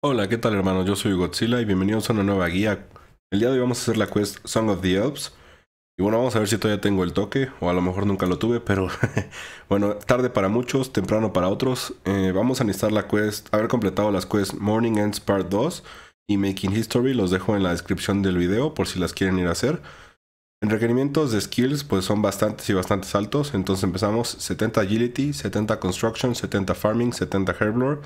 Hola, ¿qué tal hermanos? Yo soy Godzilla y bienvenidos a una nueva guía. El día de hoy vamos a hacer la quest Song of the Elves. Y bueno, vamos a ver si todavía tengo el toque, o a lo mejor nunca lo tuve, pero bueno, tarde para muchos, temprano para otros. Eh, vamos a necesitar la quest, haber completado las quests Morning Ends Part 2 y Making History, los dejo en la descripción del video por si las quieren ir a hacer. En requerimientos de skills, pues son bastantes y bastantes altos, entonces empezamos 70 Agility, 70 Construction, 70 Farming, 70 Herblore.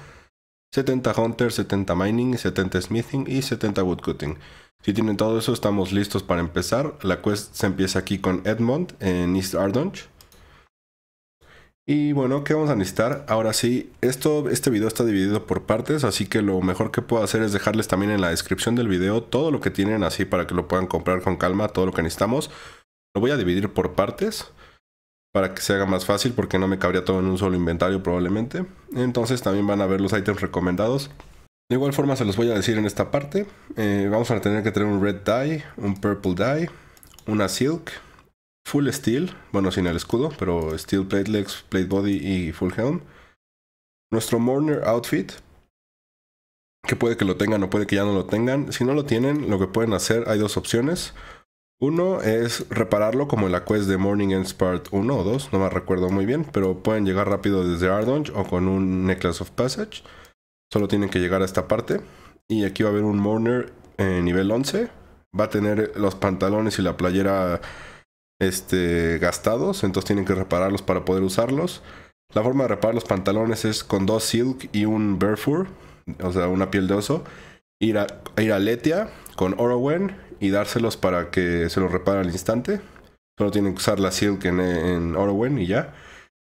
70 Hunter, 70 Mining, 70 Smithing y 70 Woodcutting. Si tienen todo eso, estamos listos para empezar. La quest se empieza aquí con Edmond en East Ardunch. Y bueno, ¿qué vamos a necesitar? Ahora sí, esto, este video está dividido por partes, así que lo mejor que puedo hacer es dejarles también en la descripción del video todo lo que tienen así para que lo puedan comprar con calma, todo lo que necesitamos. Lo voy a dividir por partes para que se haga más fácil porque no me cabría todo en un solo inventario probablemente. Entonces también van a ver los ítems recomendados. De igual forma se los voy a decir en esta parte. Eh, vamos a tener que tener un red dye, un purple dye, una silk, full steel, bueno sin el escudo, pero steel plate legs, plate body y full helm. Nuestro mourner outfit, que puede que lo tengan o puede que ya no lo tengan. Si no lo tienen, lo que pueden hacer, hay dos opciones. Uno es repararlo como en la quest de Morning Ends Part 1 o 2, no me recuerdo muy bien, pero pueden llegar rápido desde Ardonch o con un Necklace of Passage. Solo tienen que llegar a esta parte. Y aquí va a haber un Mourner eh, nivel 11. Va a tener los pantalones y la playera este, gastados, entonces tienen que repararlos para poder usarlos. La forma de reparar los pantalones es con dos silk y un bear o sea, una piel de oso. Ir a, ir a Letia con Orowen y dárselos para que se los repara al instante. Solo tienen que usar la Silk en, en y ya.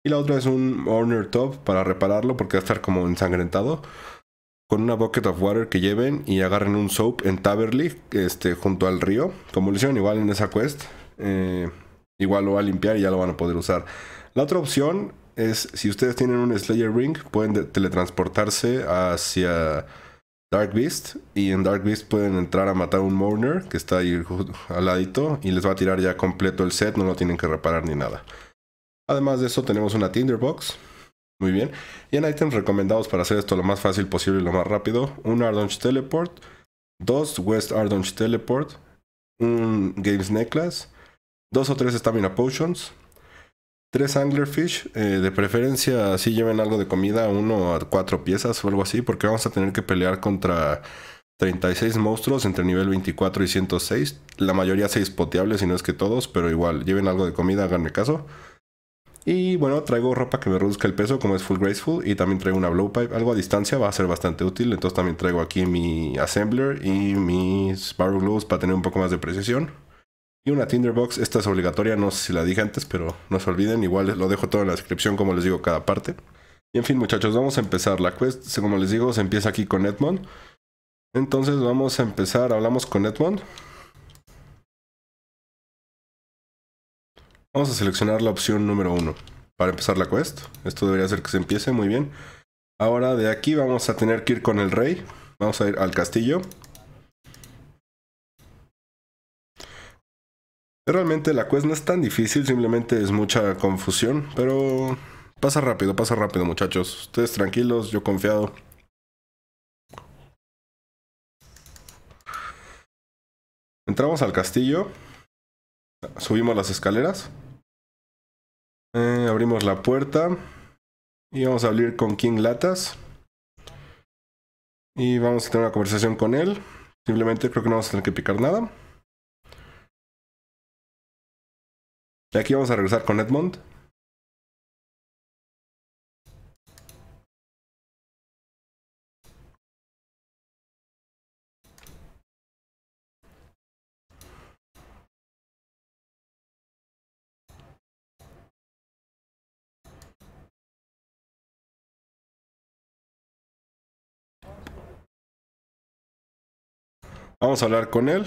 Y la otra es un Orner Top para repararlo porque va a estar como ensangrentado. Con una bucket of water que lleven y agarren un soap en Taverly, este, junto al río. Como le hicieron igual en esa quest. Eh, igual lo va a limpiar y ya lo van a poder usar. La otra opción es si ustedes tienen un Slayer Ring, pueden teletransportarse hacia Dark Beast. Y en Dark Beast pueden entrar a matar a un Mourner que está ahí al ladito y les va a tirar ya completo el set, no lo tienen que reparar ni nada. Además de eso tenemos una Tinderbox. Muy bien. Y en ítems recomendados para hacer esto lo más fácil posible y lo más rápido, un Ardonch Teleport, dos West Ardonch Teleport, un Games Necklace, dos o tres Stamina Potions, tres anglerfish, eh, de preferencia si lleven algo de comida, uno a cuatro piezas o algo así, porque vamos a tener que pelear contra 36 monstruos entre nivel 24 y 106, la mayoría 6 poteables, si no es que todos, pero igual, lleven algo de comida, háganme caso. Y bueno, traigo ropa que me reduzca el peso, como es Full Graceful, y también traigo una Blowpipe, algo a distancia, va a ser bastante útil, entonces también traigo aquí mi Assembler y mis Barrel para tener un poco más de precisión. Y una Tinderbox, esta es obligatoria, no sé si la dije antes, pero no se olviden, igual lo dejo todo en la descripción como les digo cada parte. Y en fin muchachos, vamos a empezar la quest, como les digo, se empieza aquí con Edmond. Entonces vamos a empezar, hablamos con Edmond. Vamos a seleccionar la opción número 1 para empezar la quest. Esto debería ser que se empiece, muy bien. Ahora de aquí vamos a tener que ir con el rey. Vamos a ir al castillo. Realmente la quest no es tan difícil, simplemente es mucha confusión, pero pasa rápido, pasa rápido muchachos. Ustedes tranquilos, yo confiado. Entramos al castillo, subimos las escaleras, eh, abrimos la puerta y vamos a abrir con King Latas. Y vamos a tener una conversación con él. Simplemente creo que no vamos a tener que picar nada. Aquí vamos a regresar con Edmond. Vamos a hablar con él.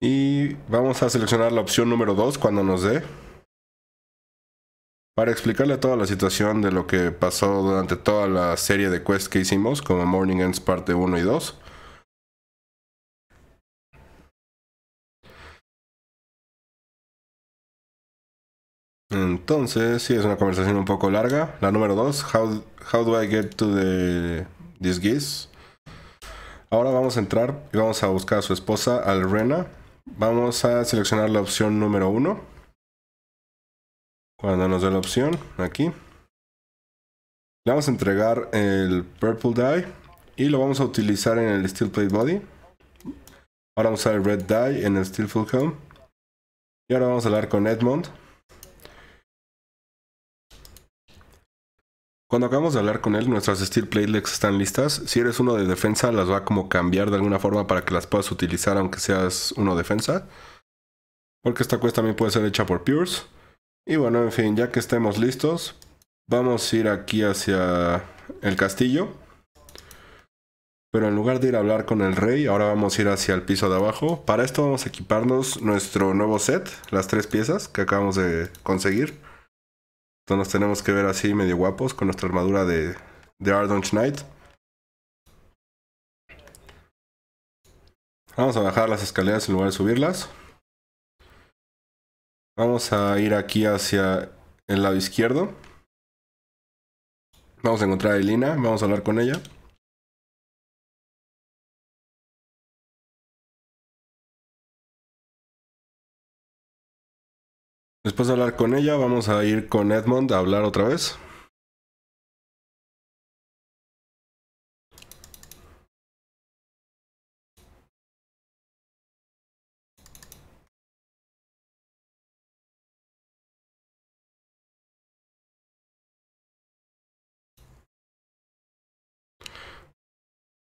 Y vamos a seleccionar la opción número 2 cuando nos dé. Para explicarle toda la situación de lo que pasó durante toda la serie de quests que hicimos, como Morning Ends parte 1 y 2. Entonces, sí, es una conversación un poco larga. La número 2, how, how do I get to the, this Ahora vamos a entrar y vamos a buscar a su esposa, Alrena. Vamos a seleccionar la opción número 1. Cuando nos dé la opción, aquí. Le vamos a entregar el Purple Dye y lo vamos a utilizar en el Steel Plate Body. Ahora vamos a usar el Red Dye en el Steel Full Home. Y ahora vamos a hablar con Edmond. Cuando acabamos de hablar con él, nuestras Steel Platelets están listas. Si eres uno de defensa, las va a como cambiar de alguna forma para que las puedas utilizar aunque seas uno de defensa. Porque esta cuesta también puede ser hecha por Pures. Y bueno, en fin, ya que estemos listos, vamos a ir aquí hacia el castillo. Pero en lugar de ir a hablar con el rey, ahora vamos a ir hacia el piso de abajo. Para esto vamos a equiparnos nuestro nuevo set, las tres piezas que acabamos de conseguir. Entonces nos tenemos que ver así medio guapos con nuestra armadura de, de Ardon Knight. Vamos a bajar las escaleras en lugar de subirlas. Vamos a ir aquí hacia el lado izquierdo. Vamos a encontrar a Elina, vamos a hablar con ella. Después de hablar con ella, vamos a ir con Edmond a hablar otra vez.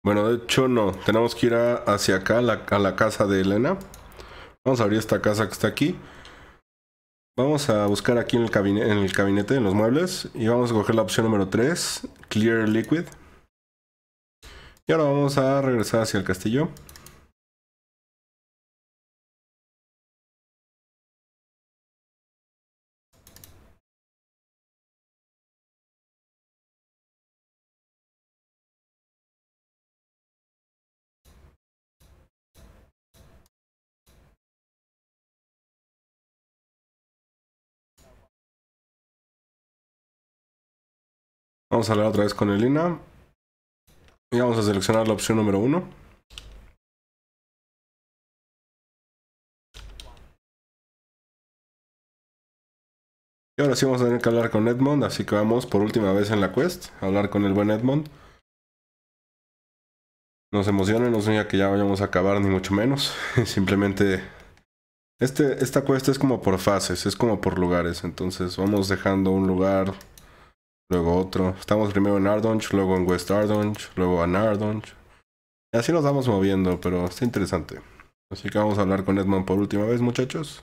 Bueno, de hecho no. Tenemos que ir hacia acá, a la casa de Elena. Vamos a abrir esta casa que está aquí. Vamos a buscar aquí en el, gabinete en el en los muebles, y vamos a coger la opción número 3, Clear Liquid. Y ahora vamos a regresar hacia el castillo. Vamos a hablar otra vez con Elina Y vamos a seleccionar la opción número 1. Y ahora sí vamos a tener que hablar con Edmond, así que vamos por última vez en la quest a hablar con el buen Edmond. Nos emociona, no significa que ya vayamos a acabar, ni mucho menos. Simplemente este, esta quest es como por fases, es como por lugares. Entonces vamos dejando un lugar luego otro. Estamos primero en Ardonch, luego en West Ardonch, luego en Ardonch. Y así nos vamos moviendo, pero está interesante. Así que vamos a hablar con Edmond por última vez, muchachos.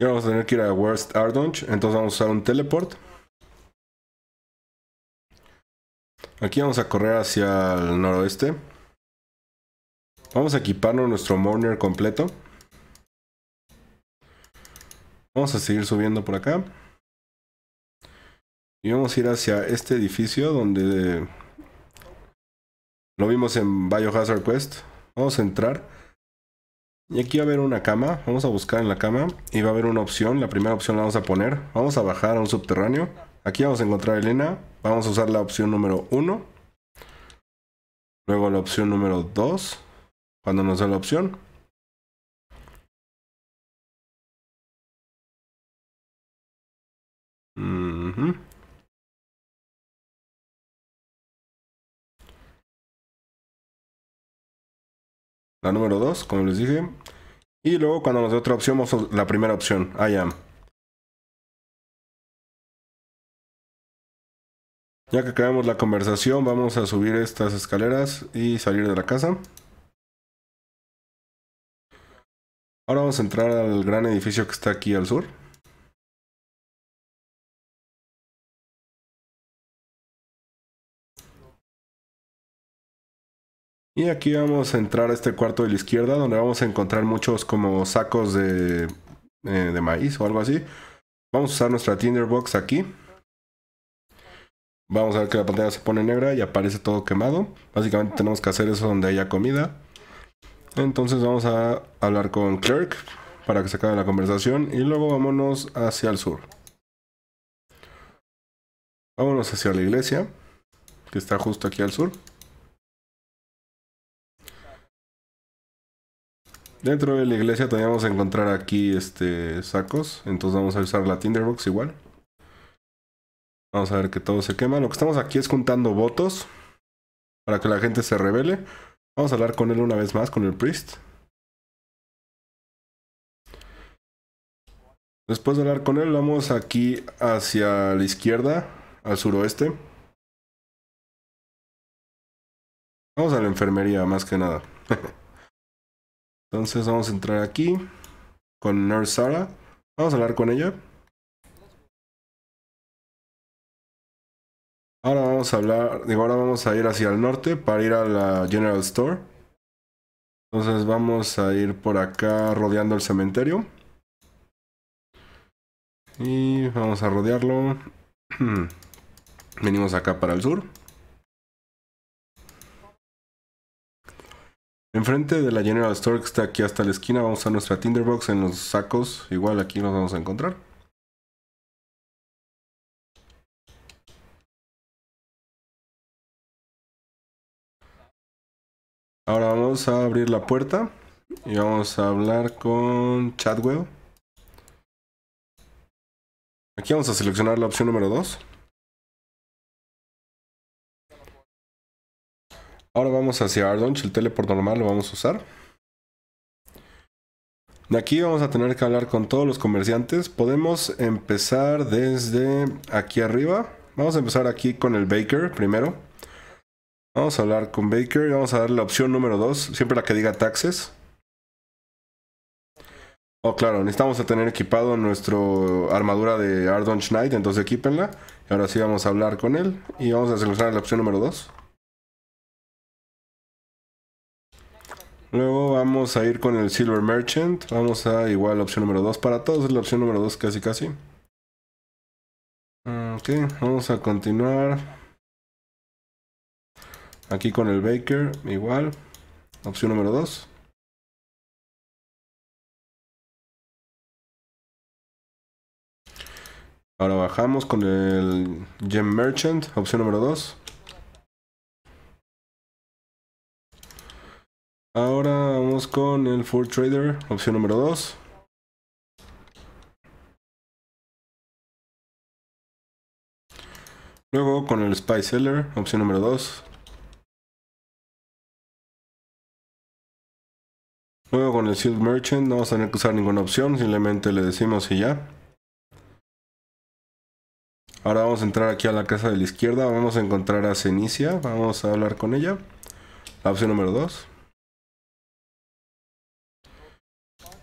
Y vamos a tener que ir a West Ardonch, entonces vamos a usar un teleport. Aquí vamos a correr hacia el noroeste. Vamos a equiparnos nuestro Mourner completo. Vamos a seguir subiendo por acá. Y vamos a ir hacia este edificio donde lo vimos en Biohazard Quest. Vamos a entrar. Y aquí va a haber una cama. Vamos a buscar en la cama. Y va a haber una opción. La primera opción la vamos a poner. Vamos a bajar a un subterráneo. Aquí vamos a encontrar a Elena. Vamos a usar la opción número 1. Luego la opción número 2. Cuando nos da la opción. La número 2, como les dije. Y luego cuando nos dé otra opción, vamos la primera opción, I am. Ya que acabamos la conversación, vamos a subir estas escaleras y salir de la casa. Ahora vamos a entrar al gran edificio que está aquí al sur. Y aquí vamos a entrar a este cuarto de la izquierda donde vamos a encontrar muchos como sacos de, eh, maíz o algo así. Vamos a usar nuestra Tinderbox aquí. Vamos a ver que la pantalla se pone negra y aparece todo quemado. Básicamente tenemos que hacer eso donde haya comida. Entonces vamos a hablar con Clerk para que se acabe la conversación y luego vámonos hacia el sur. Vámonos hacia la iglesia, que está justo aquí al sur. Dentro de la iglesia teníamos vamos a encontrar aquí este sacos. Entonces vamos a usar la Tinderbox igual. Vamos a ver que todo se quema. Lo que estamos aquí es juntando votos para que la gente se revele. Vamos a hablar con él una vez más, con el priest. Después de hablar con él, vamos aquí hacia la izquierda, al suroeste. Vamos a la enfermería, más que nada. Entonces vamos a entrar aquí con Nurse Sarah, Vamos a hablar con ella. Ahora vamos a hablar, digo, ahora vamos a ir hacia el norte para ir a la General Store. Entonces vamos a ir por acá rodeando el cementerio. Y vamos a rodearlo. Venimos acá para el sur. Enfrente de la General Store que está aquí hasta la esquina, vamos a nuestra Tinderbox en los sacos. Igual aquí nos vamos a encontrar. Ahora vamos a abrir la puerta y vamos a hablar con Chadwell. Aquí vamos a seleccionar la opción número 2. Ahora vamos hacia Ardonch, el teleport normal lo vamos a usar. De aquí vamos a tener que hablar con todos los comerciantes. Podemos empezar desde aquí arriba. Vamos a empezar aquí con el Baker primero. Vamos a hablar con Baker y vamos a darle la opción número 2, siempre la que diga taxes. Oh, claro, necesitamos tener equipado nuestra armadura de Ardon Knight, entonces equípenla. Y ahora sí vamos a hablar con él y vamos a seleccionar la opción número 2. Luego vamos a ir con el Silver Merchant. Vamos a igual opción número 2. Para todos es la opción número 2 casi casi. Ok, vamos a continuar. Aquí con el Baker, igual. Opción número 2. Ahora bajamos con el Gem Merchant, opción número 2. Ahora vamos con el Full Trader, opción número 2. Luego con el Spy Seller, opción número 2. Luego con el Silk Merchant, no vamos a tener que usar ninguna opción, simplemente le decimos y ya. Ahora vamos a entrar aquí a la casa de la izquierda, vamos a encontrar a Cenicia, vamos a hablar con ella. La opción número 2.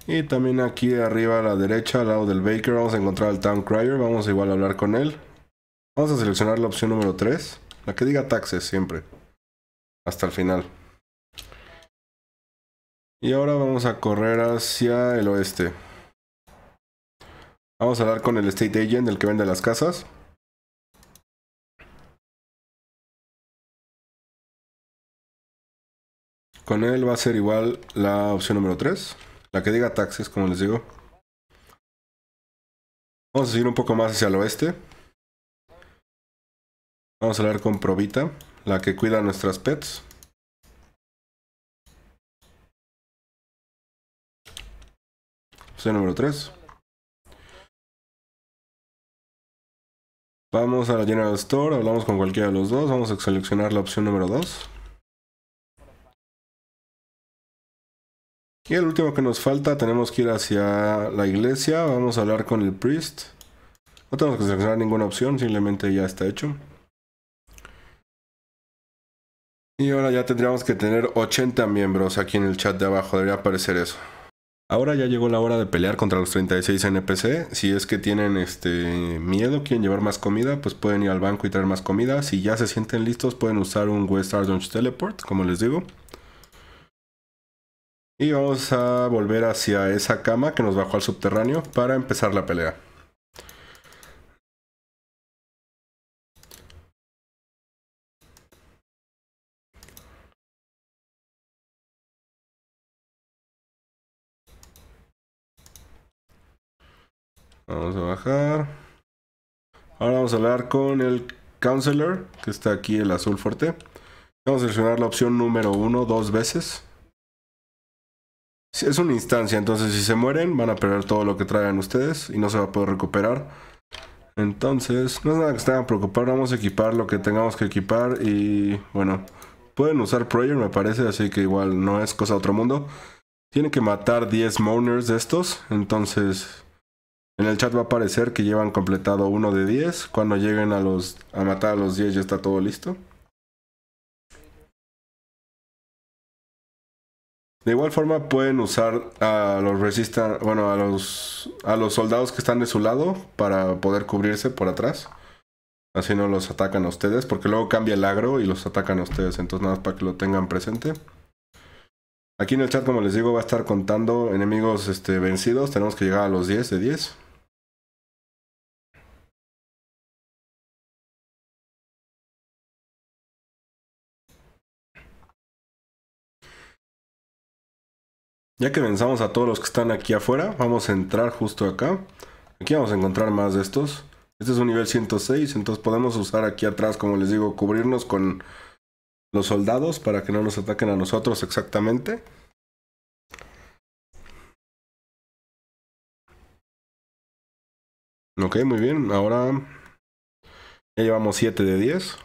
Y también aquí arriba a la derecha, al lado del Baker, vamos a encontrar al Town Crier. Vamos a igual a hablar con él. Vamos a seleccionar la opción número 3. La que diga taxes siempre. Hasta el final. Y ahora vamos a correr hacia el oeste. Vamos a hablar con el State Agent, el que vende las casas. Con él va a ser igual la opción número 3 la que diga taxis, como les digo. Vamos a seguir un poco más hacia el oeste. Vamos a hablar con Provita, la que cuida nuestras pets. Opción número 3. Vamos a la General Store, hablamos con cualquiera de los dos, vamos a seleccionar la opción número 2. Y el último que nos falta, tenemos que ir hacia la iglesia. Vamos a hablar con el priest. No tenemos que seleccionar ninguna opción, simplemente ya está hecho. Y ahora ya tendríamos que tener 80 miembros aquí en el chat de abajo, debería aparecer eso. Ahora ya llegó la hora de pelear contra los 36 NPC. Si es que tienen este miedo, quieren llevar más comida, pues pueden ir al banco y traer más comida. Si ya se sienten listos, pueden usar un West Arch Teleport, como les digo. Y vamos a volver hacia esa cama que nos bajó al subterráneo para empezar la pelea. Vamos a bajar. Ahora vamos a hablar con el counselor, que está aquí el azul fuerte. Vamos a seleccionar la opción número 1 dos veces es una instancia, entonces si se mueren van a perder todo lo que traigan ustedes y no se va a poder recuperar. Entonces, no es nada que se tengan preocupar, vamos a equipar lo que tengamos que equipar y bueno, pueden usar Prayer me parece, así que igual no es cosa de otro mundo. Tienen que matar 10 Mourners de estos, entonces en el chat va a aparecer que llevan completado uno de 10. Cuando lleguen a, los, a matar a los 10 ya está todo listo. De igual forma pueden usar a los bueno, a los a los soldados que están de su lado para poder cubrirse por atrás. Así no los atacan a ustedes, porque luego cambia el agro y los atacan a ustedes, entonces nada más para que lo tengan presente. Aquí en el chat, como les digo, va a estar contando enemigos este, vencidos, tenemos que llegar a los 10 de 10. Ya que venzamos a todos los que están aquí afuera, vamos a entrar justo acá. Aquí vamos a encontrar más de estos. Este es un nivel 106, entonces podemos usar aquí atrás, como les digo, cubrirnos con los soldados para que no nos ataquen a nosotros exactamente. Ok, muy bien. Ahora ya llevamos 7 de 10.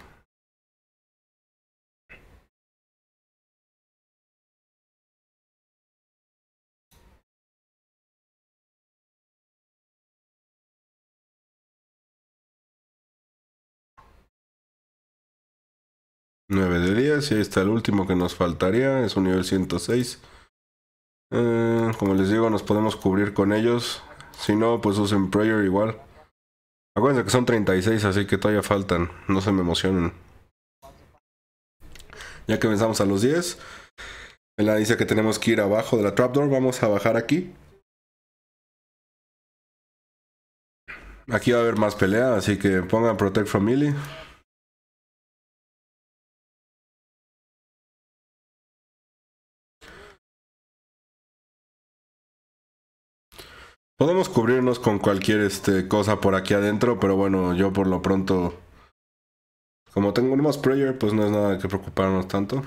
9 de 10. Y ahí está el último que nos faltaría. Es un nivel 106. Eh, como les digo, nos podemos cubrir con ellos. Si no, pues usen Prayer igual. Acuérdense que son 36, así que todavía faltan. No se me emocionen. Ya que empezamos a los 10. la dice que tenemos que ir abajo de la trapdoor. Vamos a bajar aquí. Aquí va a haber más pelea, así que pongan Protect Family. Podemos cubrirnos con cualquier este, cosa por aquí adentro, pero bueno, yo por lo pronto. Como tengo un más prayer, pues no es nada que preocuparnos tanto.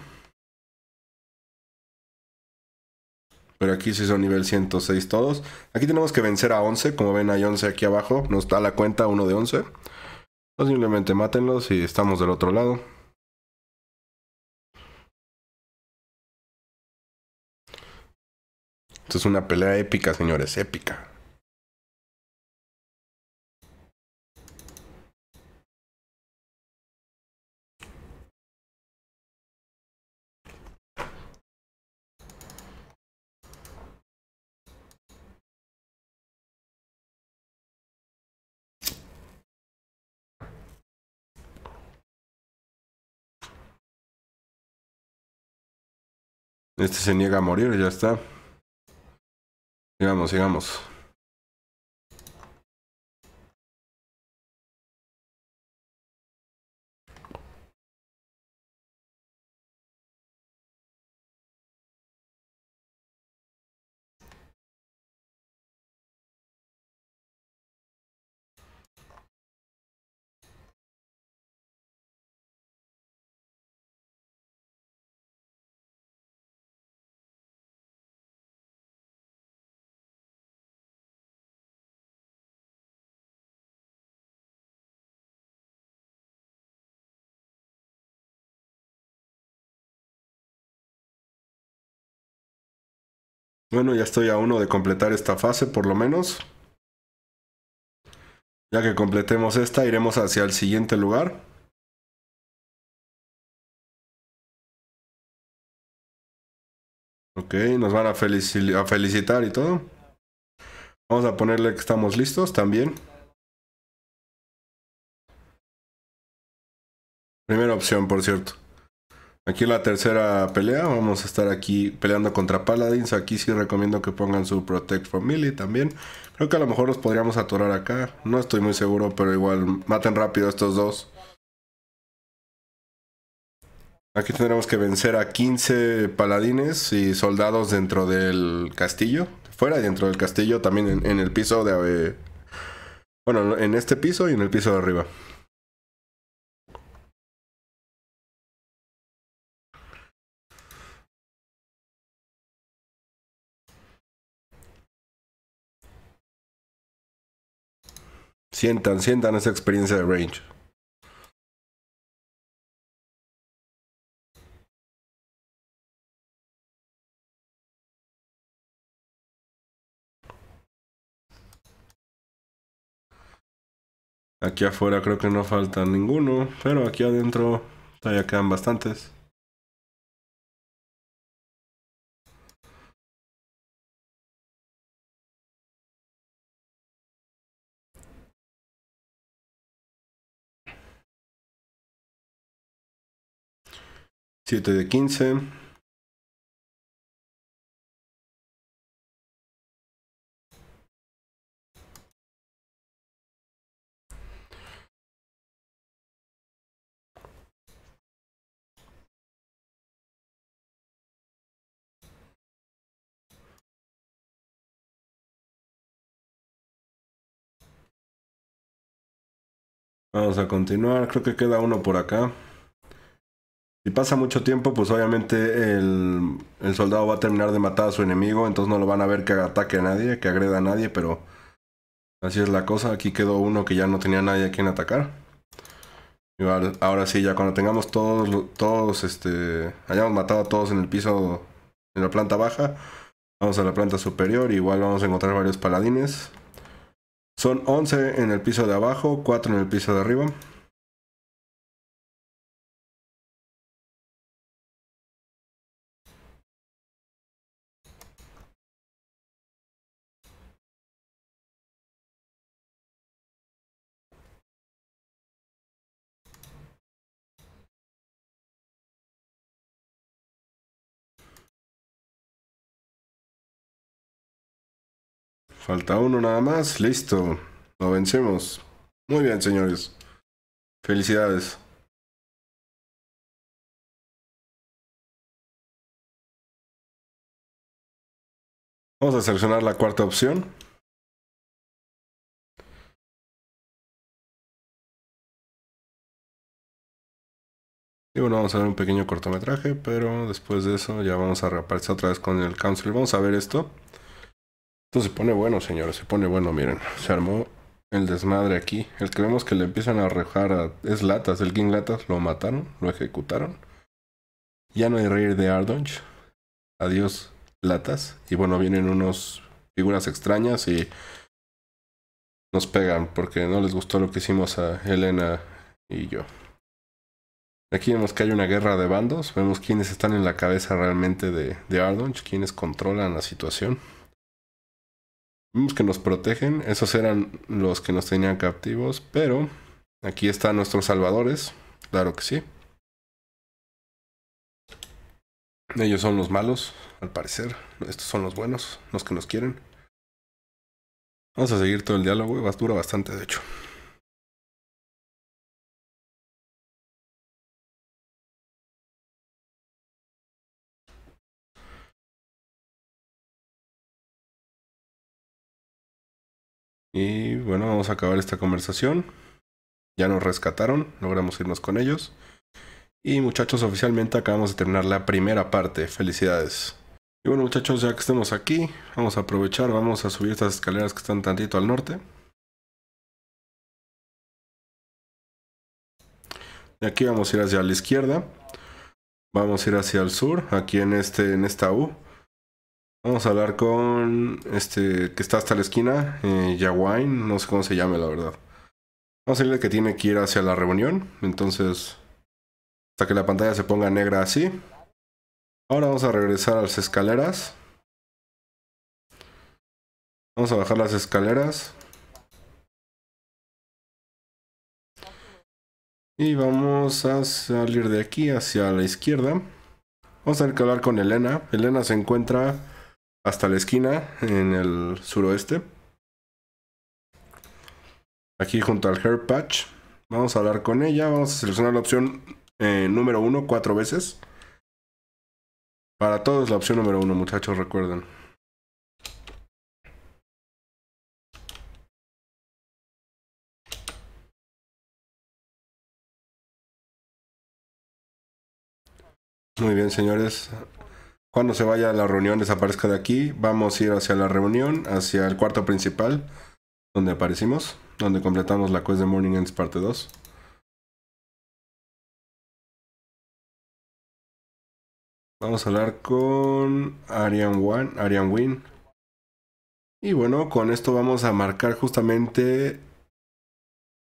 Pero aquí sí son nivel 106 todos. Aquí tenemos que vencer a 11. Como ven, hay 11 aquí abajo. Nos da la cuenta uno de 11. Posiblemente pues simplemente mátenlos y estamos del otro lado. Esto es una pelea épica, señores, épica. Este se niega a morir, ya está. Sigamos, sigamos. Bueno, ya estoy a uno de completar esta fase por lo menos. Ya que completemos esta, iremos hacia el siguiente lugar. Ok, nos van a, a felicitar y todo. Vamos a ponerle que estamos listos también. Primera opción, por cierto. Aquí la tercera pelea, vamos a estar aquí peleando contra Paladins. Aquí sí recomiendo que pongan su Protect from Melee también. Creo que a lo mejor los podríamos aturar acá. No estoy muy seguro, pero igual maten rápido estos dos. Aquí tendremos que vencer a 15 paladines y soldados dentro del castillo. Fuera y dentro del castillo, también en, el piso de... Eh, bueno, en este piso y en el piso de arriba. Sientan, sientan esa experiencia de range. Aquí afuera creo que no falta ninguno, pero aquí adentro todavía quedan bastantes. 7 de 15. Vamos a continuar, creo que queda uno por acá pasa mucho tiempo, pues obviamente el, soldado va a terminar de matar a su enemigo, entonces no lo van a ver que ataque a nadie, que agreda a nadie, pero así es la cosa. Aquí quedó uno que ya no tenía nadie a quien atacar. igual ahora, sí, ya cuando tengamos todos, todos, este, hayamos matado a todos en el piso, en la planta baja, vamos a la planta superior, igual vamos a encontrar varios paladines. Son 11 en el piso de abajo, 4 en el piso de arriba. Falta uno nada más. Listo. Lo vencemos. Muy bien, señores. Felicidades. Vamos a seleccionar la cuarta opción. Y bueno, vamos a ver un pequeño cortometraje, pero después de eso ya vamos a reaparecer otra vez con el cancel. Vamos a ver esto. Entonces se pone bueno, señores, se pone bueno, miren. Se armó el desmadre aquí. El que vemos que le empiezan a arrojar a... Es Latas, el King Latas, lo mataron, lo ejecutaron. Ya no hay reír de Ardonch. Adiós, Latas. Y bueno, vienen unos figuras extrañas y nos pegan porque no les gustó lo que hicimos a Elena y yo. Aquí vemos que hay una guerra de bandos, vemos quiénes están en la cabeza realmente de, de Ardonch, quiénes controlan la situación. Vemos mm, que nos protegen. Esos eran los que nos tenían captivos. Pero aquí están nuestros salvadores. Claro que sí. Ellos son los malos, al parecer. Estos son los buenos, los que nos quieren. Vamos a seguir todo el diálogo y dura bastante, de hecho. Y bueno, vamos a acabar esta conversación. Ya nos rescataron, logramos irnos con ellos. Y muchachos, oficialmente acabamos de terminar la primera parte. Felicidades. Y bueno muchachos, ya que estemos aquí, vamos a aprovechar, vamos a subir estas escaleras que están tantito al norte. Y aquí vamos a ir hacia la izquierda. Vamos a ir hacia el sur, aquí en, este, en esta U. Vamos a hablar con este que está hasta la esquina, eh, Yawain, no sé cómo se llame la verdad. Vamos a decirle que tiene que ir hacia la reunión, entonces hasta que la pantalla se ponga negra así. Ahora vamos a regresar a las escaleras. Vamos a bajar las escaleras. Y vamos a salir de aquí hacia la izquierda. Vamos a hablar con Elena. Elena se encuentra hasta la esquina en el suroeste. Aquí junto al Hair Patch. Vamos a hablar con ella. Vamos a seleccionar la opción eh, número uno cuatro veces. Para todos la opción número uno muchachos, recuerden. Muy bien, señores. Cuando se vaya a la reunión, desaparezca de aquí. Vamos a ir hacia la reunión, hacia el cuarto principal, donde aparecimos, donde completamos la quest de Morning Ends parte 2. Vamos a hablar con Arian, Wan, Arian Win. Y bueno, con esto vamos a marcar justamente...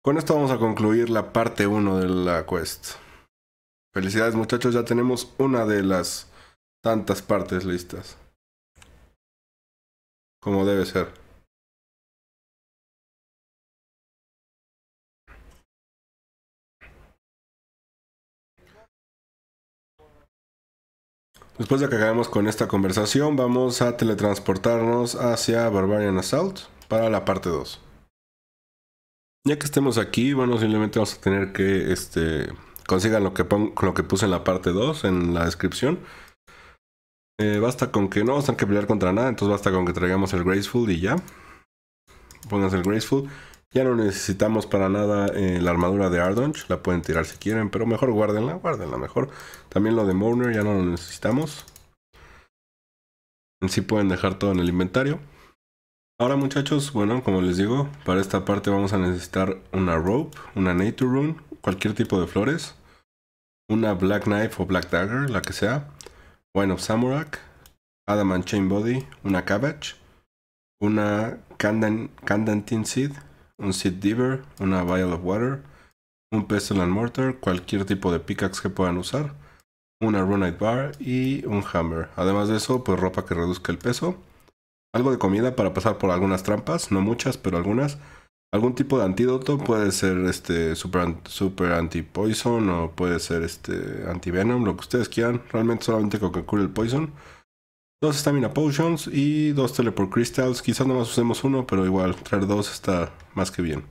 Con esto vamos a concluir la parte 1 de la quest. Felicidades muchachos, ya tenemos una de las tantas partes listas. Como debe ser. Después de que acabemos con esta conversación, vamos a teletransportarnos hacia Barbarian Assault para la parte 2. Ya que estemos aquí, bueno, simplemente vamos a tener que este, consigan lo que, lo que puse en la parte 2, en la descripción. Eh, basta con que no vamos a que pelear contra nada, entonces basta con que traigamos el Graceful y ya. Pónganse el Graceful. Ya no necesitamos para nada eh, la armadura de Ardonch, la pueden tirar si quieren, pero mejor guárdenla, guárdenla mejor. También lo de Mourner ya no lo necesitamos. Sí pueden dejar todo en el inventario. Ahora muchachos, bueno, como les digo, para esta parte vamos a necesitar una rope, una nature rune, cualquier tipo de flores, una black knife o black dagger, la que sea, Wine of Samurak, Adam and Chain Body, una Cabbage, una Candantin Seed, un Seed Diver, una Vial of Water, un Pestle and Mortar, cualquier tipo de pickaxe que puedan usar, una Runite Bar y un Hammer. Además de eso, pues ropa que reduzca el peso. Algo de comida para pasar por algunas trampas, no muchas, pero algunas algún tipo de antídoto puede ser este super, super anti poison o puede ser este anti lo que ustedes quieran realmente solamente con que cure el poison dos stamina potions y dos teleport crystals quizás nomás usemos uno pero igual traer dos está más que bien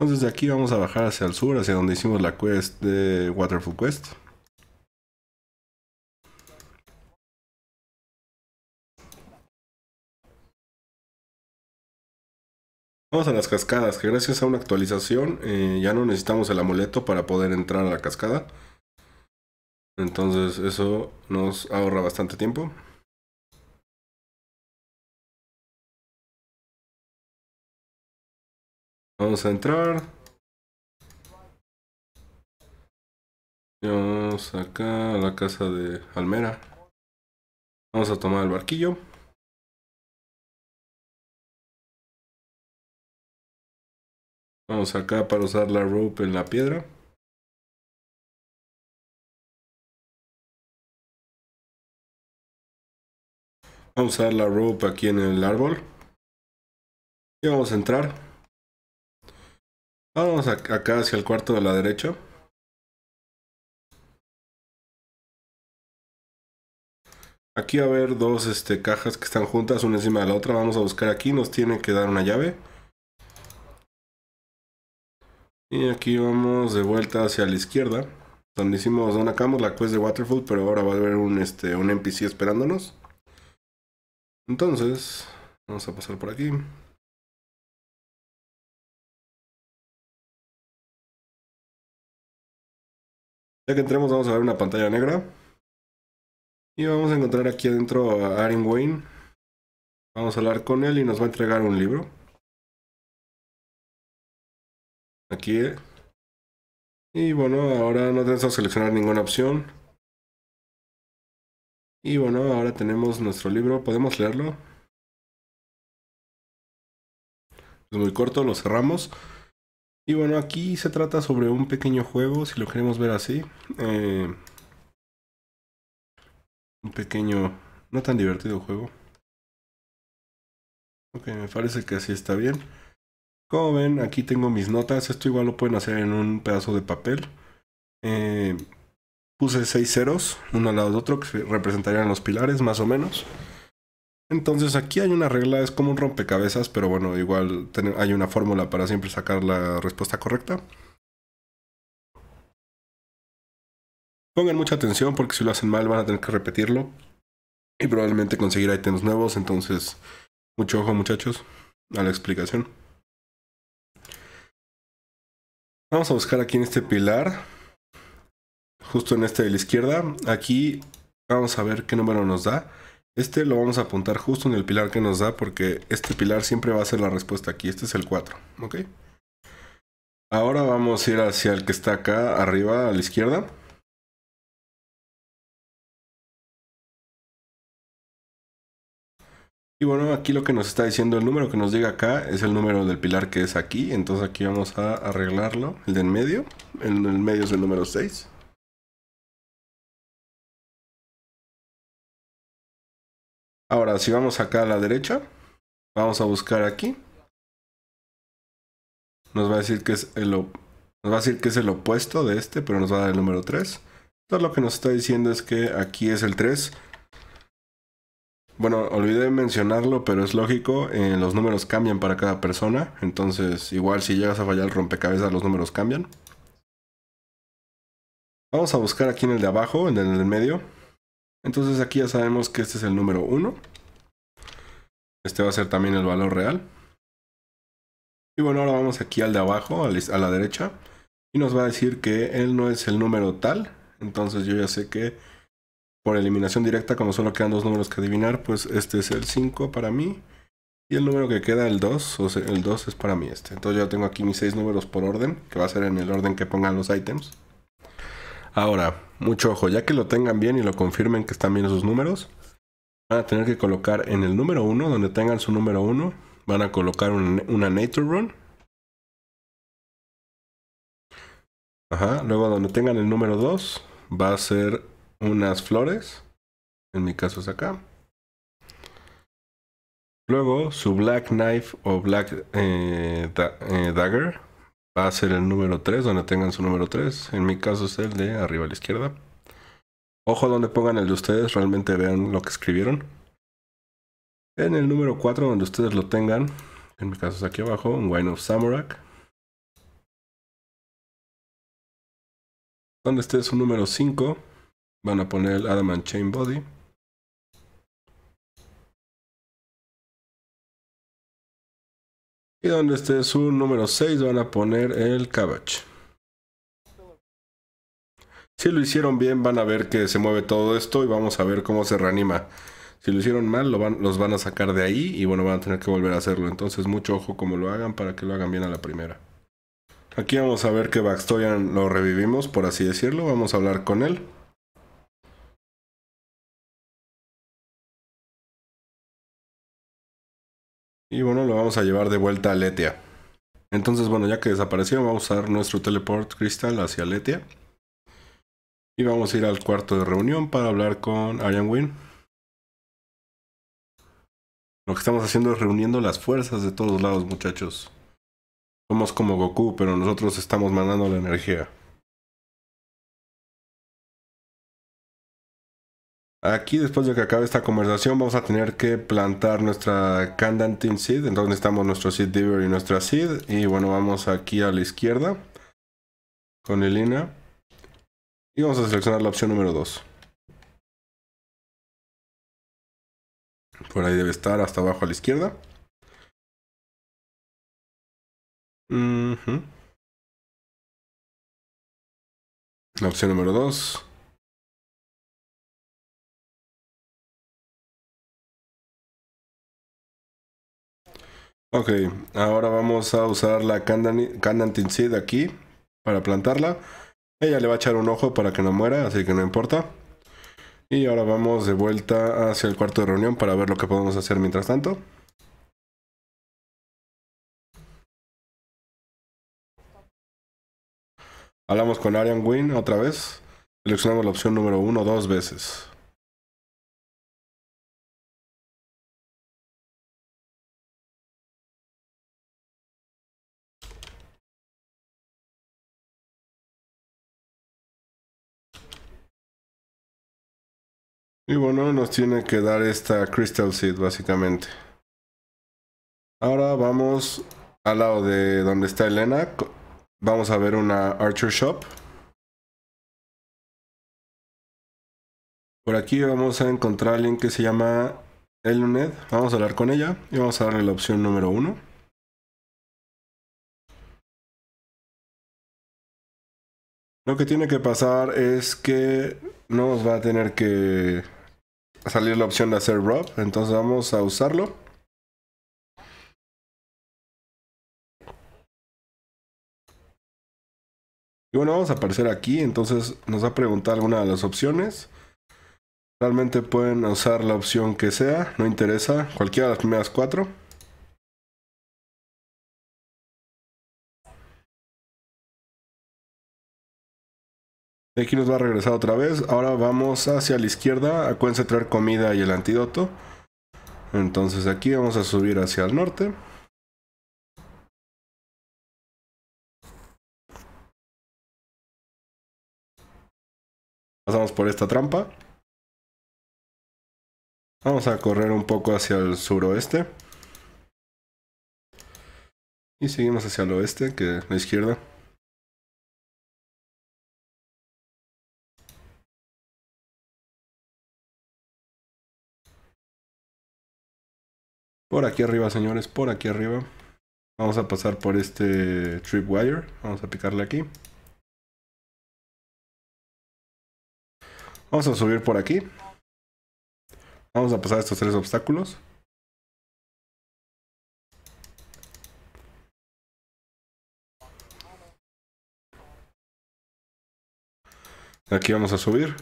entonces de aquí vamos a bajar hacia el sur hacia donde hicimos la quest de waterfall quest Vamos a las cascadas, que gracias a una actualización eh, ya no necesitamos el amuleto para poder entrar a la cascada. Entonces eso nos ahorra bastante tiempo. Vamos a entrar. Vamos acá a la casa de Almera. Vamos a tomar el barquillo. Vamos acá para usar la rope en la piedra. Vamos a usar la rope aquí en el árbol. Y vamos a entrar. Vamos acá hacia el cuarto de la derecha. Aquí va a haber dos este, cajas que están juntas una encima de la otra. Vamos a buscar aquí. Nos tiene que dar una llave. Y aquí vamos de vuelta hacia la izquierda. Donde hicimos, donde acabamos la quest de Waterfall, pero ahora va a haber un, este, un NPC esperándonos. Entonces, vamos a pasar por aquí. Ya que entremos vamos a ver una pantalla negra. Y vamos a encontrar aquí adentro a Aaron Wayne. Vamos a hablar con él y nos va a entregar un libro. aquí. Y bueno, ahora no tenemos que seleccionar ninguna opción. Y bueno, ahora tenemos nuestro libro. ¿Podemos leerlo? Es muy corto, lo cerramos. Y bueno, aquí se trata sobre un pequeño juego, si lo queremos ver así. Eh, un pequeño, no tan divertido juego. Ok, me parece que así está bien. Como ven, aquí tengo mis notas. Esto igual lo pueden hacer en un pedazo de papel. Eh, puse seis ceros, uno al lado del otro, que representarían los pilares, más o menos. Entonces aquí hay una regla, es como un rompecabezas, pero bueno, igual hay una fórmula para siempre sacar la respuesta correcta. Pongan mucha atención porque si lo hacen mal van a tener que repetirlo y probablemente conseguir ítems nuevos, entonces mucho ojo muchachos a la explicación. Vamos a buscar aquí en este pilar. Justo en este de la izquierda. Aquí vamos a ver qué número nos da. Este lo vamos a apuntar justo en el pilar que nos da porque este pilar siempre va a ser la respuesta aquí. Este es el 4, Ahora vamos a ir hacia el que está acá arriba a la izquierda. Y bueno, aquí lo que nos está diciendo el número que nos llega acá es el número del pilar que es aquí. Entonces aquí vamos a arreglarlo. El de en medio. El, medio es el número 6. Ahora, si vamos acá a la derecha, vamos a buscar aquí. Nos va a decir que es el, nos va a decir que es el opuesto de este, pero nos va a dar el número 3. Entonces lo que nos está diciendo es que aquí es el 3 bueno, olvidé mencionarlo, pero es lógico, eh, los números cambian para cada persona, entonces igual si llegas a fallar el rompecabezas los números cambian. Vamos a buscar aquí en el de abajo, en el del medio. Entonces aquí ya sabemos que este es el número 1. Este va a ser también el valor real. Y bueno, ahora vamos aquí al de abajo, a la derecha. Y nos va a decir que él no es el número tal. Entonces yo ya sé que por eliminación directa, como solo quedan dos números que adivinar, pues este es el 5 para mí. Y el número que queda, el 2, o sea, el 2 es para mí este. Entonces yo tengo aquí mis 6 números por orden, que va a ser en el orden que pongan los ítems. Ahora, mucho ojo, ya que lo tengan bien y lo confirmen que están bien esos números, van a tener que colocar en el número 1, donde tengan su número 1, van a colocar una Nature Run. Ajá, luego donde tengan el número 2, va a ser unas flores. En mi caso es acá. Luego su Black Knife o Black eh, eh, Dagger va a ser el número 3, donde tengan su número 3. En mi caso es el de arriba a la izquierda. Ojo donde pongan el de ustedes, realmente vean lo que escribieron. En el número 4, donde ustedes lo tengan, en mi caso es aquí abajo, un Wine of Samurai. Donde esté su número 5, Van a poner el Adamant Chain Body. Y donde esté su número 6 van a poner el Cabbage. Si lo hicieron bien van a ver que se mueve todo esto y vamos a ver cómo se reanima. Si lo hicieron mal los van a sacar de ahí y bueno van a tener que volver a hacerlo. Entonces mucho ojo como lo hagan para que lo hagan bien a la primera. Aquí vamos a ver que Baxtoyan lo revivimos por así decirlo. Vamos a hablar con él. Y bueno, lo vamos a llevar de vuelta a Letia. Entonces, bueno, ya que desapareció, vamos a usar nuestro teleport cristal hacia Letia. Y vamos a ir al cuarto de reunión para hablar con Arian Wynn. Lo que estamos haciendo es reuniendo las fuerzas de todos lados, muchachos. Somos como Goku, pero nosotros estamos mandando la energía. Aquí después de que acabe esta conversación vamos a tener que plantar nuestra Candantin Seed. Entonces estamos nuestro Seed Diver y nuestra Seed. Y bueno, vamos aquí a la izquierda con el Y vamos a seleccionar la opción número 2. Por ahí debe estar hasta abajo a la izquierda. La opción número 2. Ok, ahora vamos a usar la Candantin Seed aquí para plantarla. Ella le va a echar un ojo para que no muera, así que no importa. Y ahora vamos de vuelta hacia el cuarto de reunión para ver lo que podemos hacer mientras tanto. Hablamos con Arian Wynn otra vez. Seleccionamos la opción número 1 dos veces. Y bueno, nos tiene que dar esta Crystal Seed básicamente. Ahora vamos al lado de donde está Elena. Vamos a ver una Archer Shop. Por aquí vamos a encontrar a alguien que se llama Eluned. Vamos a hablar con ella y vamos a darle la opción número uno. Lo que tiene que pasar es que nos va a tener que salir la opción de hacer rob. Entonces vamos a usarlo. Y bueno, vamos a aparecer aquí. Entonces nos va a preguntar alguna de las opciones. Realmente pueden usar la opción que sea, no interesa, cualquiera de las primeras cuatro. aquí nos va a regresar otra vez. Ahora vamos hacia la izquierda. Acuérdense concentrar traer comida y el antídoto. Entonces aquí vamos a subir hacia el norte. Pasamos por esta trampa. Vamos a correr un poco hacia el suroeste. Y seguimos hacia el oeste, que es la izquierda. Por aquí arriba, señores, por aquí arriba. Vamos a pasar por este tripwire. Vamos a picarle aquí. Vamos a subir por aquí. Vamos a pasar estos tres obstáculos. Aquí vamos a subir.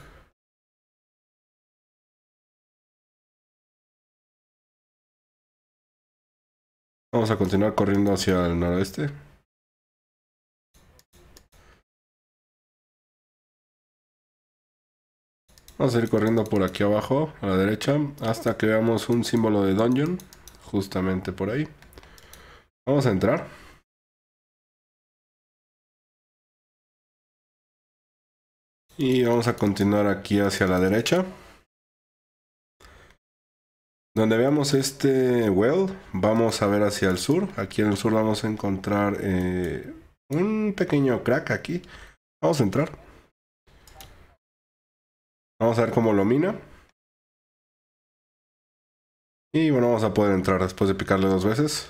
Vamos a continuar corriendo hacia el noroeste. Vamos a ir corriendo por aquí abajo, a la derecha, hasta que veamos un símbolo de dungeon, justamente por ahí. Vamos a entrar. Y vamos a continuar aquí hacia la derecha. Donde veamos este well, vamos a ver hacia el sur. Aquí en el sur vamos a encontrar eh, un pequeño crack aquí. Vamos a entrar. Vamos a ver cómo lo mina. Y bueno, vamos a poder entrar después de picarle dos veces.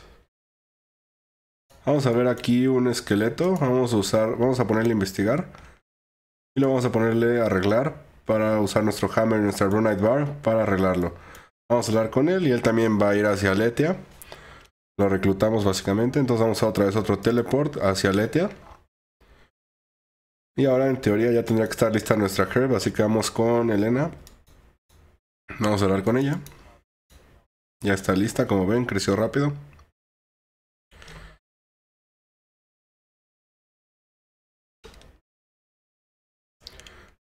Vamos a ver aquí un esqueleto. Vamos a usar, vamos a ponerle investigar. Y lo vamos a ponerle arreglar para usar nuestro hammer y nuestra runite bar para arreglarlo. Vamos a hablar con él y él también va a ir hacia Letia. Lo reclutamos básicamente. Entonces vamos a otra vez otro teleport hacia Letia. Y ahora en teoría ya tendría que estar lista nuestra Herb. Así que vamos con Elena. Vamos a hablar con ella. Ya está lista, como ven, creció rápido.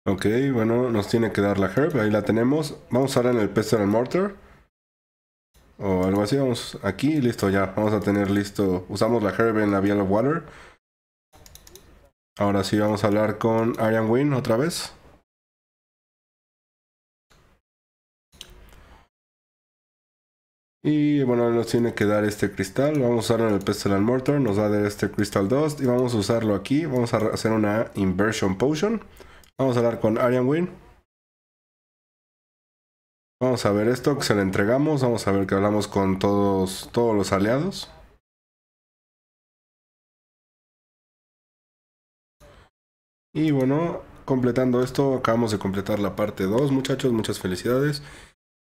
Ok, bueno, nos tiene que dar la herb, ahí la tenemos. Vamos a usar en el Pester and Mortar. O algo así, vamos aquí, listo ya. Vamos a tener listo, usamos la herb en la Vial of Water. Ahora sí, vamos a hablar con Arian Wynn otra vez. Y bueno, nos tiene que dar este cristal. Vamos a usar en el Pestle and Mortar. Nos da de este Crystal Dust. Y vamos a usarlo aquí. Vamos a hacer una Inversion Potion. Vamos a hablar con Arian Wynn. Vamos a ver esto que se le entregamos. Vamos a ver que hablamos con todos, todos los aliados. Y bueno, completando esto, acabamos de completar la parte 2, muchachos, muchas felicidades.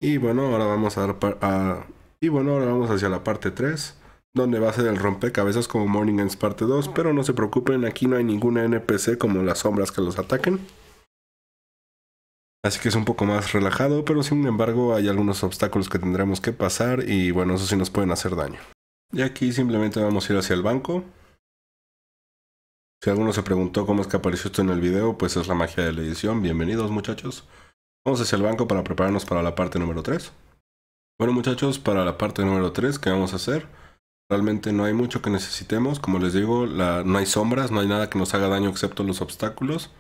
Y bueno, ahora vamos a, a y bueno, ahora vamos hacia la parte 3, donde va a ser el rompecabezas como Morning Ends parte 2, pero no se preocupen, aquí no hay ninguna NPC como las sombras que los ataquen. Así que es un poco más relajado, pero sin embargo hay algunos obstáculos que tendremos que pasar y bueno, eso sí nos pueden hacer daño. Y aquí simplemente vamos a ir hacia el banco. Si alguno se preguntó cómo es que apareció esto en el video, pues es la magia de la edición. Bienvenidos muchachos. Vamos hacia el banco para prepararnos para la parte número 3. Bueno muchachos, para la parte número 3, ¿qué vamos a hacer? Realmente no hay mucho que necesitemos. Como les digo, no hay sombras, no hay nada que nos haga daño excepto los obstáculos.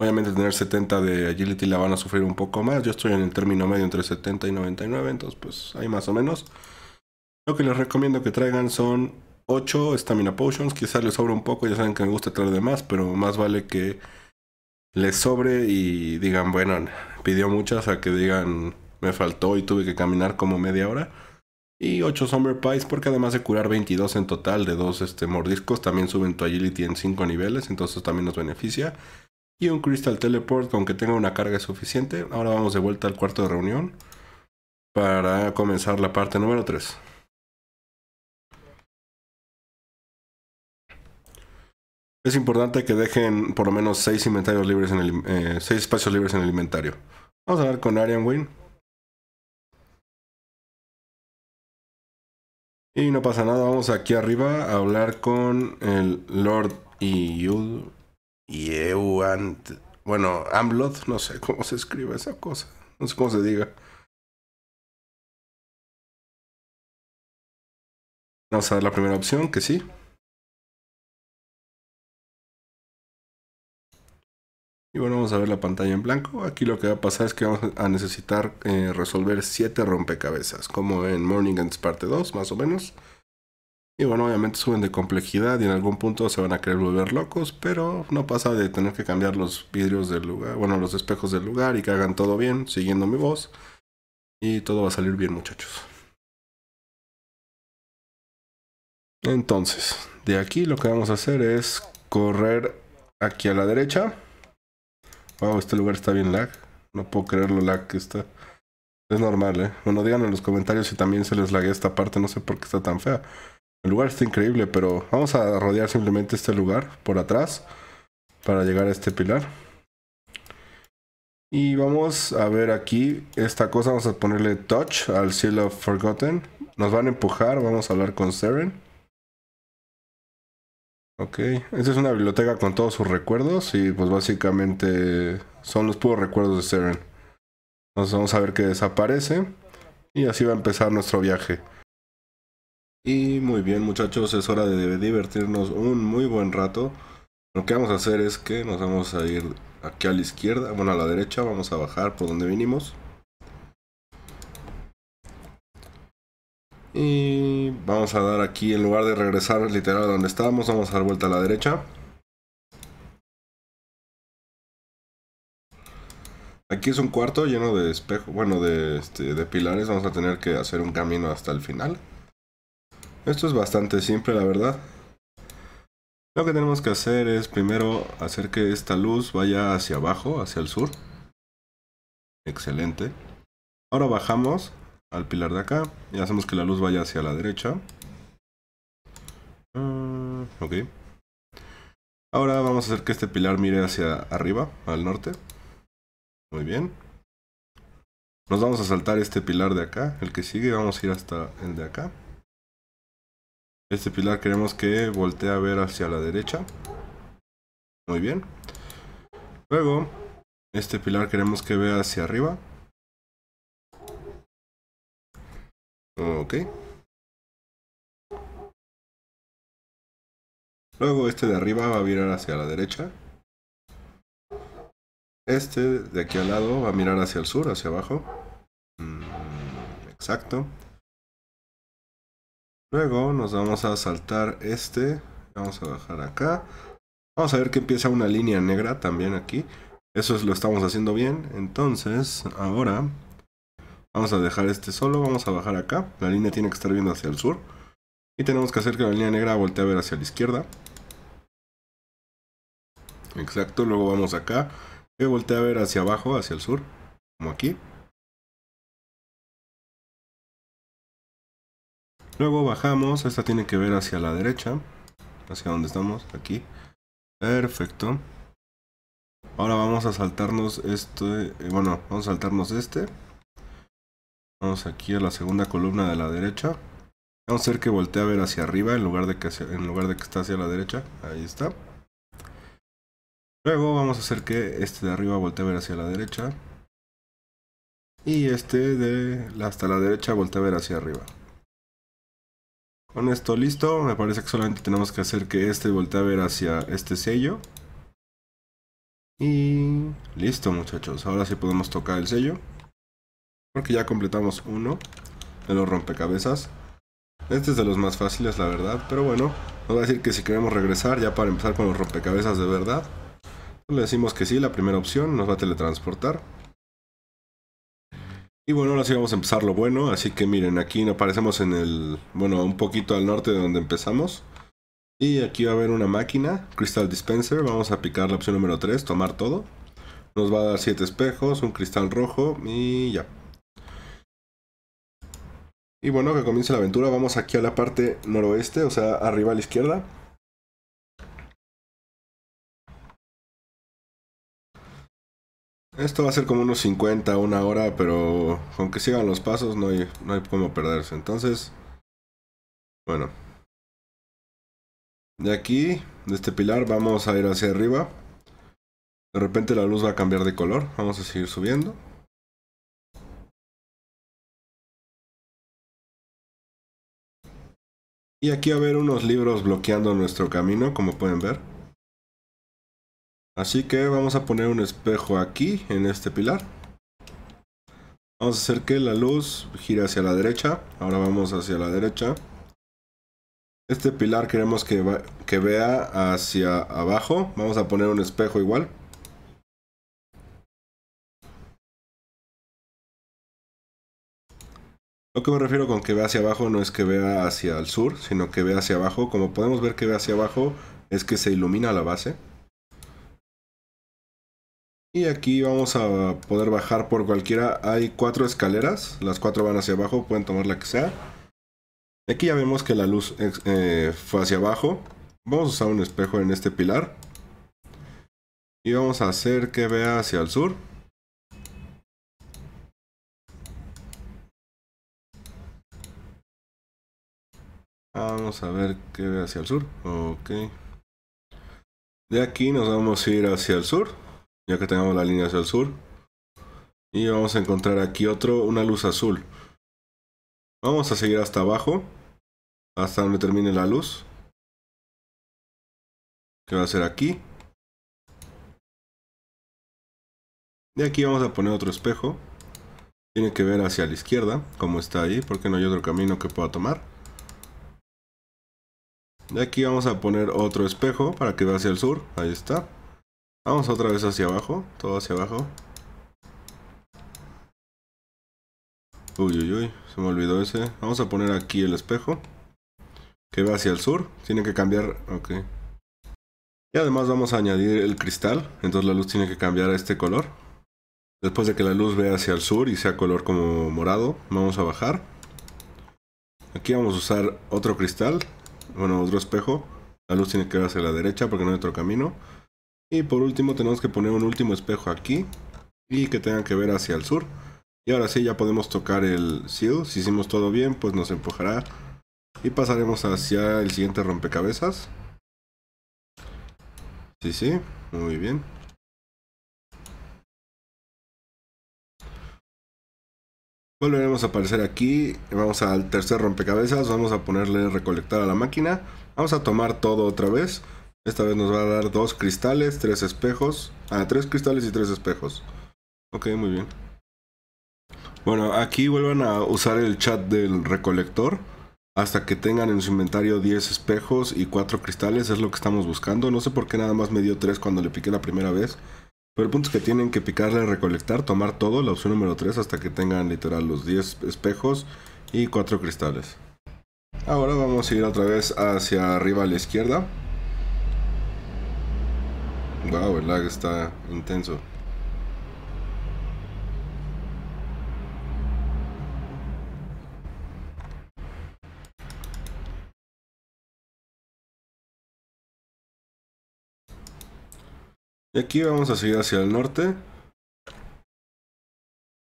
Obviamente tener 70 de agility la van a sufrir un poco más. Yo estoy en el término medio entre 70 y 99, entonces pues hay más o menos. Lo que les recomiendo que traigan son 8 stamina potions. Quizás les sobra un poco, ya saben que me gusta traer de más, pero más vale que les sobre y digan, bueno, pidió muchas a que digan, me faltó y tuve que caminar como media hora. Y 8 Somber Pies, porque además de curar 22 en total de dos este, mordiscos, también suben tu agility en 5 niveles, entonces también nos beneficia y un Crystal Teleport, con que tenga una carga suficiente. Ahora vamos de vuelta al cuarto de reunión para comenzar la parte número 3. Es importante que dejen por lo menos 6 inventarios libres en eh, espacios libres en el inventario. Vamos a hablar con Arian Wynn. Y no pasa nada, vamos aquí arriba a hablar con el Lord yud y EUANT. Bueno, Amblot, no sé cómo se escribe esa cosa. No sé cómo se diga. Vamos a ver la primera opción, que sí. Y bueno, vamos a ver la pantalla en blanco. Aquí lo que va a pasar es que vamos a necesitar eh, resolver siete rompecabezas, como en Morning Ends parte 2, más o menos. Y bueno, obviamente suben de complejidad y en algún punto se van a querer volver locos, pero no pasa de tener que cambiar los vidrios del lugar, bueno, los espejos del lugar y que hagan todo bien, siguiendo mi voz. Y todo va a salir bien, muchachos. Entonces, de aquí lo que vamos a hacer es correr aquí a la derecha. Wow, este lugar está bien lag. No puedo creer lo lag que está. Es normal, ¿eh? Bueno, díganme en los comentarios si también se les lagué esta parte. No sé por qué está tan fea. El lugar está increíble, pero vamos a rodear simplemente este lugar por atrás para llegar a este pilar. Y vamos a ver aquí esta cosa, vamos a ponerle touch al cielo Forgotten. Nos van a empujar, vamos a hablar con Seren. Ok, esta es una biblioteca con todos sus recuerdos y pues básicamente son los puros recuerdos de Seren. Entonces vamos a ver que desaparece y así va a empezar nuestro viaje. Y muy bien muchachos, es hora de divertirnos un muy buen rato. Lo que vamos a hacer es que nos vamos a ir aquí a la izquierda, bueno a la derecha, vamos a bajar por donde vinimos. Y vamos a dar aquí, en lugar de regresar literal donde estábamos, vamos a dar vuelta a la derecha. Aquí es un cuarto lleno de espejos, bueno este, de pilares, vamos a tener que hacer un camino hasta el final. Esto es bastante simple, la verdad. Lo que tenemos que hacer es primero hacer que esta luz vaya hacia abajo, hacia el sur. Excelente. Ahora bajamos al pilar de acá y hacemos que la luz vaya hacia la derecha. Mm, ok. Ahora vamos a hacer que este pilar mire hacia arriba, al norte. Muy bien. Nos vamos a saltar este pilar de acá, el que sigue, vamos a ir hasta el de acá. Este pilar queremos que voltee a ver hacia la derecha. Muy bien. Luego, este pilar queremos que vea hacia arriba. Ok. Luego este de arriba va a mirar hacia la derecha. Este de aquí al lado va a mirar hacia el sur, hacia abajo. Mm, exacto. Luego nos vamos a saltar este. Vamos a bajar acá. Vamos a ver que empieza una línea negra también aquí. Eso es, lo estamos haciendo bien. Entonces, ahora vamos a dejar este solo. Vamos a bajar acá. La línea tiene que estar viendo hacia el sur. Y tenemos que hacer que la línea negra voltee a ver hacia la izquierda. Exacto. Luego vamos acá. Que voltee a ver hacia abajo, hacia el sur. Como aquí. Luego bajamos, esta tiene que ver hacia la derecha, hacia donde estamos, aquí. Perfecto. Ahora vamos a saltarnos este, eh, bueno, vamos a saltarnos este. Vamos aquí a la segunda columna de la derecha. Vamos a hacer que voltee a ver hacia arriba en lugar de que, en lugar de que está hacia la derecha. Ahí está. Luego vamos a hacer que este de arriba voltee a ver hacia la derecha. Y este de hasta la derecha voltee a ver hacia arriba. Con esto listo, me parece que solamente tenemos que hacer que este voltee a ver hacia este sello. Y listo muchachos, ahora sí podemos tocar el sello. Porque ya completamos uno de los rompecabezas. Este es de los más fáciles la verdad, pero bueno, nos va a decir que si queremos regresar ya para empezar con los rompecabezas de verdad. Le decimos que sí, la primera opción nos va a teletransportar. Y bueno, ahora sí vamos a empezar lo bueno. Así que miren, aquí nos aparecemos en el... Bueno, un poquito al norte de donde empezamos. Y aquí va a haber una máquina, Crystal Dispenser. Vamos a picar la opción número 3, tomar todo. Nos va a dar 7 espejos, un cristal rojo y ya. Y bueno, que comience la aventura. Vamos aquí a la parte noroeste, o sea, arriba a la izquierda. Esto va a ser como unos 50, una hora, pero aunque sigan los pasos no hay, no hay como perderse. Entonces, bueno. De aquí, de este pilar, vamos a ir hacia arriba. De repente la luz va a cambiar de color. Vamos a seguir subiendo. Y aquí va a haber unos libros bloqueando nuestro camino, como pueden ver. Así que vamos a poner un espejo aquí, en este pilar. Vamos a hacer que la luz gire hacia la derecha. Ahora vamos hacia la derecha. Este pilar queremos que, vea hacia abajo. Vamos a poner un espejo igual. Lo que me refiero con que vea hacia abajo no es que vea hacia el sur, sino que vea hacia abajo. Como podemos ver que ve hacia abajo, es que se ilumina la base. Y aquí vamos a poder bajar por cualquiera. Hay cuatro escaleras. Las cuatro van hacia abajo. Pueden tomar la que sea. Aquí ya vemos que la luz eh, fue hacia abajo. Vamos a usar un espejo en este pilar. Y vamos a hacer que vea hacia el sur. Vamos a ver que vea hacia el sur. Ok. De aquí nos vamos a ir hacia el sur ya que tenemos la línea hacia el sur. Y vamos a encontrar aquí otro, una luz azul. Vamos a seguir hasta abajo, hasta donde termine la luz. Que va a ser aquí. De aquí vamos a poner otro espejo. Tiene que ver hacia la izquierda, como está ahí, porque no hay otro camino que pueda tomar. De aquí vamos a poner otro espejo para que vea hacia el sur. Ahí está. Vamos otra vez hacia abajo, todo hacia abajo. Uy, uy, uy, se me olvidó ese. Vamos a poner aquí el espejo. Que va hacia el sur. Tiene que cambiar, ok. Y además vamos a añadir el cristal. Entonces la luz tiene que cambiar a este color. Después de que la luz vea hacia el sur y sea color como morado, vamos a bajar. Aquí vamos a usar otro cristal. Bueno, otro espejo. La luz tiene que ir hacia la derecha porque no hay otro camino. Y por último tenemos que poner un último espejo aquí y que tengan que ver hacia el sur. Y ahora sí ya podemos tocar el seal. Si hicimos todo bien pues nos empujará y pasaremos hacia el siguiente rompecabezas. Sí, sí, muy bien. Volveremos a aparecer aquí, vamos al tercer rompecabezas, vamos a ponerle recolectar a la máquina, vamos a tomar todo otra vez. Esta vez nos va a dar dos cristales, tres espejos. Ah, tres cristales y tres espejos. Ok, muy bien. Bueno, aquí vuelvan a usar el chat del recolector hasta que tengan en su inventario 10 espejos y 4 cristales, es lo que estamos buscando. No sé por qué nada más me dio 3 cuando le piqué la primera vez. Pero el punto es que tienen que picarle, recolectar, tomar todo, la opción número 3, hasta que tengan literal los 10 espejos y 4 cristales. Ahora vamos a ir otra vez hacia arriba a la izquierda. Wow, el lag está intenso. Y aquí vamos a seguir hacia el norte.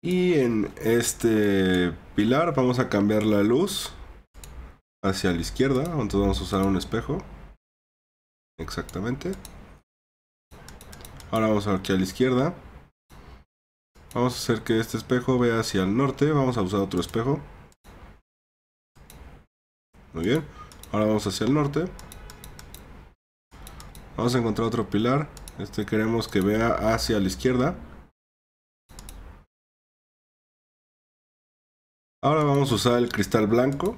Y en este pilar vamos a cambiar la luz hacia la izquierda. Entonces vamos a usar un espejo. Exactamente. Ahora vamos aquí a la izquierda. Vamos a hacer que este espejo vea hacia el norte. Vamos a usar otro espejo. Muy bien. Ahora vamos hacia el norte. Vamos a encontrar otro pilar. Este queremos que vea hacia la izquierda. Ahora vamos a usar el cristal blanco.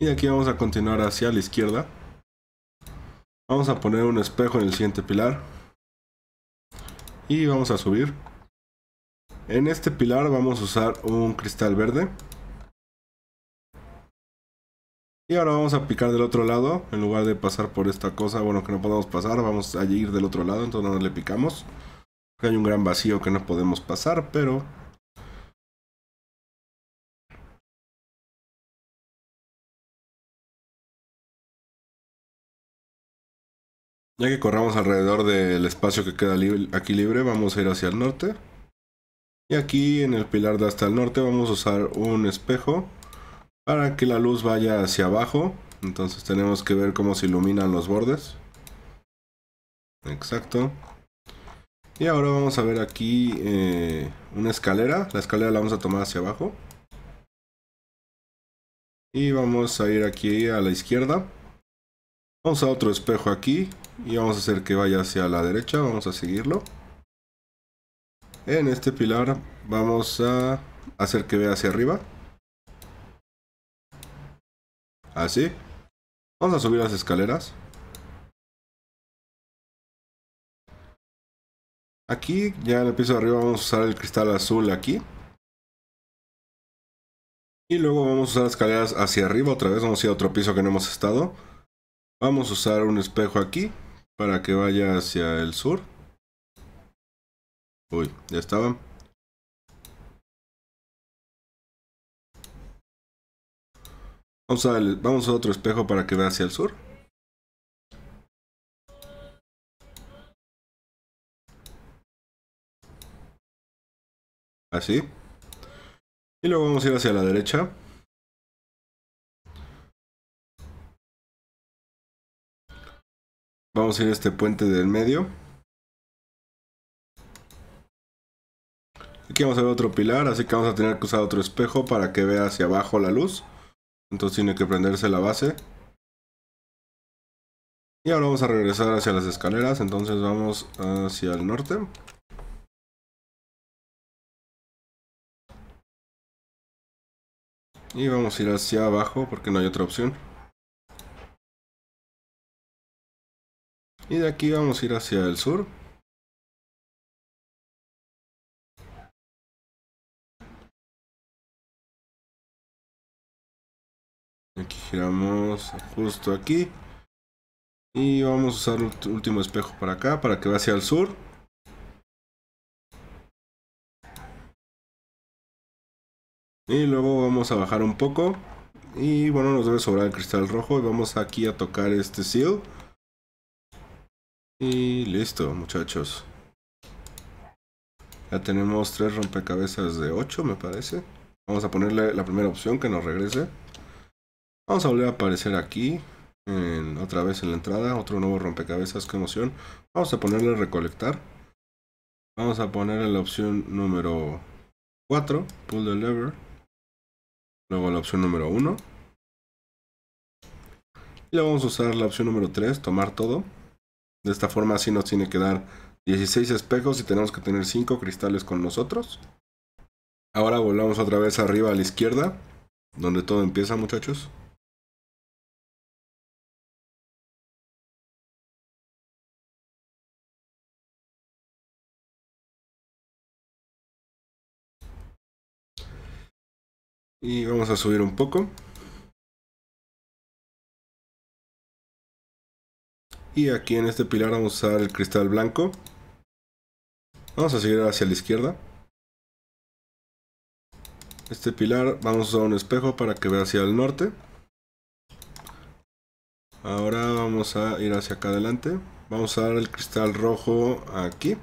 Y aquí vamos a continuar hacia la izquierda. Vamos a poner un espejo en el siguiente pilar. Y vamos a subir. En este pilar vamos a usar un cristal verde. Y ahora vamos a picar del otro lado. En lugar de pasar por esta cosa, bueno, que no podamos pasar, vamos a ir del otro lado. Entonces no le picamos. Hay un gran vacío que no podemos pasar, pero Ya que corramos alrededor del espacio que queda aquí libre, vamos a ir hacia el norte. Y aquí en el pilar de hasta el norte vamos a usar un espejo para que la luz vaya hacia abajo. Entonces tenemos que ver cómo se iluminan los bordes. Exacto. Y ahora vamos a ver aquí eh, una escalera. La escalera la vamos a tomar hacia abajo. Y vamos a ir aquí a la izquierda. Vamos a otro espejo aquí y vamos a hacer que vaya hacia la derecha, vamos a seguirlo. En este pilar vamos a hacer que vea hacia arriba. Así. Vamos a subir las escaleras. Aquí, ya en el piso de arriba vamos a usar el cristal azul aquí. Y luego vamos a usar las escaleras hacia arriba otra vez, vamos a ir a otro piso que no hemos estado. Vamos a usar un espejo aquí para que vaya hacia el sur. Uy, ya estaba. Vamos a, vamos a otro espejo para que vea hacia el sur. Así. Y luego vamos a ir hacia la derecha. Vamos a ir a este puente del medio. Aquí vamos a ver otro pilar, así que vamos a tener que usar otro espejo para que vea hacia abajo la luz. Entonces tiene que prenderse la base. Y ahora vamos a regresar hacia las escaleras, entonces vamos hacia el norte. Y vamos a ir hacia abajo porque no hay otra opción. Y de aquí vamos a ir hacia el sur. Aquí giramos justo aquí. Y vamos a usar el último espejo para acá, para que vaya hacia el sur. Y luego vamos a bajar un poco. Y bueno, nos debe sobrar el cristal rojo. Y vamos aquí a tocar este seal. Y listo, muchachos. Ya tenemos tres rompecabezas de 8, me parece. Vamos a ponerle la primera opción que nos regrese. Vamos a volver a aparecer aquí. otra vez en la entrada. Otro nuevo rompecabezas, con emoción. Vamos a ponerle recolectar. Vamos a ponerle la opción número 4. Pull the lever. Luego la opción número 1. Y le vamos a usar la opción número 3. Tomar todo. De esta forma así nos tiene que dar 16 espejos y tenemos que tener 5 cristales con nosotros. Ahora volvamos otra vez arriba a la izquierda, donde todo empieza muchachos. Y vamos a subir un poco. Y aquí en este pilar vamos a usar el cristal blanco. Vamos a seguir hacia la izquierda. Este pilar vamos a usar un espejo para que vea hacia el norte. Ahora vamos a ir hacia acá adelante. Vamos a usar el cristal rojo aquí.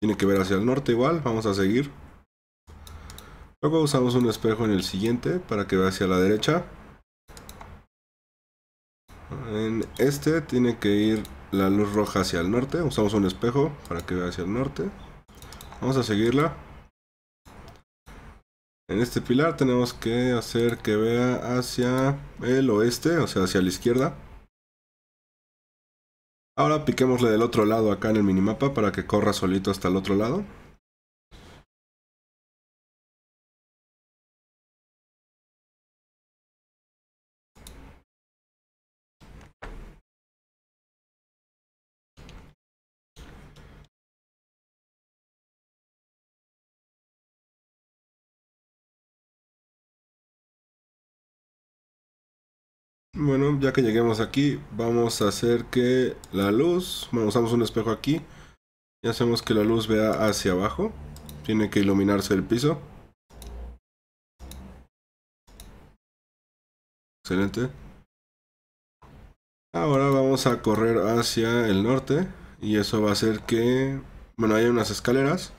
Tiene que ver hacia el norte igual. Vamos a seguir. Luego usamos un espejo en el siguiente para que vea hacia la derecha. En este tiene que ir la luz roja hacia el norte. Usamos un espejo para que vea hacia el norte. Vamos a seguirla. En este pilar tenemos que hacer que vea hacia el oeste, o sea, hacia la izquierda. Ahora piquémosle del otro lado acá en el minimapa para que corra solito hasta el otro lado. Bueno, ya que lleguemos aquí, vamos a hacer que la luz, bueno, usamos un espejo aquí y hacemos que la luz vea hacia abajo. Tiene que iluminarse el piso. Excelente. Ahora vamos a correr hacia el norte y eso va a hacer que, bueno, hay unas escaleras.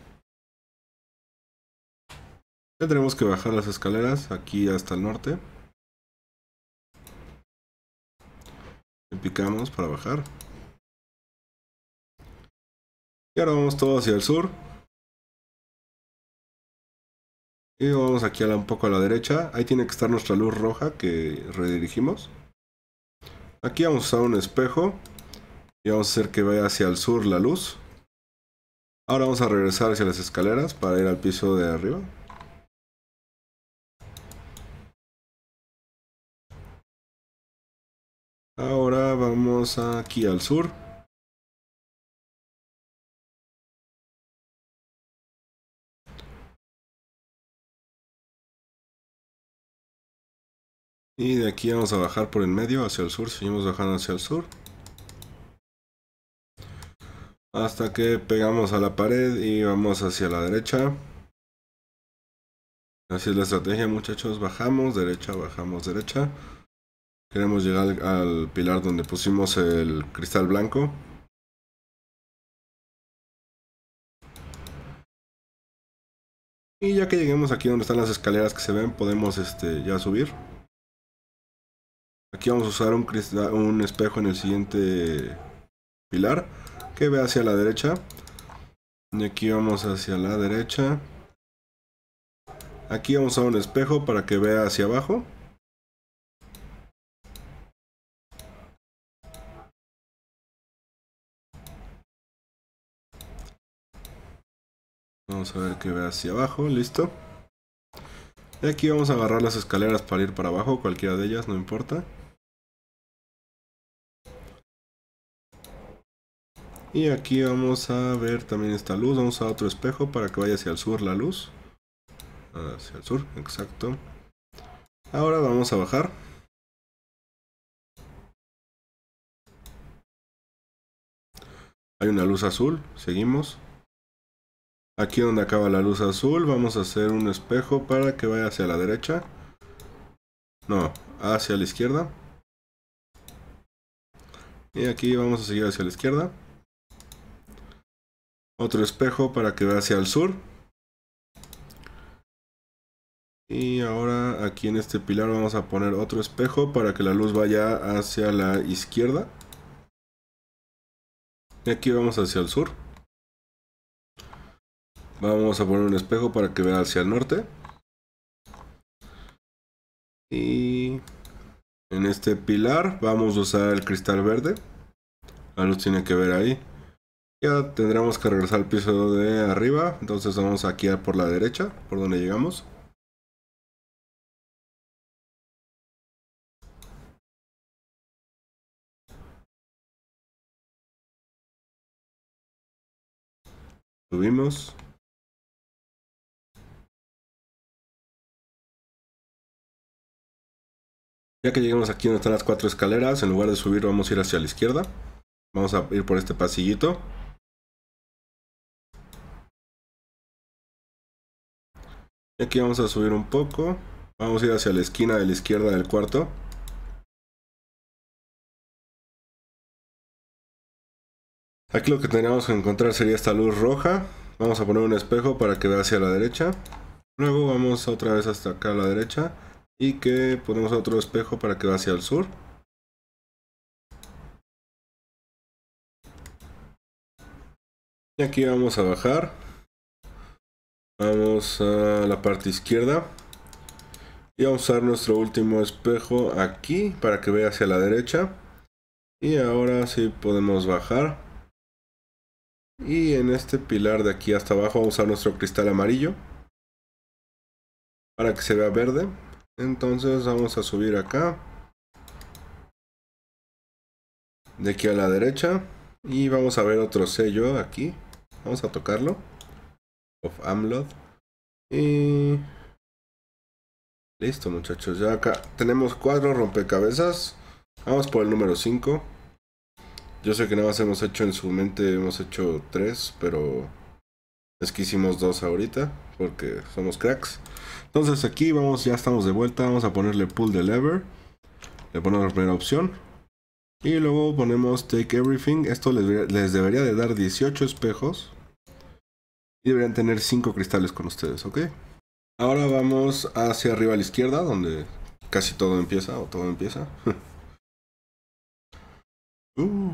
Ya tenemos que bajar las escaleras aquí hasta el norte. picamos para bajar. Y ahora vamos todo hacia el sur. Y vamos aquí a la, un poco a la derecha. Ahí tiene que estar nuestra luz roja que redirigimos. Aquí vamos a usar un espejo. Y vamos a hacer que vaya hacia el sur la luz. Ahora vamos a regresar hacia las escaleras para ir al piso de arriba. Ahora vamos aquí al sur. Y de aquí vamos a bajar por el medio hacia el sur. Seguimos bajando hacia el sur. Hasta que pegamos a la pared y vamos hacia la derecha. Así es la estrategia muchachos. Bajamos derecha, bajamos derecha. Queremos llegar al pilar donde pusimos el cristal blanco. Y ya que lleguemos aquí donde están las escaleras que se ven, podemos este, ya subir. Aquí vamos a usar un, espejo en el siguiente pilar, que ve hacia la derecha. Y aquí vamos hacia la derecha. Aquí vamos a un espejo para que vea hacia abajo. Vamos a ver que ve hacia abajo, listo. Y aquí vamos a agarrar las escaleras para ir para abajo, cualquiera de ellas, no importa. Y aquí vamos a ver también esta luz, vamos a otro espejo para que vaya hacia el sur la luz. Hacia el sur, exacto. Ahora vamos a bajar. Hay una luz azul, seguimos. Aquí donde acaba la luz azul, vamos a hacer un espejo para que vaya hacia la derecha. No, hacia la izquierda. Y aquí vamos a seguir hacia la izquierda. Otro espejo para que vaya hacia el sur. Y ahora aquí en este pilar vamos a poner otro espejo para que la luz vaya hacia la izquierda. Y aquí vamos hacia el sur. Vamos a poner un espejo para que vea hacia el norte. Y en este pilar vamos a usar el cristal verde. La luz tiene que ver ahí. Ya tendremos que regresar al piso de arriba. Entonces vamos a aquí por la derecha, por donde llegamos. Subimos. Ya que llegamos aquí donde están las cuatro escaleras, en lugar de subir vamos a ir hacia la izquierda. Vamos a ir por este pasillito. Y aquí vamos a subir un poco. Vamos a ir hacia la esquina de la izquierda del cuarto. Aquí lo que tendríamos que encontrar sería esta luz roja. Vamos a poner un espejo para que vea hacia la derecha. Luego vamos otra vez hasta acá a la derecha. Y que ponemos otro espejo para que va hacia el sur. Y aquí vamos a bajar. Vamos a la parte izquierda. Y vamos a usar nuestro último espejo aquí para que vea hacia la derecha. Y ahora sí podemos bajar. Y en este pilar de aquí hasta abajo vamos a usar nuestro cristal amarillo. Para que se vea verde. Entonces vamos a subir acá. De aquí a la derecha. Y vamos a ver otro sello aquí. Vamos a tocarlo. Of Amlod. Y... Listo muchachos, ya acá tenemos cuatro rompecabezas. Vamos por el número 5. Yo sé que nada más hemos hecho en su mente, hemos hecho tres, pero es que hicimos dos ahorita, porque somos cracks. Entonces aquí vamos, ya estamos de vuelta. Vamos a ponerle pull the lever. Le ponemos la primera opción. Y luego ponemos take everything. Esto les, debería, de dar 18 espejos. Y deberían tener 5 cristales con ustedes, ¿ok? Ahora vamos hacia arriba a la izquierda, donde casi todo empieza, o todo empieza. Uh.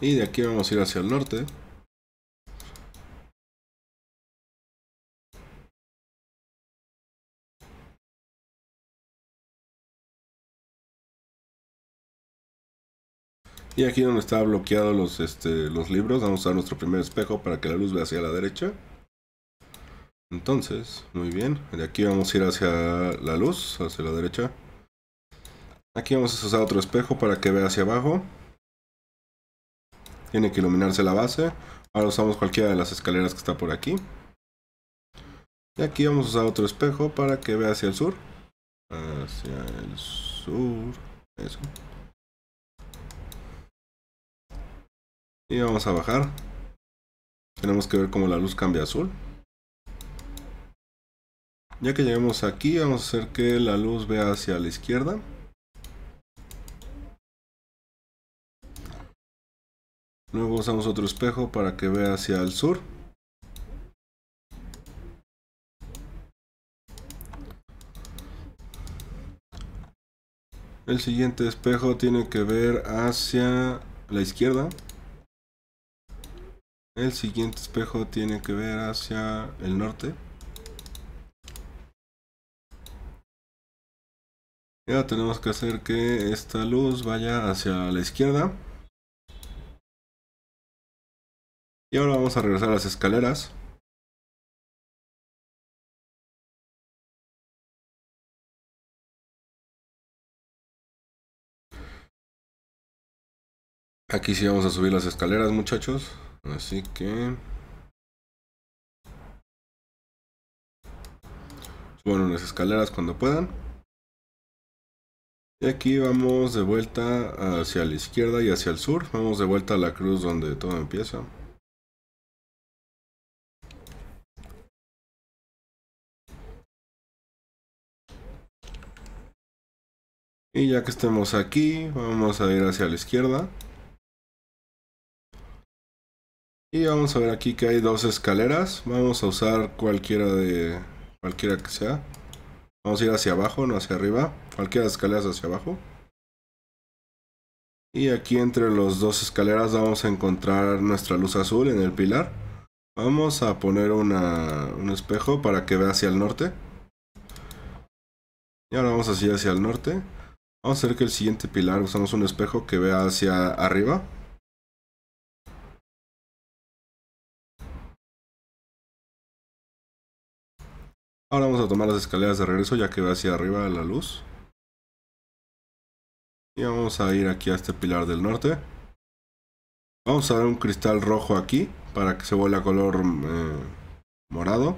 Y de aquí vamos a ir hacia el norte. Y aquí donde está bloqueado los, este, los libros, vamos a usar nuestro primer espejo para que la luz vea hacia la derecha. Entonces, muy bien, de aquí vamos a ir hacia la luz, hacia la derecha. Aquí vamos a usar otro espejo para que vea hacia abajo. Tiene que iluminarse la base. Ahora usamos cualquiera de las escaleras que está por aquí. Y aquí vamos a usar otro espejo para que vea hacia el sur. Hacia el sur. Eso. Y vamos a bajar. Tenemos que ver cómo la luz cambia azul. Ya que lleguemos aquí, vamos a hacer que la luz vea hacia la izquierda. Luego usamos otro espejo para que vea hacia el sur. El siguiente espejo tiene que ver hacia la izquierda. El siguiente espejo tiene que ver hacia el norte. Ya tenemos que hacer que esta luz vaya hacia la izquierda. Y ahora vamos a regresar a las escaleras. Aquí sí vamos a subir las escaleras, muchachos. Así que... Suban unas escaleras cuando puedan. Y aquí vamos de vuelta hacia la izquierda y hacia el sur. Vamos de vuelta a la cruz donde todo empieza. Y ya que estemos aquí, vamos a ir hacia la izquierda. Y vamos a ver aquí que hay dos escaleras. Vamos a usar cualquiera de... cualquiera que sea. Vamos a ir hacia abajo, no hacia arriba. Cualquiera de escaleras hacia abajo. Y aquí entre las dos escaleras vamos a encontrar nuestra luz azul en el pilar. Vamos a poner una, un espejo para que vea hacia el norte. Y ahora vamos así hacia el norte. Vamos a hacer que el siguiente pilar usamos un espejo que vea hacia arriba. Ahora vamos a tomar las escaleras de regreso ya que ve hacia arriba la luz. Y vamos a ir aquí a este pilar del norte. Vamos a dar un cristal rojo aquí para que se vuelva color eh, morado.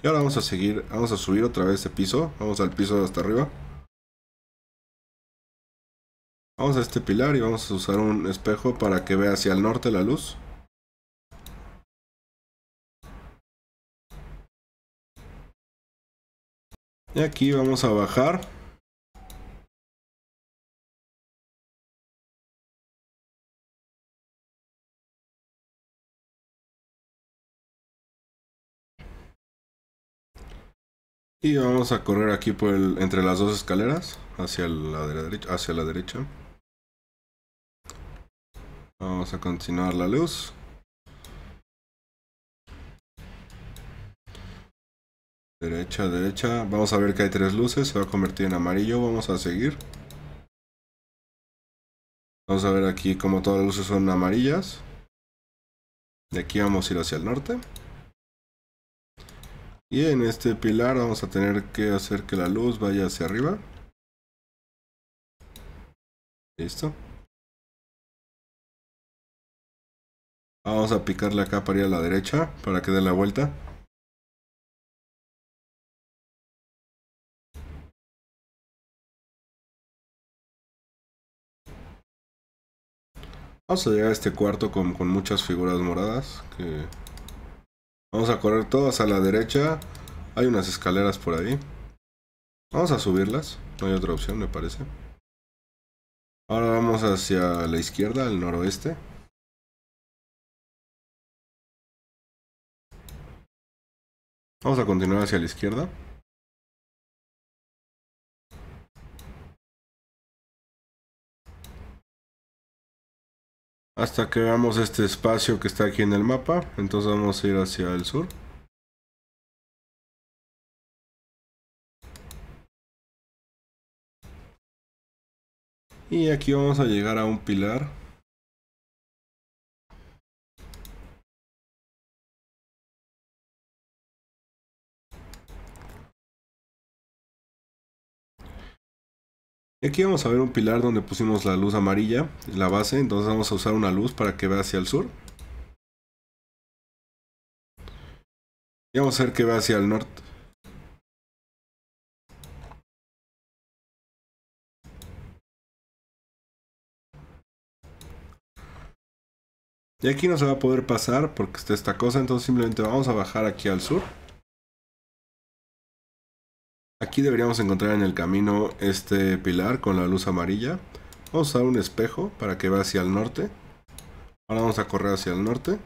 Y ahora vamos a seguir, vamos a subir otra vez este piso. Vamos al piso hasta arriba. Vamos a este pilar y vamos a usar un espejo para que vea hacia el norte la luz. Y aquí vamos a bajar. Y vamos a correr aquí entre las dos escaleras hacia la, hacia la derecha. Vamos a continuar la luz. Derecha, derecha. Vamos a ver que hay tres luces. Se va a convertir en amarillo. Vamos a seguir. Vamos a ver aquí como todas las luces son amarillas. De aquí vamos a ir hacia el norte. Y en este pilar vamos a tener que hacer que la luz vaya hacia arriba. Listo. Vamos a picarle acá para ir a la derecha, para que dé la vuelta. Vamos a llegar a este cuarto con, con muchas figuras moradas. Vamos a correr todas a la derecha. Hay unas escaleras por ahí. Vamos a subirlas. No hay otra opción, me parece. Ahora vamos hacia la izquierda, al noroeste. Vamos a continuar hacia la izquierda. Hasta que veamos este espacio que está aquí en el mapa. Entonces vamos a ir hacia el sur. Y aquí vamos a llegar a un pilar. Y Aquí vamos a ver un pilar donde pusimos la luz amarilla la base, entonces vamos a usar una luz para que vea hacia el sur. Y vamos a hacer que vea hacia el norte. Y aquí no se va a poder pasar porque está esta cosa, entonces simplemente vamos a bajar aquí al sur. Aquí deberíamos encontrar en el camino este pilar con la luz amarilla. Vamos a un espejo para que vea hacia el norte. Ahora vamos a correr hacia el norte.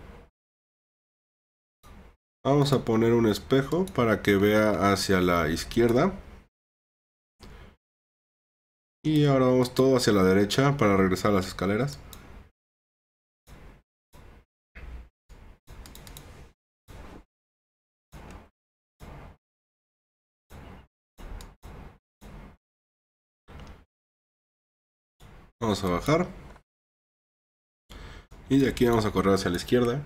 Vamos a poner un espejo para que vea hacia la izquierda. Y ahora vamos todo hacia la derecha para regresar a las escaleras. Vamos a bajar. Y de aquí vamos a correr hacia la izquierda.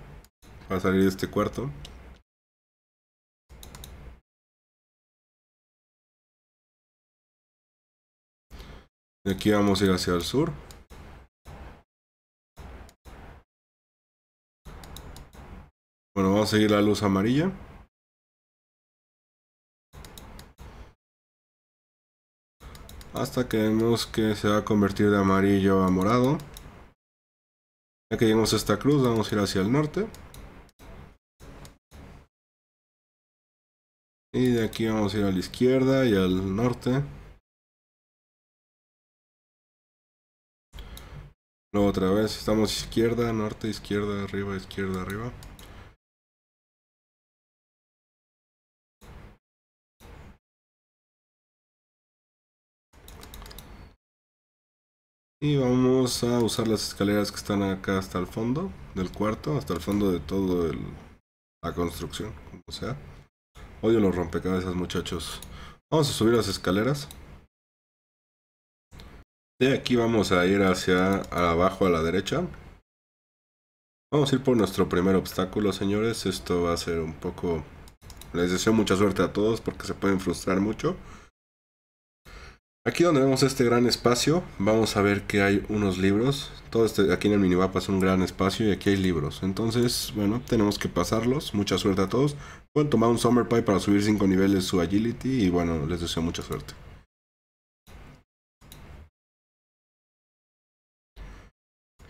Para salir de este cuarto. De aquí vamos a ir hacia el sur. Bueno, vamos a seguir la luz amarilla. hasta que vemos que se va a convertir de amarillo a morado. Ya que llegamos a esta cruz, vamos a ir hacia el norte. Y de aquí vamos a ir a la izquierda y al norte. Luego otra vez, estamos izquierda, norte, izquierda, arriba, izquierda, arriba. Y vamos a usar las escaleras que están acá hasta el fondo del cuarto, hasta el fondo de toda la construcción, como sea. Odio los rompecabezas, muchachos. Vamos a subir las escaleras. De aquí vamos a ir hacia abajo a la derecha. Vamos a ir por nuestro primer obstáculo, señores. Esto va a ser un poco... Les deseo mucha suerte a todos porque se pueden frustrar mucho. Aquí donde vemos este gran espacio, vamos a ver que hay unos libros. Todo este, aquí en el minivapa es un gran espacio y aquí hay libros. Entonces, bueno, tenemos que pasarlos. Mucha suerte a todos. Pueden tomar un Summer Pie para subir 5 niveles su agility y bueno, les deseo mucha suerte.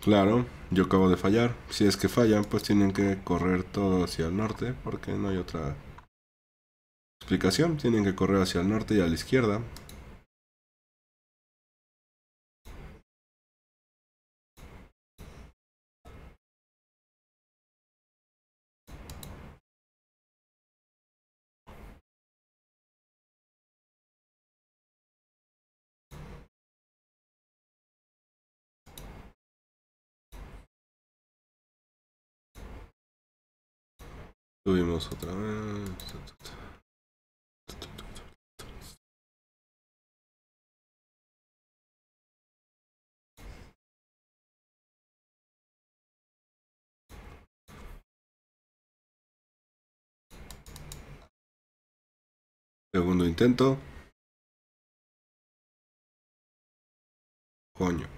Claro, yo acabo de fallar. Si es que fallan, pues tienen que correr todo hacia el norte, porque no hay otra explicación. Tienen que correr hacia el norte y a la izquierda. Subimos otra vez. Segundo intento. Coño.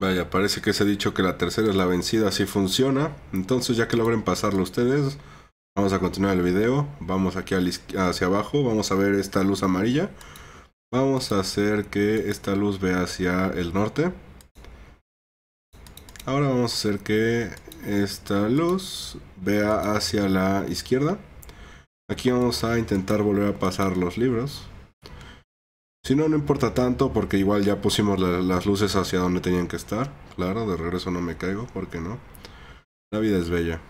Vaya, parece que se ha dicho que la tercera es la vencida, así funciona. Entonces, ya que logren pasarlo ustedes, vamos a continuar el video. Vamos aquí hacia abajo, vamos a ver esta luz amarilla. Vamos a hacer que esta luz vea hacia el norte. Ahora vamos a hacer que esta luz vea hacia la izquierda. Aquí vamos a intentar volver a pasar los libros. Si no, no importa tanto porque igual ya pusimos las luces hacia donde tenían que estar. Claro, de regreso no me caigo, ¿por qué no? La vida es bella.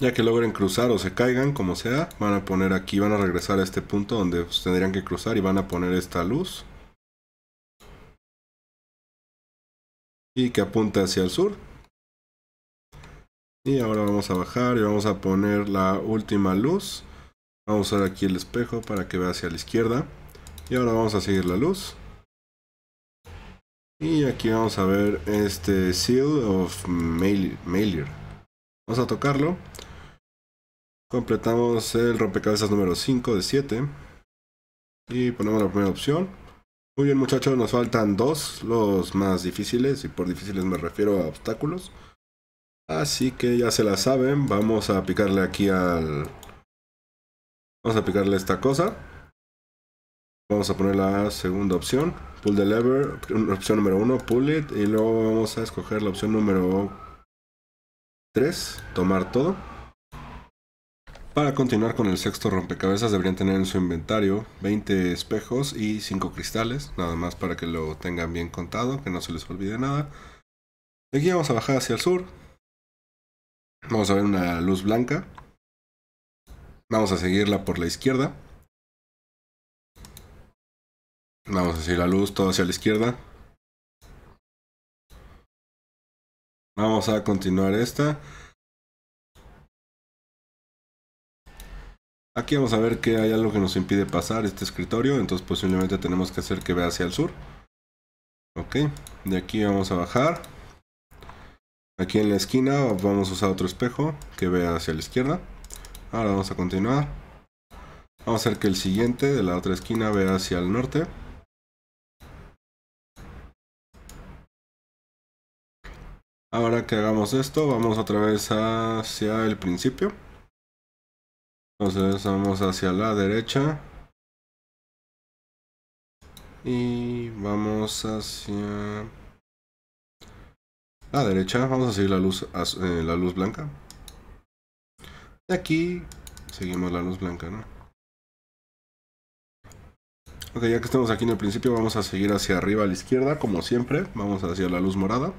Ya que logren cruzar o se caigan, como sea, van a poner aquí, van a regresar a este punto donde pues, tendrían que cruzar y van a poner esta luz. Y que apunta hacia el sur. Y ahora vamos a bajar y vamos a poner la última luz. Vamos a usar aquí el espejo para que vea hacia la izquierda. Y ahora vamos a seguir la luz. Y aquí vamos a ver este Seal of Mailer. Vamos a tocarlo. Completamos el rompecabezas número 5 de 7. Y ponemos la primera opción. Muy bien muchachos, nos faltan dos, los más difíciles, y por difíciles me refiero a obstáculos. Así que ya se la saben, vamos a picarle aquí al Vamos a picarle esta cosa. Vamos a poner la segunda opción. Pull the lever, opción número 1, pull it. Y luego vamos a escoger la opción número 3, tomar todo. Para continuar con el sexto rompecabezas deberían tener en su inventario 20 espejos y 5 cristales, nada más para que lo tengan bien contado, que no se les olvide nada. aquí vamos a bajar hacia el sur. Vamos a ver una luz blanca. Vamos a seguirla por la izquierda. Vamos a seguir la luz todo hacia la izquierda. Vamos a continuar esta. Aquí vamos a ver que hay algo que nos impide pasar este escritorio. Entonces posiblemente tenemos que hacer que vea hacia el sur. Ok. De aquí vamos a bajar. Aquí en la esquina vamos a usar otro espejo que vea hacia la izquierda. Ahora vamos a continuar. Vamos a hacer que el siguiente de la otra esquina vea hacia el norte. Ahora que hagamos esto, vamos otra vez hacia el principio. Entonces vamos hacia la derecha. Y vamos hacia la derecha. Vamos a seguir la luz, eh, la luz blanca. De aquí seguimos la luz blanca, ¿no? Ok, ya que estamos aquí en el principio, vamos a seguir hacia arriba a la izquierda, como siempre. Vamos hacia la luz morada.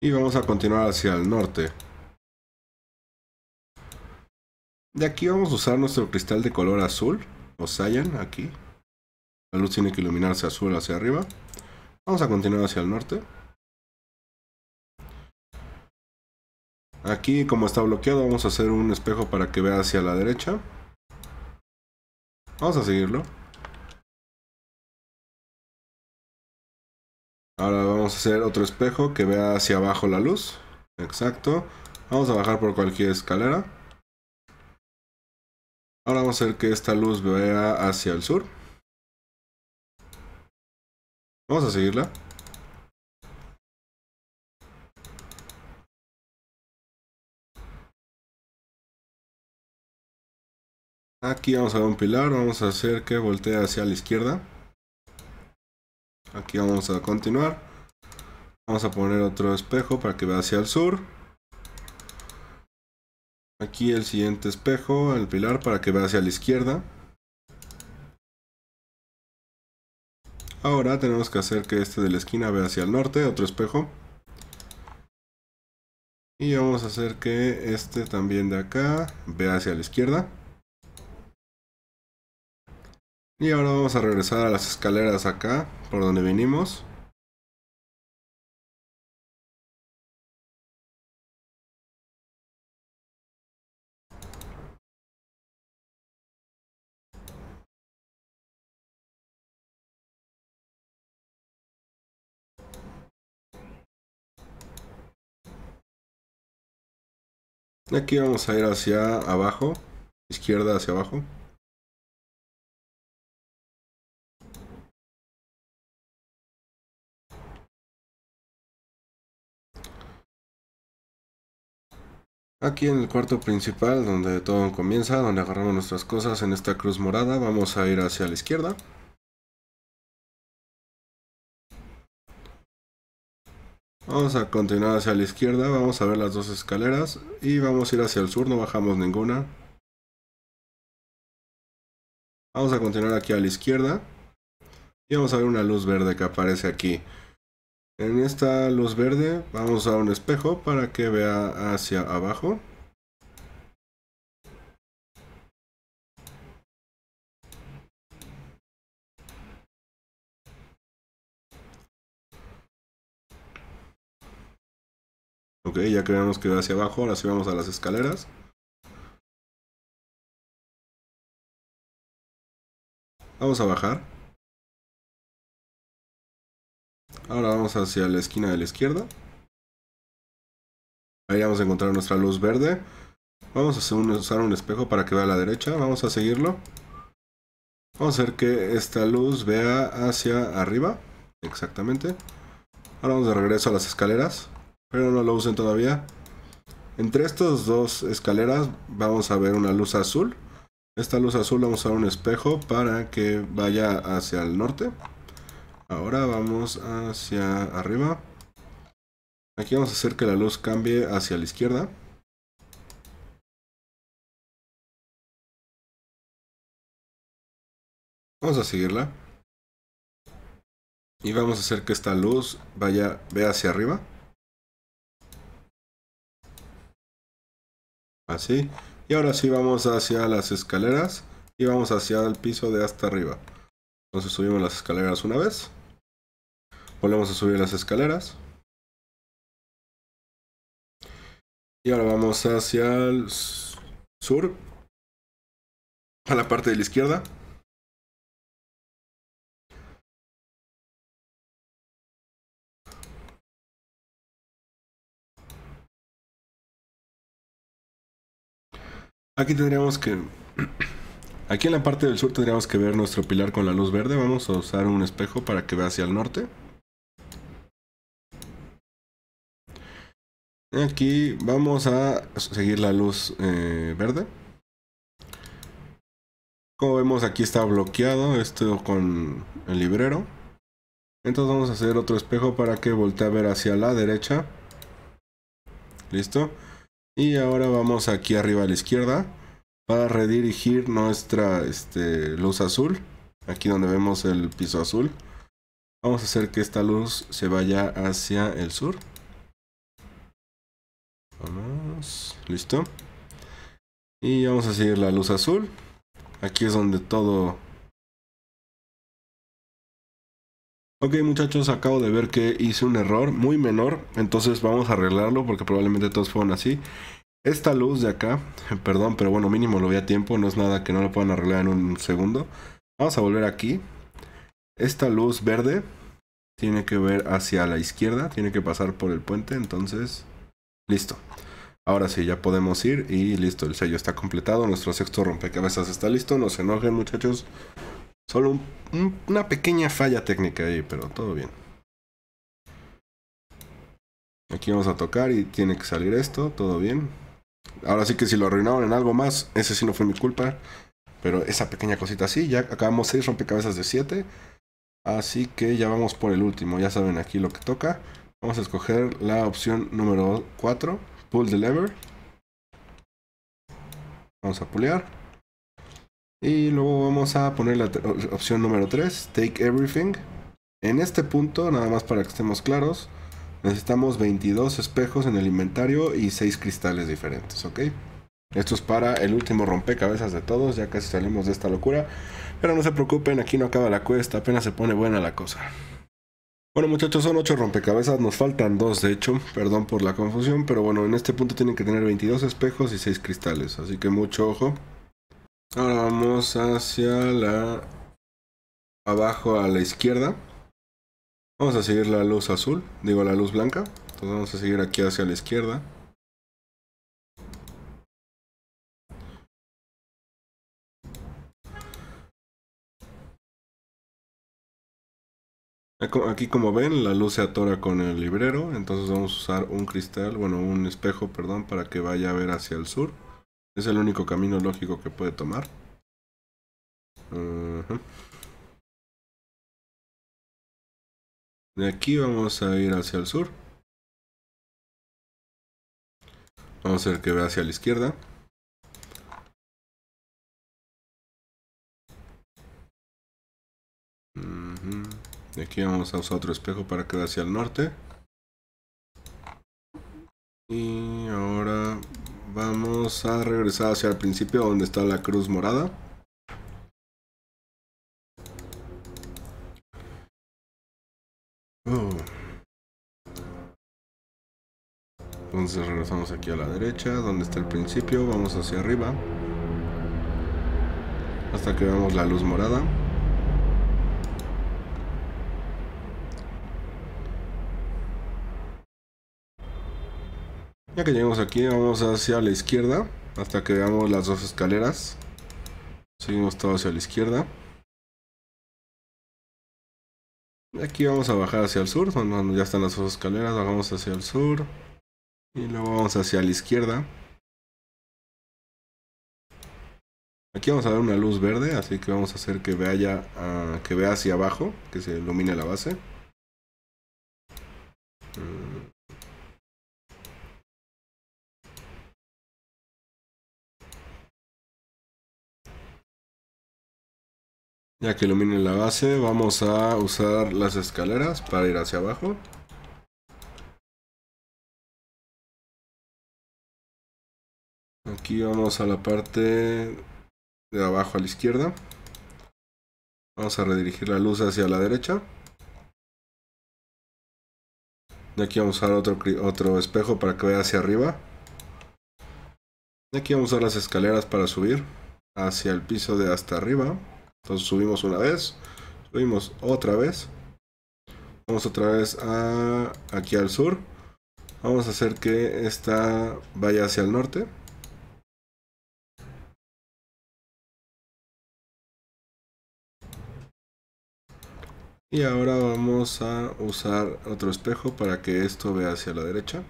Y vamos a continuar hacia el norte. De aquí vamos a usar nuestro cristal de color azul, o cyan, aquí. La luz tiene que iluminarse azul hacia arriba. Vamos a continuar hacia el norte. Aquí como está bloqueado vamos a hacer un espejo para que vea hacia la derecha. Vamos a seguirlo. Ahora vamos a hacer otro espejo que vea hacia abajo la luz. Exacto. Vamos a bajar por cualquier escalera. Ahora vamos a hacer que esta luz vea hacia el sur. Vamos a seguirla. Aquí vamos a ver un pilar, vamos a hacer que voltee hacia la izquierda. Aquí vamos a continuar. Vamos a poner otro espejo para que vea hacia el sur. Aquí el siguiente espejo, el pilar, para que vea hacia la izquierda. Ahora tenemos que hacer que este de la esquina vea hacia el norte, otro espejo. Y vamos a hacer que este también de acá vea hacia la izquierda. Y ahora vamos a regresar a las escaleras acá, por donde vinimos. Aquí vamos a ir hacia abajo, izquierda hacia abajo. Aquí en el cuarto principal, donde todo comienza, donde agarramos nuestras cosas en esta cruz morada, vamos a ir hacia la izquierda. Vamos a continuar hacia la izquierda, vamos a ver las dos escaleras y vamos a ir hacia el sur, no bajamos ninguna. Vamos a continuar aquí a la izquierda y vamos a ver una luz verde que aparece aquí. En esta luz verde vamos a un espejo para que vea hacia abajo. Ok, ya creemos que va hacia abajo, ahora sí vamos a las escaleras. Vamos a bajar. Ahora vamos hacia la esquina de la izquierda. Ahí vamos a encontrar nuestra luz verde. Vamos a usar un espejo para que vea a la derecha. Vamos a seguirlo. Vamos a hacer que esta luz vea hacia arriba. Exactamente. Ahora vamos de regreso a las escaleras. Pero no lo usen todavía. Entre estas dos escaleras vamos a ver una luz azul. Esta luz azul vamos a usar un espejo para que vaya hacia el norte. Ahora vamos hacia arriba. Aquí vamos a hacer que la luz cambie hacia la izquierda. Vamos a seguirla. Y vamos a hacer que esta luz vaya, vea hacia arriba. Así. Y ahora sí vamos hacia las escaleras y vamos hacia el piso de hasta arriba. Entonces subimos las escaleras una vez. Volvemos a subir las escaleras. Y ahora vamos hacia el sur. A la parte de la izquierda. Aquí tendríamos que... Aquí en la parte del sur tendríamos que ver nuestro pilar con la luz verde. Vamos a usar un espejo para que vea hacia el norte. Aquí vamos a seguir la luz eh, verde. Como vemos aquí está bloqueado esto con el librero. Entonces vamos a hacer otro espejo para que voltee a ver hacia la derecha. Listo. Y ahora vamos aquí arriba a la izquierda para redirigir nuestra este, luz azul. Aquí donde vemos el piso azul. Vamos a hacer que esta luz se vaya hacia el sur. listo y vamos a seguir la luz azul aquí es donde todo Ok muchachos, acabo de ver que hice un error muy menor, entonces vamos a arreglarlo porque probablemente todos fueron así. Esta luz de acá, perdón, pero bueno, mínimo lo vi a tiempo, no es nada que no lo puedan arreglar en un segundo. Vamos a volver aquí. Esta luz verde tiene que ver hacia la izquierda, tiene que pasar por el puente, entonces... Listo. Ahora sí, ya podemos ir y listo, el sello está completado, nuestro sexto rompecabezas está listo, no se enojen muchachos. Solo una pequeña falla técnica ahí, pero todo bien. Aquí vamos a tocar y tiene que salir esto, todo bien. Ahora sí que si lo arruinaron en algo más, ese sí no fue mi culpa. Pero esa pequeña cosita sí, ya acabamos 6 rompecabezas de 7. Así que ya vamos por el último, ya saben aquí lo que toca. Vamos a escoger la opción número 4 the lever. Vamos a pulear. Y luego vamos a poner la opción número 3, Take Everything. En este punto, nada más para que estemos claros, necesitamos 22 espejos en el inventario y 6 cristales diferentes, ¿ok? Esto es para el último rompecabezas de todos, ya casi salimos de esta locura. Pero no se preocupen, aquí no acaba la cuesta, apenas se pone buena la cosa. Bueno muchachos, son 8 rompecabezas, nos faltan 2 de hecho, perdón por la confusión, pero bueno, en este punto tienen que tener 22 espejos y 6 cristales, así que mucho ojo. Ahora vamos hacia la... abajo a la izquierda. Vamos a seguir la luz azul, digo la luz blanca, entonces vamos a seguir aquí hacia la izquierda. Ah, aquí como ven la luz se atora con el librero, entonces vamos a usar un cristal, bueno un espejo perdón, para que vaya a ver hacia el sur. Es el único camino lógico que puede tomar. De aquí vamos a ir hacia el sur. Vamos a hacer que vea hacia la izquierda. Y aquí vamos a usar otro espejo para quedar hacia el norte. Y ahora vamos a regresar hacia el principio donde está la cruz morada. Oh. Entonces regresamos aquí a la derecha, donde está el principio, vamos hacia arriba. Hasta que veamos la luz morada. Ya que llegamos aquí, vamos hacia la izquierda hasta que veamos las dos escaleras. Seguimos todo hacia la izquierda. Aquí vamos a bajar hacia el sur, ya están las dos escaleras, bajamos hacia el sur. Y luego vamos hacia la izquierda. Aquí vamos a ver una luz verde, así que vamos a hacer que vea, ah, que vea hacia abajo, que se ilumine la base. Mm. Ya que iluminen la base, vamos a usar las escaleras para ir hacia abajo. Aquí vamos a la parte de abajo a la izquierda. Vamos a redirigir la luz hacia la derecha. aquí vamos a usar otro, espejo para que vea hacia arriba. aquí vamos a usar las escaleras para subir hacia el piso de hasta arriba. Entonces subimos una vez, subimos otra vez. Vamos otra vez a aquí al sur. Vamos a hacer que esta vaya hacia el norte. Y ahora vamos a usar otro espejo para que esto vea hacia la derecha.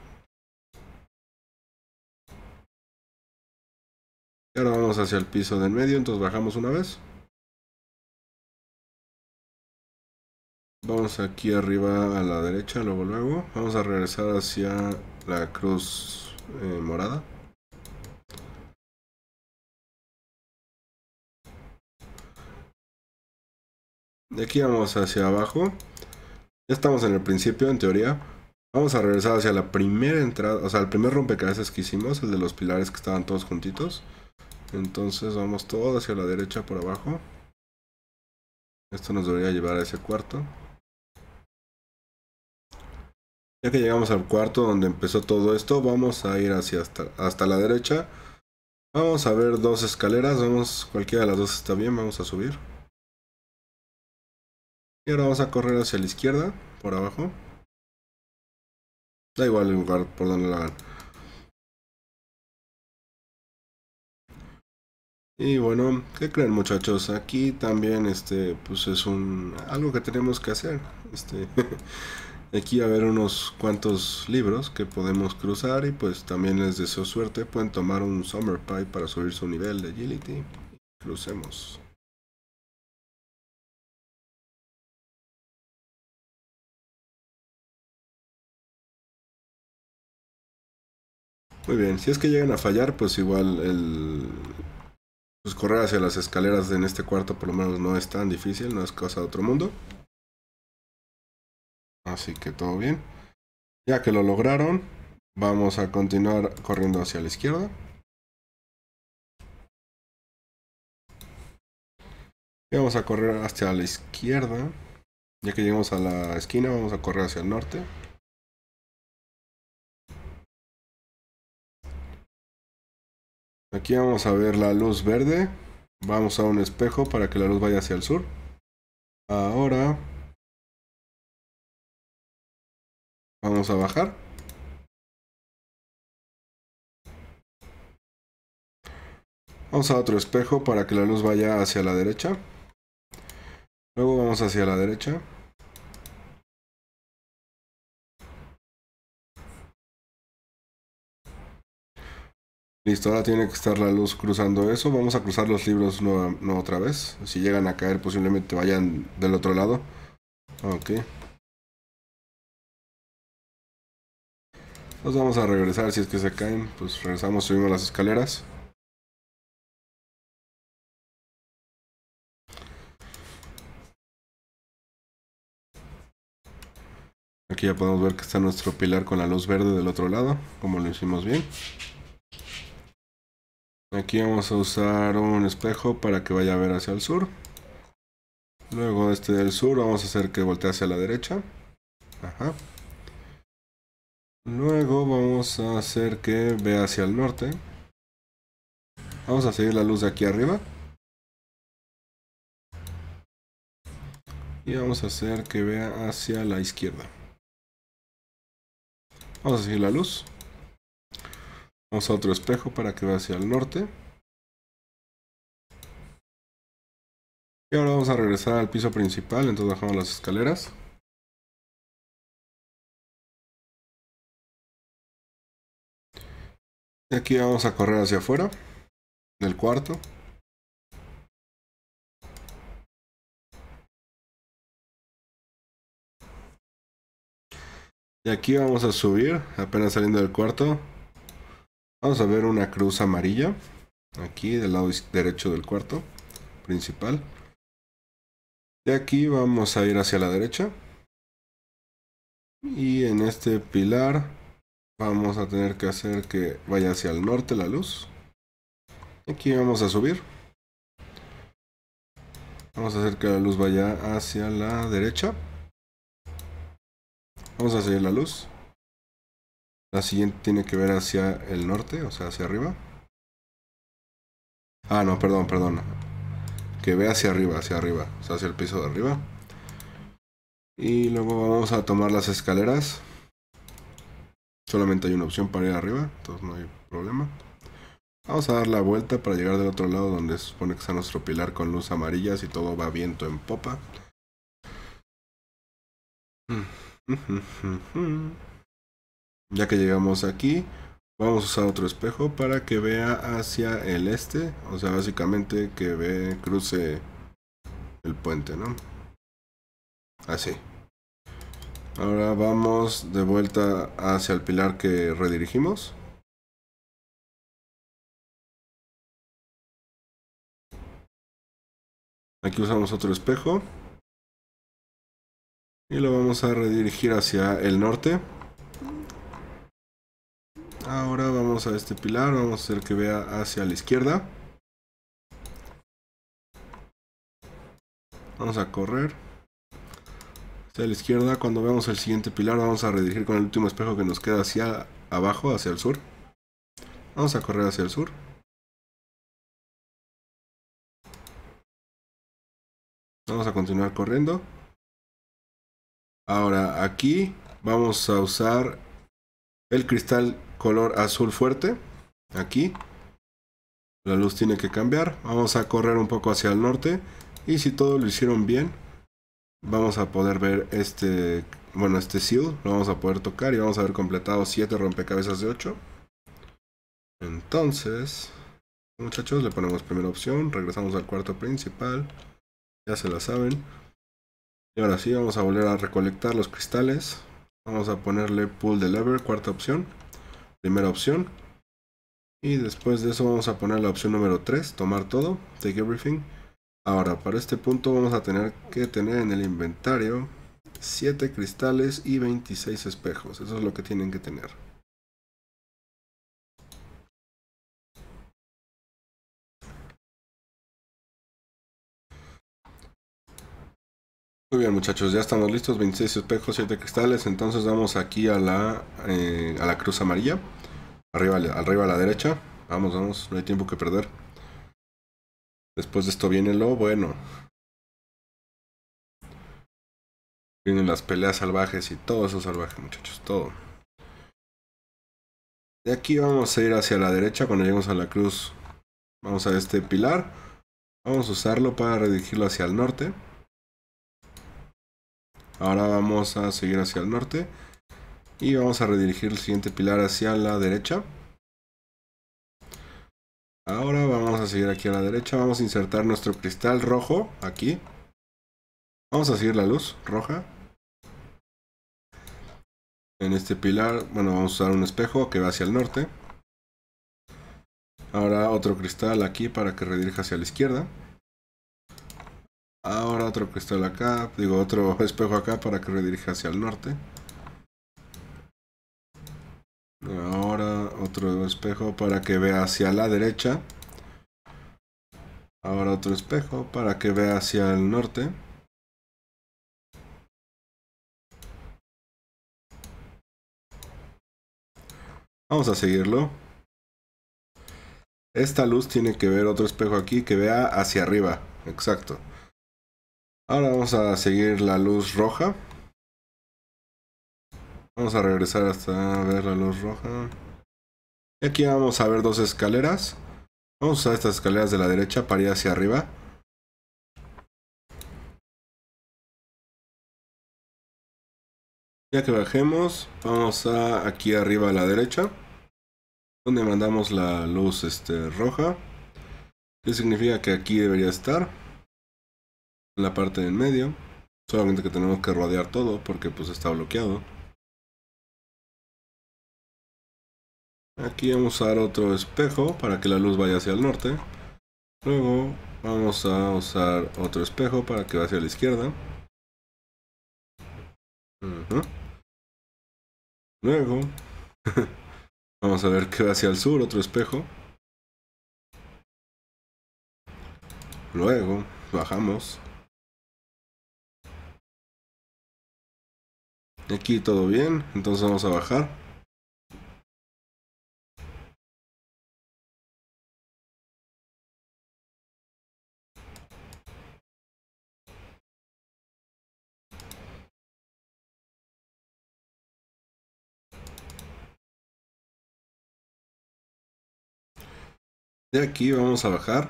Y ahora vamos hacia el piso del medio, entonces bajamos una vez. Vamos aquí arriba a la derecha, luego luego. Vamos a regresar hacia la cruz eh, morada. De aquí vamos hacia abajo. Ya estamos en el principio, en teoría. Vamos a regresar hacia la primera entrada, o sea, el primer rompecabezas que hicimos, el de los pilares que estaban todos juntitos. Entonces vamos todo hacia la derecha por abajo. Esto nos debería llevar a ese cuarto. Ya que llegamos al cuarto donde empezó todo esto, vamos a ir hacia hasta, hasta la derecha. Vamos a ver dos escaleras, vamos, cualquiera de las dos está bien, vamos a subir. Y ahora vamos a correr hacia la izquierda, por abajo. Da igual el lugar por donde la hagan. Y bueno, ¿qué creen muchachos? Aquí también este pues es un algo que tenemos que hacer. Este Aquí va a ver unos cuantos libros que podemos cruzar y pues también les deseo suerte. Pueden tomar un Summer Pie para subir su nivel de agility. Crucemos. Muy bien, si es que llegan a fallar, pues igual el... Pues correr hacia las escaleras en este cuarto por lo menos no es tan difícil, no es cosa de otro mundo. Así que todo bien. Ya que lo lograron, vamos a continuar corriendo hacia la izquierda. Y vamos a correr hacia la izquierda. Ya que llegamos a la esquina, vamos a correr hacia el norte. Aquí vamos a ver la luz verde. Vamos a un espejo para que la luz vaya hacia el sur. Ahora Vamos a bajar. Vamos a otro espejo para que la luz vaya hacia la derecha. Luego vamos hacia la derecha. Listo, ahora tiene que estar la luz cruzando eso. Vamos a cruzar los libros no, otra vez. Si llegan a caer posiblemente vayan del otro lado. Ok. Nos vamos a regresar si es que se caen. Pues regresamos, subimos las escaleras. Aquí ya podemos ver que está nuestro pilar con la luz verde del otro lado, como lo hicimos bien. Aquí vamos a usar un espejo para que vaya a ver hacia el sur. Luego este del sur vamos a hacer que voltee hacia la derecha. Ajá. Luego vamos a hacer que vea hacia el norte. Vamos a seguir la luz de aquí arriba. Y vamos a hacer que vea hacia la izquierda. Vamos a seguir la luz. Vamos a otro espejo para que vea hacia el norte. Y ahora vamos a regresar al piso principal, entonces bajamos las escaleras. Aquí vamos a correr hacia afuera, del cuarto. Y aquí vamos a subir, apenas saliendo del cuarto. Vamos a ver una cruz amarilla. Aquí del lado derecho del cuarto principal. y aquí vamos a ir hacia la derecha. Y en este pilar Vamos a tener que hacer que vaya hacia el norte la luz. Aquí vamos a subir. Vamos a hacer que la luz vaya hacia la derecha. Vamos a seguir la luz. La siguiente tiene que ver hacia el norte, o sea, hacia arriba. Ah, no, perdón, perdón. Que ve hacia arriba, hacia arriba, o sea, hacia el piso de arriba. Y luego vamos a tomar las escaleras. Solamente hay una opción para ir arriba, entonces no hay problema. Vamos a dar la vuelta para llegar del otro lado donde se supone que está nuestro pilar con luz amarilla si todo va viento en popa. Mm. Ya que llegamos aquí, vamos a usar otro espejo para que vea hacia el este. O sea, básicamente que ve, cruce el puente, ¿no? Así. Ahora vamos de vuelta hacia el pilar que redirigimos. Aquí usamos otro espejo. Y lo vamos a redirigir hacia el norte. Ahora vamos a este pilar, vamos a hacer que vea hacia la izquierda. Vamos a correr hacia la izquierda. Cuando vemos el siguiente pilar vamos a redirigir con el último espejo que nos queda hacia abajo, hacia el sur. Vamos a correr hacia el sur. Vamos a continuar corriendo. Ahora aquí vamos a usar el cristal color azul fuerte. Aquí. La luz tiene que cambiar. Vamos a correr un poco hacia el norte. Y si todo lo hicieron bien, vamos a poder ver este, bueno, este seal, lo vamos a poder tocar y vamos a haber completado 7 rompecabezas de 8. Entonces, muchachos, le ponemos primera opción, regresamos al cuarto principal, ya se la saben. Y ahora sí, vamos a volver a recolectar los cristales. Vamos a ponerle pull the lever, cuarta opción, primera opción. Y después de eso vamos a poner la opción número 3, tomar todo, take everything. Ahora, para este punto vamos a tener que tener en el inventario 7 cristales y 26 espejos. Eso es lo que tienen que tener. Muy bien muchachos, ya estamos listos, 26 espejos, 7 cristales, entonces vamos aquí a la, eh, cruz amarilla, arriba, arriba a la derecha, vamos, vamos, no hay tiempo que perder. Después de esto viene lo bueno. Vienen las peleas salvajes y todo eso salvaje, muchachos, todo. De aquí vamos a ir hacia la derecha cuando lleguemos a la cruz. Vamos a este pilar. Vamos a usarlo para redirigirlo hacia el norte. Ahora vamos a seguir hacia el norte. Y vamos a redirigir el siguiente pilar hacia la derecha. Ahora vamos a seguir aquí a la derecha. Vamos a insertar nuestro cristal rojo aquí. Vamos a seguir la luz roja. En este pilar, bueno, vamos a usar un espejo que va hacia el norte. Ahora otro cristal aquí para que redirija hacia la izquierda. Ahora otro cristal acá, digo otro espejo acá para que redirija hacia el norte. Ahora otro espejo para que vea hacia la derecha. Ahora otro espejo para que vea hacia el norte. Vamos a seguirlo. Esta luz tiene que ver otro espejo aquí que vea hacia arriba. Exacto. Ahora vamos a seguir la luz roja. Vamos a regresar hasta ver la luz roja. Y aquí vamos a ver dos escaleras. Vamos a estas escaleras de la derecha para ir hacia arriba. Ya que bajemos, vamos a aquí arriba a la derecha. Donde mandamos la luz este, roja. Que significa que aquí debería estar. la parte del medio. Solamente que tenemos que rodear todo porque pues está bloqueado. Aquí vamos a usar otro espejo para que la luz vaya hacia el norte. Luego vamos a usar otro espejo para que vaya hacia la izquierda. Luego vamos a ver que va hacia el sur, otro espejo. Luego bajamos. Aquí todo bien, entonces vamos a bajar. De aquí vamos a bajar.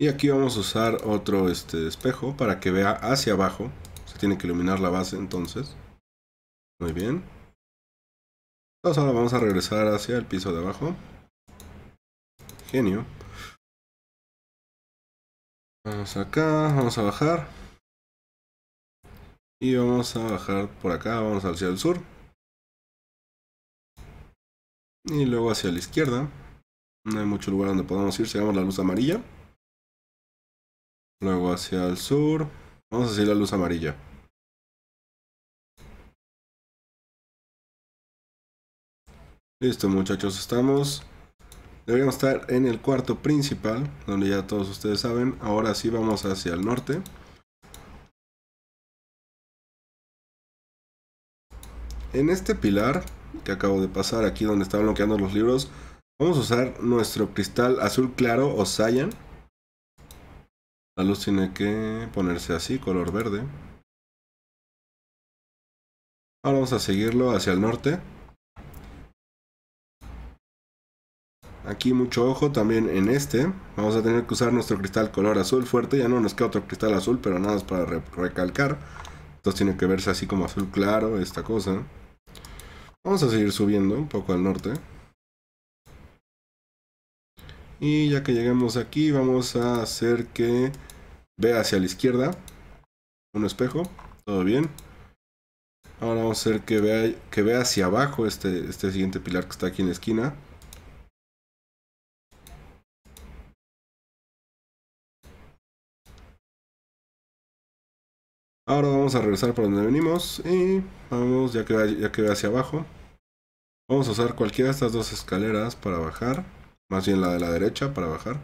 Y aquí vamos a usar otro este, espejo para que vea hacia abajo. Se tiene que iluminar la base entonces. Muy bien. Entonces ahora vamos a regresar hacia el piso de abajo. Genio. Vamos acá, vamos a bajar. Y vamos a bajar por acá, vamos hacia el sur. Y luego hacia la izquierda. No hay mucho lugar donde podamos ir. Seguimos la luz amarilla. Luego hacia el sur. Vamos a seguir la luz amarilla. Listo muchachos, estamos. Deberíamos estar en el cuarto principal, donde ya todos ustedes saben. Ahora sí vamos hacia el norte. En este pilar que acabo de pasar, aquí donde están bloqueando los libros, vamos a usar nuestro cristal azul claro o cyan. La luz tiene que ponerse así, color verde. Ahora vamos a seguirlo hacia el norte. Aquí mucho ojo también en este. Vamos a tener que usar nuestro cristal color azul fuerte. Ya no nos queda otro cristal azul, pero nada es para recalcar. Entonces tiene que verse así como azul claro esta cosa. Vamos a seguir subiendo un poco al norte. Y ya que lleguemos aquí, vamos a hacer que vea hacia la izquierda. Un espejo. Todo bien. Ahora vamos a hacer que vea, que vea hacia abajo este, este siguiente pilar que está aquí en la esquina. Ahora vamos a regresar por donde venimos y vamos, ya que, ya que hacia abajo. Vamos a usar cualquiera de estas dos escaleras para bajar. Más bien la de la derecha para bajar.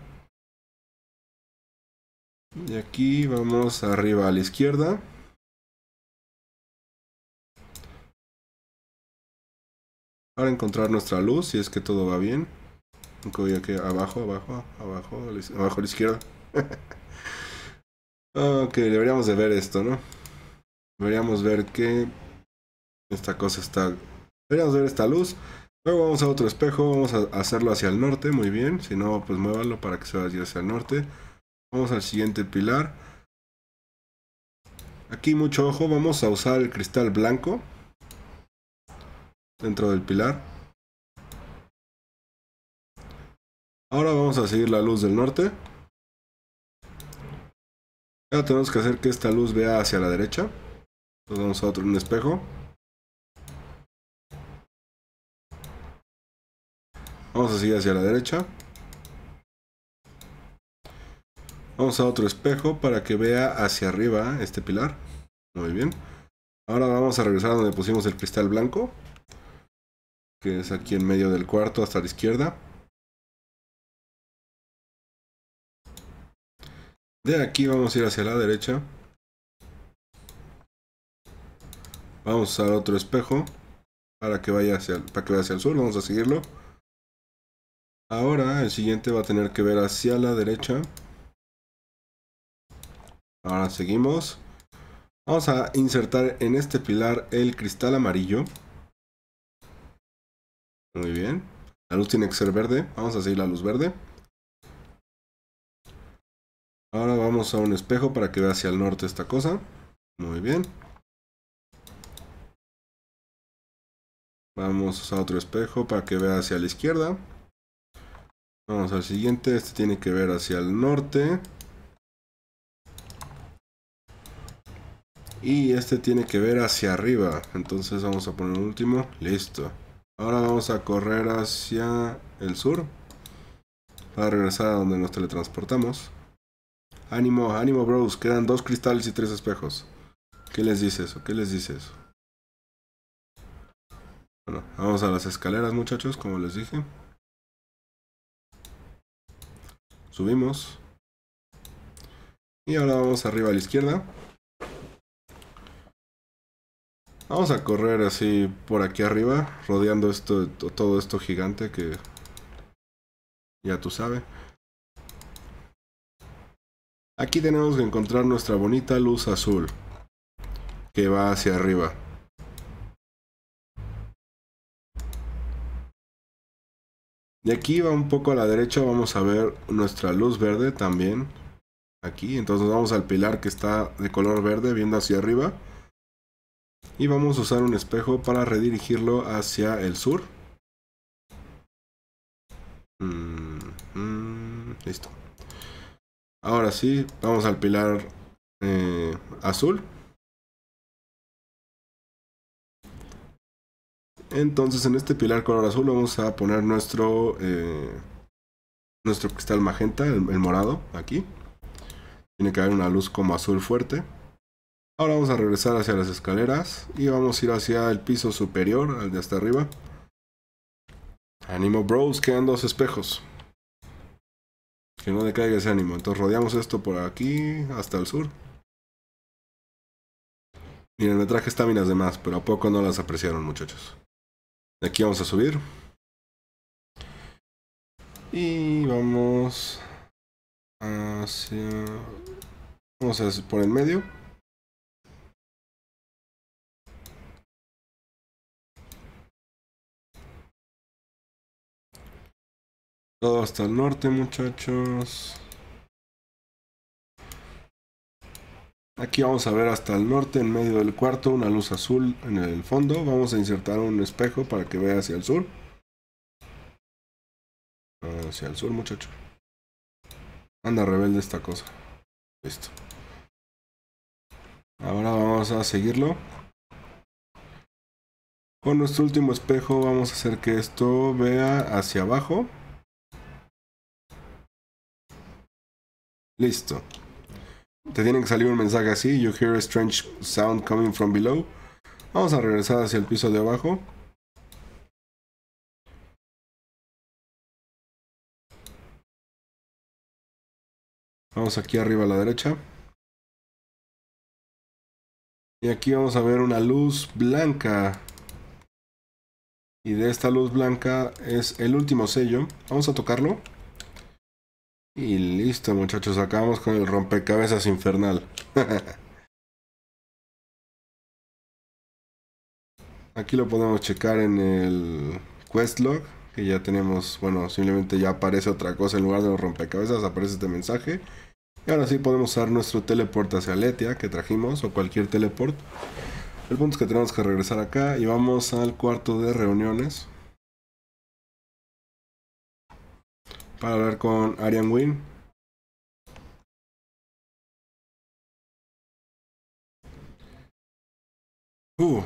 Y aquí vamos arriba a la izquierda. Para encontrar nuestra luz, si es que todo va bien. que abajo, abajo, abajo, abajo a la izquierda. ok, deberíamos de ver esto, ¿no? Deberíamos ver que esta cosa está... Deberíamos ver esta luz. Luego vamos a otro espejo, vamos a hacerlo hacia el norte, muy bien. Si no, pues muévalo para que se vaya hacia el norte. Vamos al siguiente pilar. Aquí mucho ojo, vamos a usar el cristal blanco dentro del pilar. Ahora vamos a seguir la luz del norte. ya tenemos que hacer que esta luz vea hacia la derecha. Entonces vamos a otro, espejo. Vamos a seguir hacia la derecha. Vamos a otro espejo para que vea hacia arriba este pilar. Muy bien. Ahora vamos a regresar a donde pusimos el cristal blanco. Que es aquí en medio del cuarto hasta la izquierda. De aquí vamos a ir hacia la derecha. Vamos a usar otro espejo para que vaya hacia, para que vaya hacia el sur. Vamos a seguirlo. Ahora el siguiente va a tener que ver hacia la derecha. Ahora seguimos. Vamos a insertar en este pilar el cristal amarillo. Muy bien. La luz tiene que ser verde. Vamos a seguir la luz verde. Ahora vamos a un espejo para que vea hacia el norte esta cosa. Muy bien. Vamos a otro espejo para que vea hacia la izquierda. Vamos al siguiente. Este tiene que ver hacia el norte. Y este tiene que ver hacia arriba. Entonces vamos a poner el último. Listo. Ahora vamos a correr hacia el sur. Para regresar a donde nos teletransportamos. Ánimo, ánimo bros. Quedan dos cristales y tres espejos. ¿Qué les dice eso? ¿Qué les dice eso? Bueno, vamos a las escaleras, muchachos, como les dije. Subimos. Y ahora vamos arriba a la izquierda. Vamos a correr así por aquí arriba, rodeando esto, todo esto gigante que ya tú sabes. Aquí tenemos que encontrar nuestra bonita luz azul que va hacia arriba. De aquí va un poco a la derecha, vamos a ver nuestra luz verde también. Aquí, entonces vamos al pilar que está de color verde, viendo hacia arriba. Y vamos a usar un espejo para redirigirlo hacia el sur. Mm, mm, listo. Ahora sí, vamos al pilar eh, azul. Entonces en este pilar color azul vamos a poner nuestro, eh, nuestro cristal magenta, el, morado, aquí. Tiene que haber una luz como azul fuerte. Ahora vamos a regresar hacia las escaleras y vamos a ir hacia el piso superior, al de hasta arriba. Animo bros, quedan dos espejos. Que no le caiga ese ánimo. Entonces rodeamos esto por aquí hasta el sur. Miren, me traje estáminas de más, pero a poco no las apreciaron muchachos. Aquí vamos a subir. Y vamos hacia... Vamos a por el medio. Todo hasta el norte, muchachos. Aquí vamos a ver hasta el norte, en medio del cuarto, una luz azul en el fondo. Vamos a insertar un espejo para que vea hacia el sur. Hacia el sur, muchacho. Anda rebelde esta cosa. Listo. Ahora vamos a seguirlo. Con nuestro último espejo vamos a hacer que esto vea hacia abajo. Listo. Te tiene que salir un mensaje así. You hear a strange sound coming from below. Vamos a regresar hacia el piso de abajo. Vamos aquí arriba a la derecha. Y aquí vamos a ver una luz blanca. Y de esta luz blanca es el último sello. Vamos a tocarlo. Y listo, muchachos, acabamos con el rompecabezas infernal. Aquí lo podemos checar en el quest log, que ya tenemos, bueno, simplemente ya aparece otra cosa en lugar de los rompecabezas, aparece este mensaje. Y ahora sí podemos usar nuestro teleport hacia Letia que trajimos, o cualquier teleport. El punto es que tenemos que regresar acá y vamos al cuarto de reuniones. para hablar con Arian Wynn. Uh.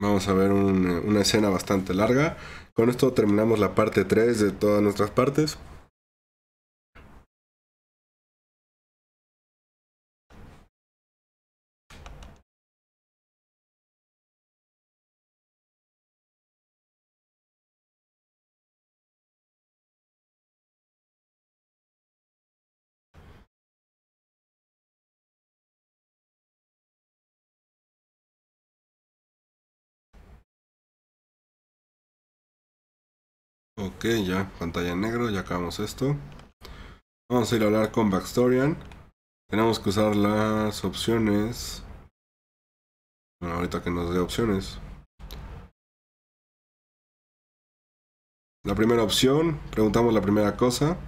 Vamos a ver una escena bastante larga. Con esto terminamos la parte 3 de todas nuestras partes. Ok, ya, pantalla en negro, ya acabamos esto. Vamos a ir a hablar con Backstorian. Tenemos que usar las opciones. Bueno, ahorita que nos dé opciones. La primera opción, preguntamos la primera cosa.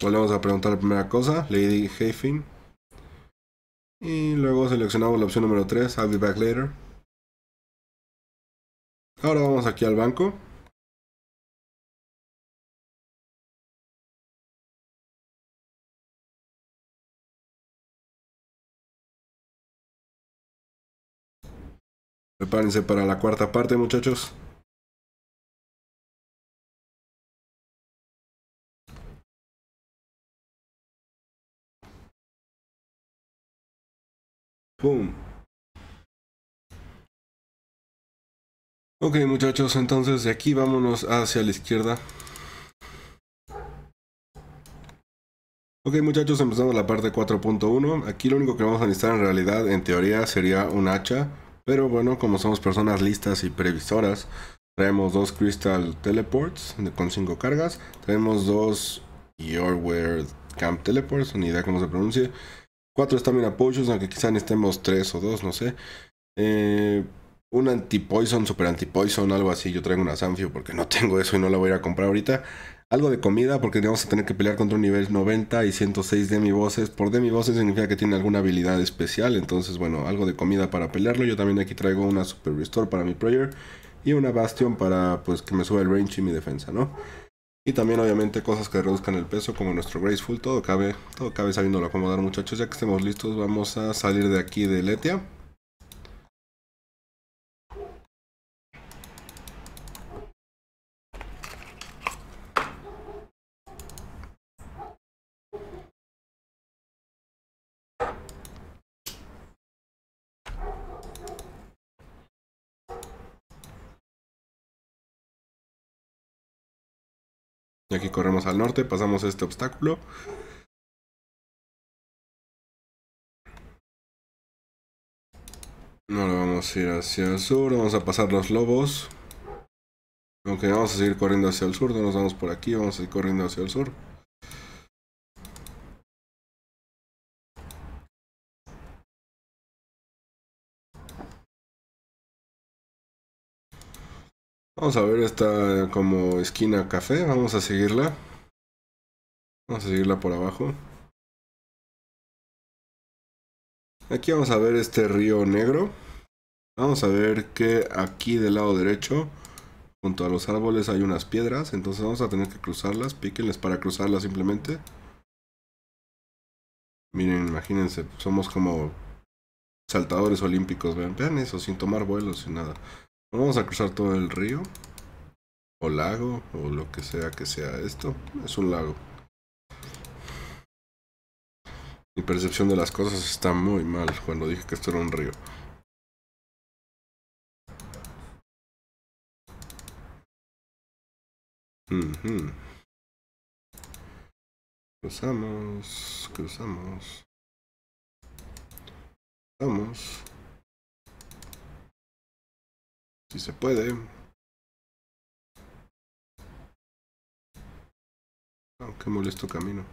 Volvemos a preguntar la primera cosa, Lady Hayfin. Y luego seleccionamos la opción número 3, I'll be back later. Ahora vamos aquí al banco. Prepárense para la cuarta parte, muchachos. Pum. Ok muchachos, entonces de aquí vámonos hacia la izquierda. Ok muchachos, empezamos la parte 4.1. Aquí lo único que vamos a necesitar en realidad, en teoría, sería un hacha. Pero bueno, como somos personas listas y previsoras, traemos dos Crystal Teleports con 5 cargas. Traemos dos Yorware Camp Teleports, ni idea cómo se pronuncie. Cuatro Stamina Potions, aunque quizá necesitemos tres o dos, no sé. Eh, un poison, super poison, algo así. Yo traigo una Sanfio porque no tengo eso y no la voy a ir a comprar ahorita. Algo de comida porque vamos a tener que pelear contra un nivel 90 y 106 de mi voces. Por de mi voces significa que tiene alguna habilidad especial. Entonces, bueno, algo de comida para pelearlo. Yo también aquí traigo una super restore para mi player y una bastion para pues que me suba el range y mi defensa, ¿no? Y también obviamente cosas que reduzcan el peso como nuestro Graceful, todo cabe, todo cabe sabiéndolo acomodar muchachos, ya que estemos listos vamos a salir de aquí de Letia Y aquí corremos al norte, pasamos este obstáculo. No lo vamos a ir hacia el sur, vamos a pasar los lobos. Ok, vamos a seguir corriendo hacia el sur, no nos vamos por aquí, vamos a ir corriendo hacia el sur. Vamos a ver esta como esquina café. Vamos a seguirla. Vamos a seguirla por abajo. Aquí vamos a ver este río negro. Vamos a ver que aquí del lado derecho, junto a los árboles, hay unas piedras. Entonces vamos a tener que cruzarlas. Píquenles para cruzarlas simplemente. Miren, imagínense, somos como saltadores olímpicos. Vean, vean eso, sin tomar vuelos, sin nada. Vamos a cruzar todo el río. O lago, o lo que sea que sea esto. Es un lago. Mi percepción de las cosas está muy mal cuando dije que esto era un río. Cruzamos. Cruzamos, cruzamos. Vamos. Si se puede. Aunque ah, molesto camino.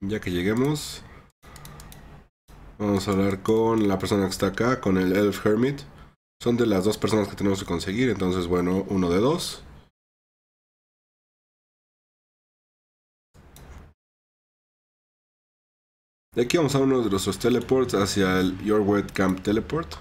Ya que lleguemos, vamos a hablar con la persona que está acá, con el Elf Hermit. Son de las dos personas que tenemos que conseguir, entonces bueno, uno de dos. De aquí vamos a uno de los teleports hacia el Your Wet Camp Teleport.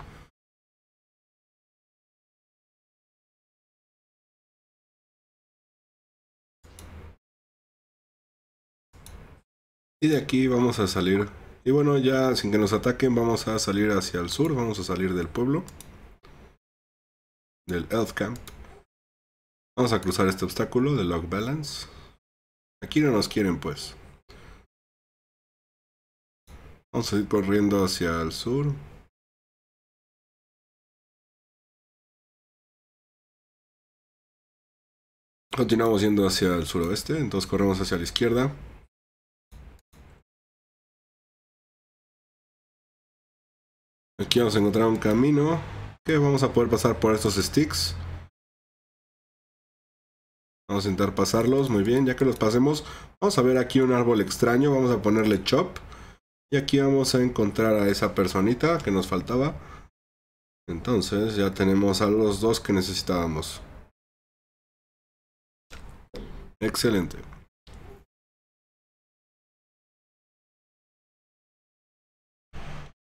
Y de aquí vamos a salir. Y bueno, ya sin que nos ataquen vamos a salir hacia el sur. Vamos a salir del pueblo. Del Elf Camp. Vamos a cruzar este obstáculo de Log Balance. Aquí no nos quieren pues. Vamos a ir corriendo hacia el sur. Continuamos yendo hacia el suroeste, entonces corremos hacia la izquierda. Aquí vamos a encontrar un camino que vamos a poder pasar por estos sticks. Vamos a intentar pasarlos, muy bien, ya que los pasemos, vamos a ver aquí un árbol extraño, vamos a ponerle chop. Y aquí vamos a encontrar a esa personita que nos faltaba. Entonces ya tenemos a los dos que necesitábamos. Excelente.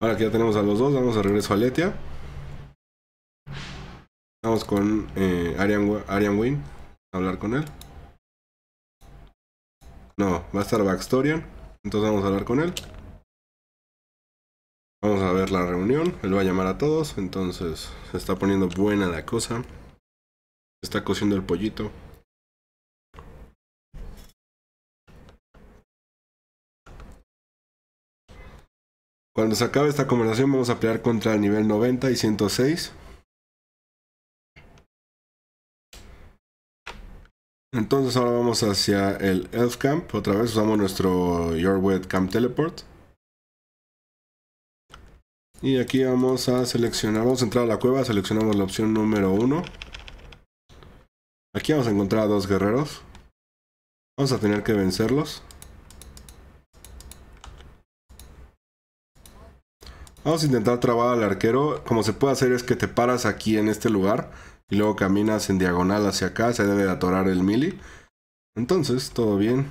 Ahora que ya tenemos a los dos, vamos a regreso a Letia. Vamos con eh, Arian, Wynne a hablar con él. No, va a estar Backstorian. Entonces vamos a hablar con él. Vamos a ver la reunión. Él va a llamar a todos. Entonces se está poniendo buena la cosa. Se está cociendo el pollito. Cuando se acabe esta conversación vamos a pelear contra el nivel 90 y 106. Entonces ahora vamos hacia el Elf Camp. Otra vez usamos nuestro Your Web Camp Teleport. Y aquí vamos a seleccionar, vamos a entrar a la cueva, seleccionamos la opción número 1. Aquí vamos a encontrar a dos guerreros. Vamos a tener que vencerlos. Vamos a intentar trabar al arquero. Como se puede hacer es que te paras aquí en este lugar y luego caminas en diagonal hacia acá. Se debe de atorar el mili. Entonces, todo bien.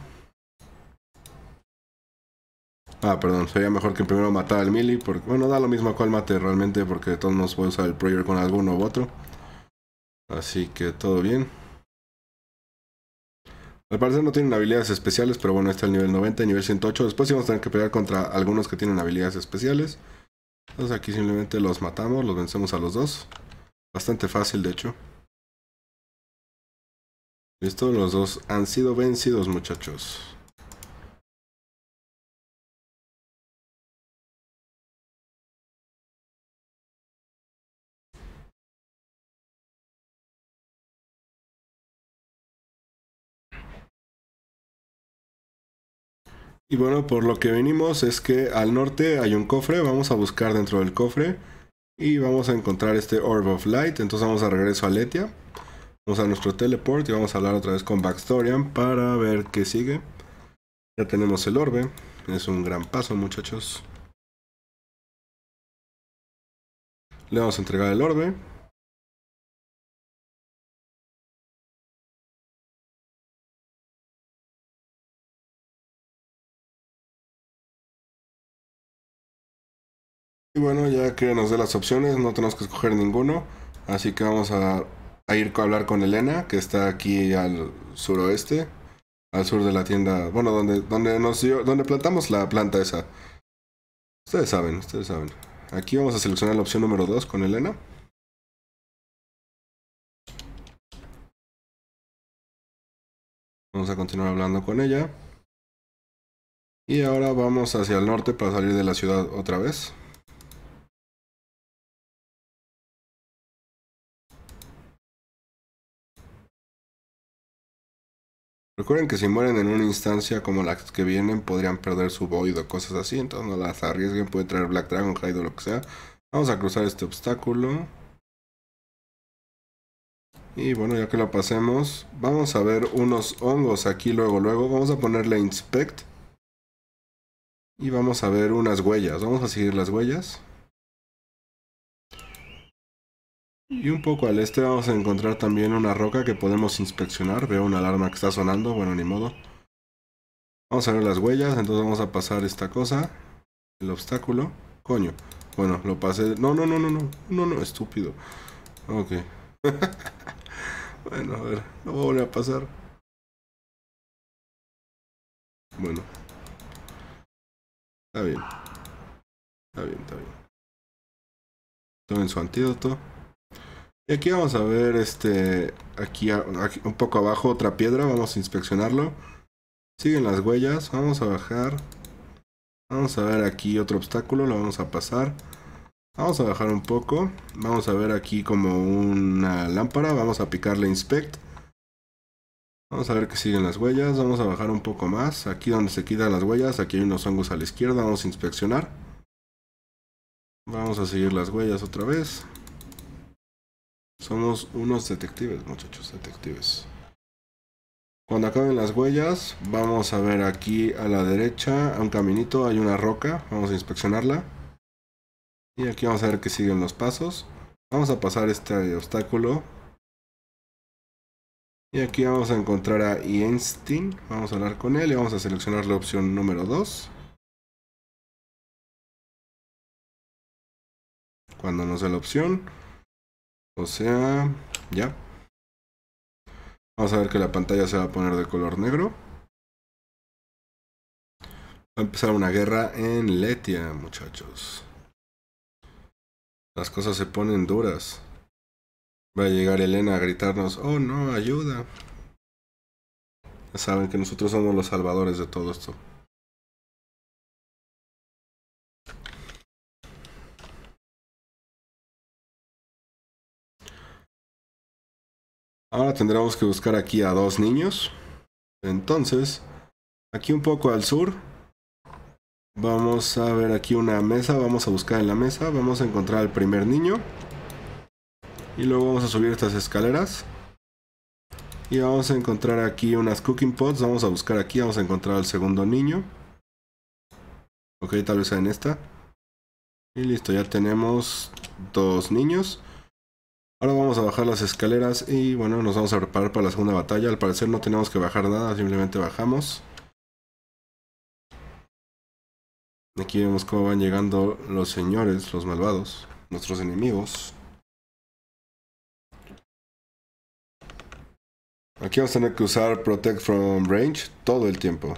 Ah, perdón, sería mejor que primero matara al mili. Porque, bueno, da lo mismo a cuál mate realmente porque todos nos voy a usar el proyer con alguno u otro. Así que todo bien. Al parecer no tienen habilidades especiales, pero bueno, está el nivel 90 nivel 108. Después sí vamos a tener que pelear contra algunos que tienen habilidades especiales. Entonces aquí simplemente los matamos, los vencemos a los dos. Bastante fácil de hecho. Listo, los dos han sido vencidos muchachos. Y bueno, por lo que venimos es que al norte hay un cofre, vamos a buscar dentro del cofre y vamos a encontrar este Orb of Light, entonces vamos a regreso a Letia. Vamos a nuestro teleport y vamos a hablar otra vez con Backstorian para ver qué sigue. Ya tenemos el orbe, es un gran paso muchachos. Le vamos a entregar el orbe. bueno, ya que nos dé las opciones, no tenemos que escoger ninguno. Así que vamos a, ir a hablar con Elena, que está aquí al suroeste, al sur de la tienda. Bueno, donde, donde, nos dio, donde plantamos la planta esa. Ustedes saben, ustedes saben. Aquí vamos a seleccionar la opción número 2 con Elena. Vamos a continuar hablando con ella. Y ahora vamos hacia el norte para salir de la ciudad otra vez. Recuerden que si mueren en una instancia como las que vienen, podrían perder su void o cosas así, entonces no las arriesguen, puede traer Black Dragon, Hyde o lo que sea. Vamos a cruzar este obstáculo. Y bueno, ya que lo pasemos, vamos a ver unos hongos aquí luego, luego. Vamos a ponerle inspect. Y vamos a ver unas huellas. Vamos a seguir las huellas. Y un poco al este vamos a encontrar también una roca que podemos inspeccionar. Veo una alarma que está sonando, bueno, ni modo. Vamos a ver las huellas, entonces vamos a pasar esta cosa. El obstáculo. Coño. Bueno, lo pasé. No, no, no, no, no. No, no, estúpido. Ok. bueno, a ver. Lo voy a pasar. Bueno. Está bien. Está bien, está bien. Tomen su antídoto. Y aquí vamos a ver, este, aquí, un poco abajo otra piedra, vamos a inspeccionarlo. Siguen las huellas, vamos a bajar. Vamos a ver aquí otro obstáculo, lo vamos a pasar. Vamos a bajar un poco, vamos a ver aquí como una lámpara, vamos a picarle inspect. Vamos a ver que siguen las huellas, vamos a bajar un poco más. Aquí donde se quitan las huellas, aquí hay unos hongos a la izquierda, vamos a inspeccionar. Vamos a seguir las huellas otra vez. Somos unos detectives, muchachos, detectives. Cuando acaben las huellas, vamos a ver aquí a la derecha, a un caminito, hay una roca, vamos a inspeccionarla. Y aquí vamos a ver que siguen los pasos. Vamos a pasar este obstáculo. Y aquí vamos a encontrar a Einstein, vamos a hablar con él y vamos a seleccionar la opción número 2. Cuando nos dé la opción, o sea, ya. Vamos a ver que la pantalla se va a poner de color negro. Va a empezar una guerra en Letia, muchachos. Las cosas se ponen duras. Va a llegar Elena a gritarnos, oh no, ayuda. Ya saben que nosotros somos los salvadores de todo esto. Ahora tendremos que buscar aquí a dos niños. Entonces, aquí un poco al sur. Vamos a ver aquí una mesa. Vamos a buscar en la mesa. Vamos a encontrar al primer niño. Y luego vamos a subir estas escaleras. Y vamos a encontrar aquí unas cooking pots. Vamos a buscar aquí. Vamos a encontrar al segundo niño. Ok, tal vez en esta. Y listo, ya tenemos dos niños. Ahora vamos a bajar las escaleras y bueno, nos vamos a preparar para la segunda batalla. Al parecer no tenemos que bajar nada, simplemente bajamos. Aquí vemos cómo van llegando los señores, los malvados, nuestros enemigos. Aquí vamos a tener que usar Protect from Range todo el tiempo.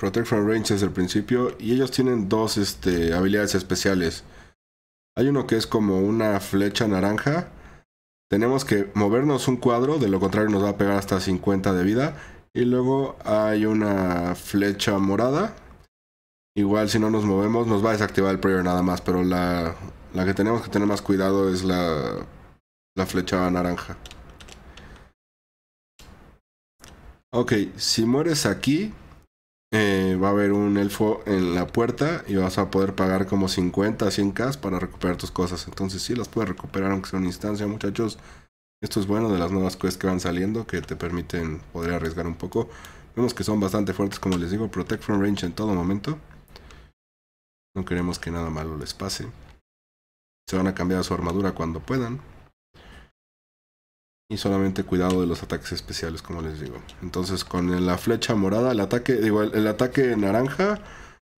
Protect from Range es el principio y ellos tienen dos este, habilidades especiales. Hay uno que es como una flecha naranja. Tenemos que movernos un cuadro, de lo contrario nos va a pegar hasta 50 de vida. Y luego hay una flecha morada. Igual si no nos movemos nos va a desactivar el prayer nada más, pero la, la que tenemos que tener más cuidado es la, la flecha naranja. Ok, si mueres aquí, eh, va a haber un elfo en la puerta y vas a poder pagar como 50, 100k para recuperar tus cosas. Entonces sí las puedes recuperar aunque sea una instancia, muchachos. Esto es bueno de las nuevas quests que van saliendo que te permiten poder arriesgar un poco. Vemos que son bastante fuertes, como les digo, Protect from Range en todo momento. No queremos que nada malo les pase. Se van a cambiar su armadura cuando puedan. Y solamente cuidado de los ataques especiales, como les digo. Entonces con la flecha morada, el ataque, digo, el, ataque naranja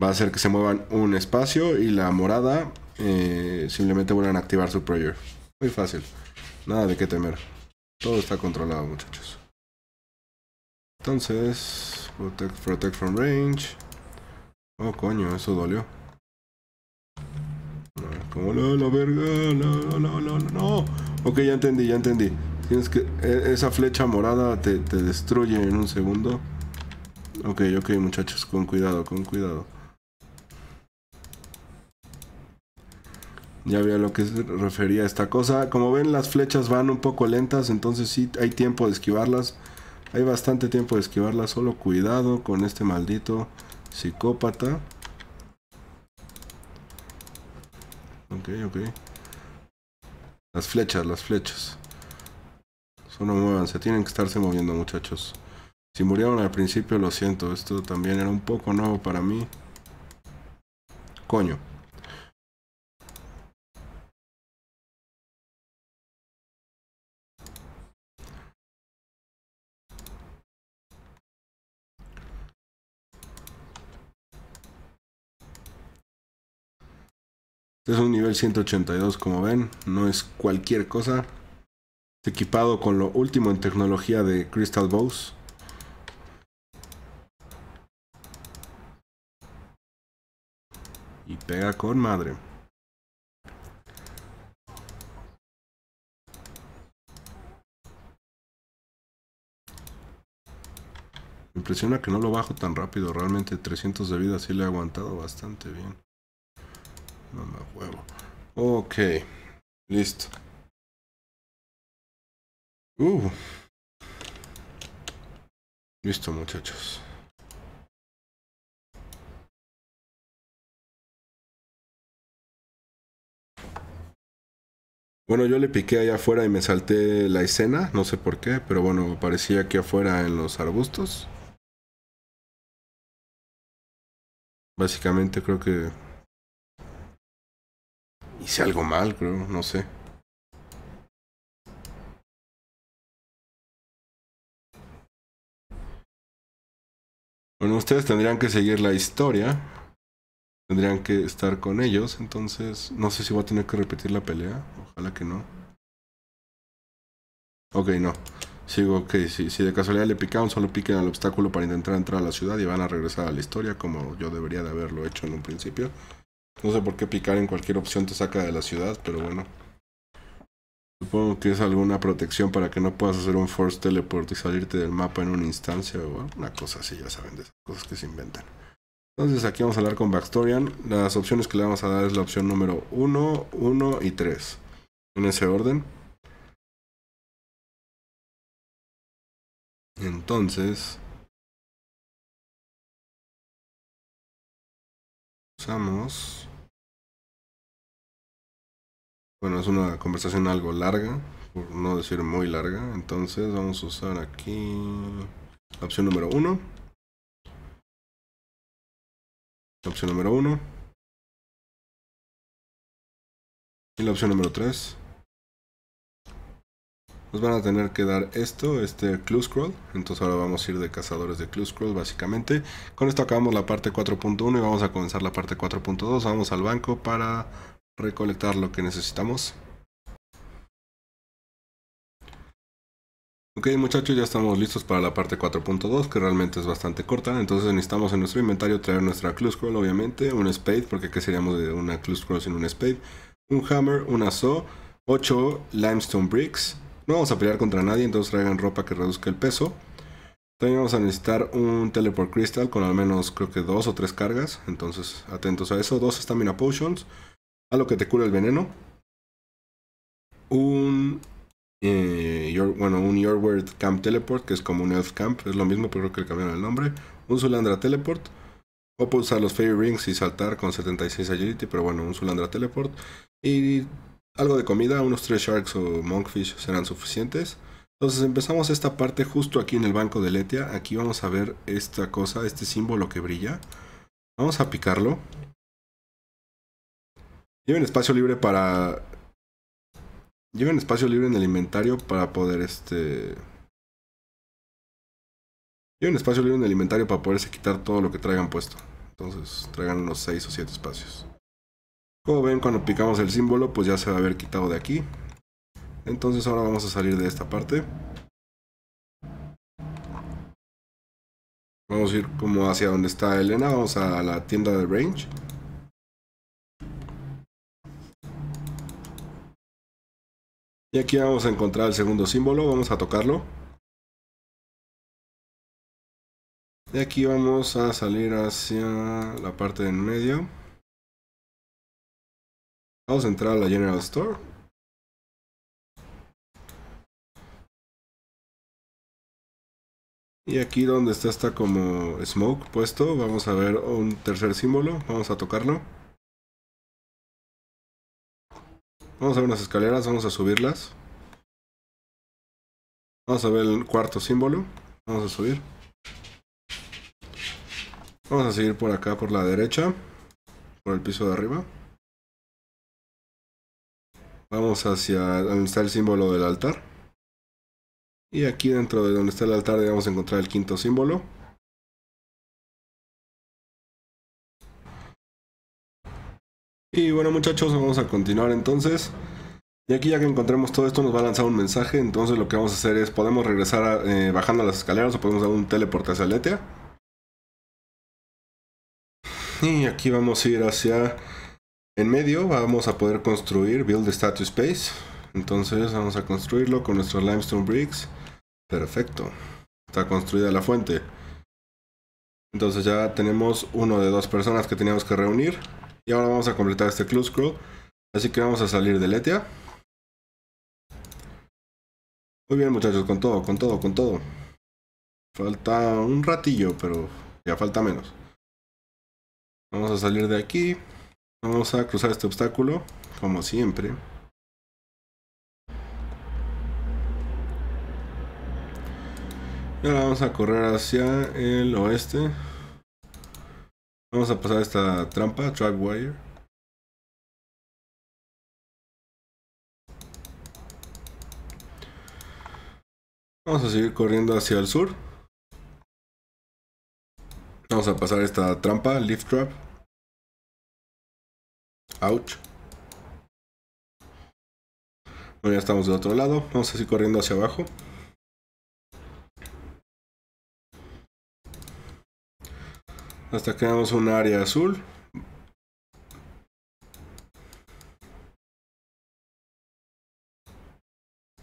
va a hacer que se muevan un espacio y la morada eh, simplemente vuelvan a activar su prayer. Muy fácil. Nada de qué temer. Todo está controlado, muchachos. Entonces, protect, protect from range. Oh, coño, eso dolió. Como la, la verga, No, no, no, no. Ok, ya entendí, ya entendí que... E, esa flecha morada te, te destruye en un segundo. Ok, ok, muchachos. Con cuidado, con cuidado. Ya veo lo que se refería esta cosa. Como ven, las flechas van un poco lentas, entonces sí hay tiempo de esquivarlas. Hay bastante tiempo de esquivarlas, solo cuidado con este maldito psicópata. Ok, ok. Las flechas, las flechas no se tienen que estarse moviendo muchachos. Si murieron al principio, lo siento, esto también era un poco nuevo para mí. Coño. Este es un nivel 182, como ven, no es cualquier cosa equipado con lo último en tecnología de Crystal Bows. Y pega con madre. Me impresiona que no lo bajo tan rápido. Realmente 300 de vida sí le ha aguantado bastante bien. No me juego Ok. Listo. Uh. Listo, muchachos. Bueno, yo le piqué allá afuera y me salté la escena, no sé por qué, pero bueno, parecía aquí afuera en los arbustos. Básicamente creo que hice algo mal, creo, no sé. Bueno, ustedes tendrían que seguir la historia. Tendrían que estar con ellos. Entonces, no sé si voy a tener que repetir la pelea. Ojalá que no. Ok, no. Sigo, que Si, si de casualidad le picaron, solo piquen al obstáculo para intentar entrar a la ciudad y van a regresar a la historia, como yo debería de haberlo hecho en un principio. No sé por qué picar en cualquier opción te saca de la ciudad, pero bueno. Supongo que es alguna protección para que no puedas hacer un force teleport y salirte del mapa en una instancia o alguna cosa así, ya saben, de esas cosas que se inventan. Entonces aquí vamos a hablar con Backstorian. Las opciones que le vamos a dar es la opción número 1, 1 y 3. En ese orden. Entonces... Usamos... Bueno, es una conversación algo larga, por no decir muy larga. Entonces vamos a usar aquí la opción número 1. La opción número 1. Y la opción número 3. Nos van a tener que dar esto, este clue scroll. Entonces ahora vamos a ir de cazadores de clue scroll básicamente. Con esto acabamos la parte 4.1 y vamos a comenzar la parte 4.2. Vamos al banco para recolectar lo que necesitamos. Ok muchachos, ya estamos listos para la parte 4.2 que realmente es bastante corta, entonces necesitamos en nuestro inventario traer nuestra clue scroll obviamente, un spade, porque qué seríamos de una clue scroll sin un spade, un hammer, una saw, 8 limestone bricks, no vamos a pelear contra nadie, entonces traigan ropa que reduzca el peso. También vamos a necesitar un teleport crystal con al menos creo que dos o tres cargas, entonces atentos a eso, 2 stamina potions, algo que te cura el veneno. Un. Eh, your, bueno, un Your World Camp Teleport, que es como un Elf Camp, es lo mismo, pero creo que le cambiaron el nombre. Un Zulandra Teleport. O pulsar usar los Fairy Rings y saltar con 76 Agility, pero bueno, un Zulandra Teleport. Y algo de comida, unos 3 Sharks o Monkfish serán suficientes. Entonces empezamos esta parte justo aquí en el banco de Letia. Aquí vamos a ver esta cosa, este símbolo que brilla. Vamos a picarlo. Lleven espacio libre para. Lleven espacio libre en el inventario para poder este. Lleven espacio libre en el inventario para poderse quitar todo lo que traigan puesto. Entonces traigan unos 6 o 7 espacios. Como ven, cuando picamos el símbolo, pues ya se va a haber quitado de aquí. Entonces ahora vamos a salir de esta parte. Vamos a ir como hacia donde está Elena. Vamos a la tienda de range. Y aquí vamos a encontrar el segundo símbolo, vamos a tocarlo. Y aquí vamos a salir hacia la parte de en medio. Vamos a entrar a la General Store. Y aquí donde está está como smoke puesto, vamos a ver un tercer símbolo, vamos a tocarlo. Vamos a ver unas escaleras, vamos a subirlas. Vamos a ver el cuarto símbolo. Vamos a subir. Vamos a seguir por acá, por la derecha. Por el piso de arriba. Vamos hacia donde está el símbolo del altar. Y aquí dentro de donde está el altar debemos encontrar el quinto símbolo. Y bueno muchachos, vamos a continuar entonces. Y aquí ya que encontremos todo esto nos va a lanzar un mensaje, entonces lo que vamos a hacer es, podemos regresar a, eh, bajando las escaleras o podemos dar un teleporte hacia Letia. Y aquí vamos a ir hacia... En medio vamos a poder construir Build Statue Space. Entonces vamos a construirlo con nuestros Limestone Bricks. Perfecto. Está construida la fuente. Entonces ya tenemos uno de dos personas que teníamos que reunir. Y ahora vamos a completar este club scroll. Así que vamos a salir de Letia. Muy bien muchachos, con todo, con todo, con todo. Falta un ratillo, pero ya falta menos. Vamos a salir de aquí. Vamos a cruzar este obstáculo, como siempre. Y ahora vamos a correr hacia el oeste. Vamos a pasar esta trampa, Wire Vamos a seguir corriendo hacia el sur. Vamos a pasar esta trampa, lift Trap. Ouch. Bueno, ya estamos del otro lado. Vamos a seguir corriendo hacia abajo. Hasta que veamos un área azul.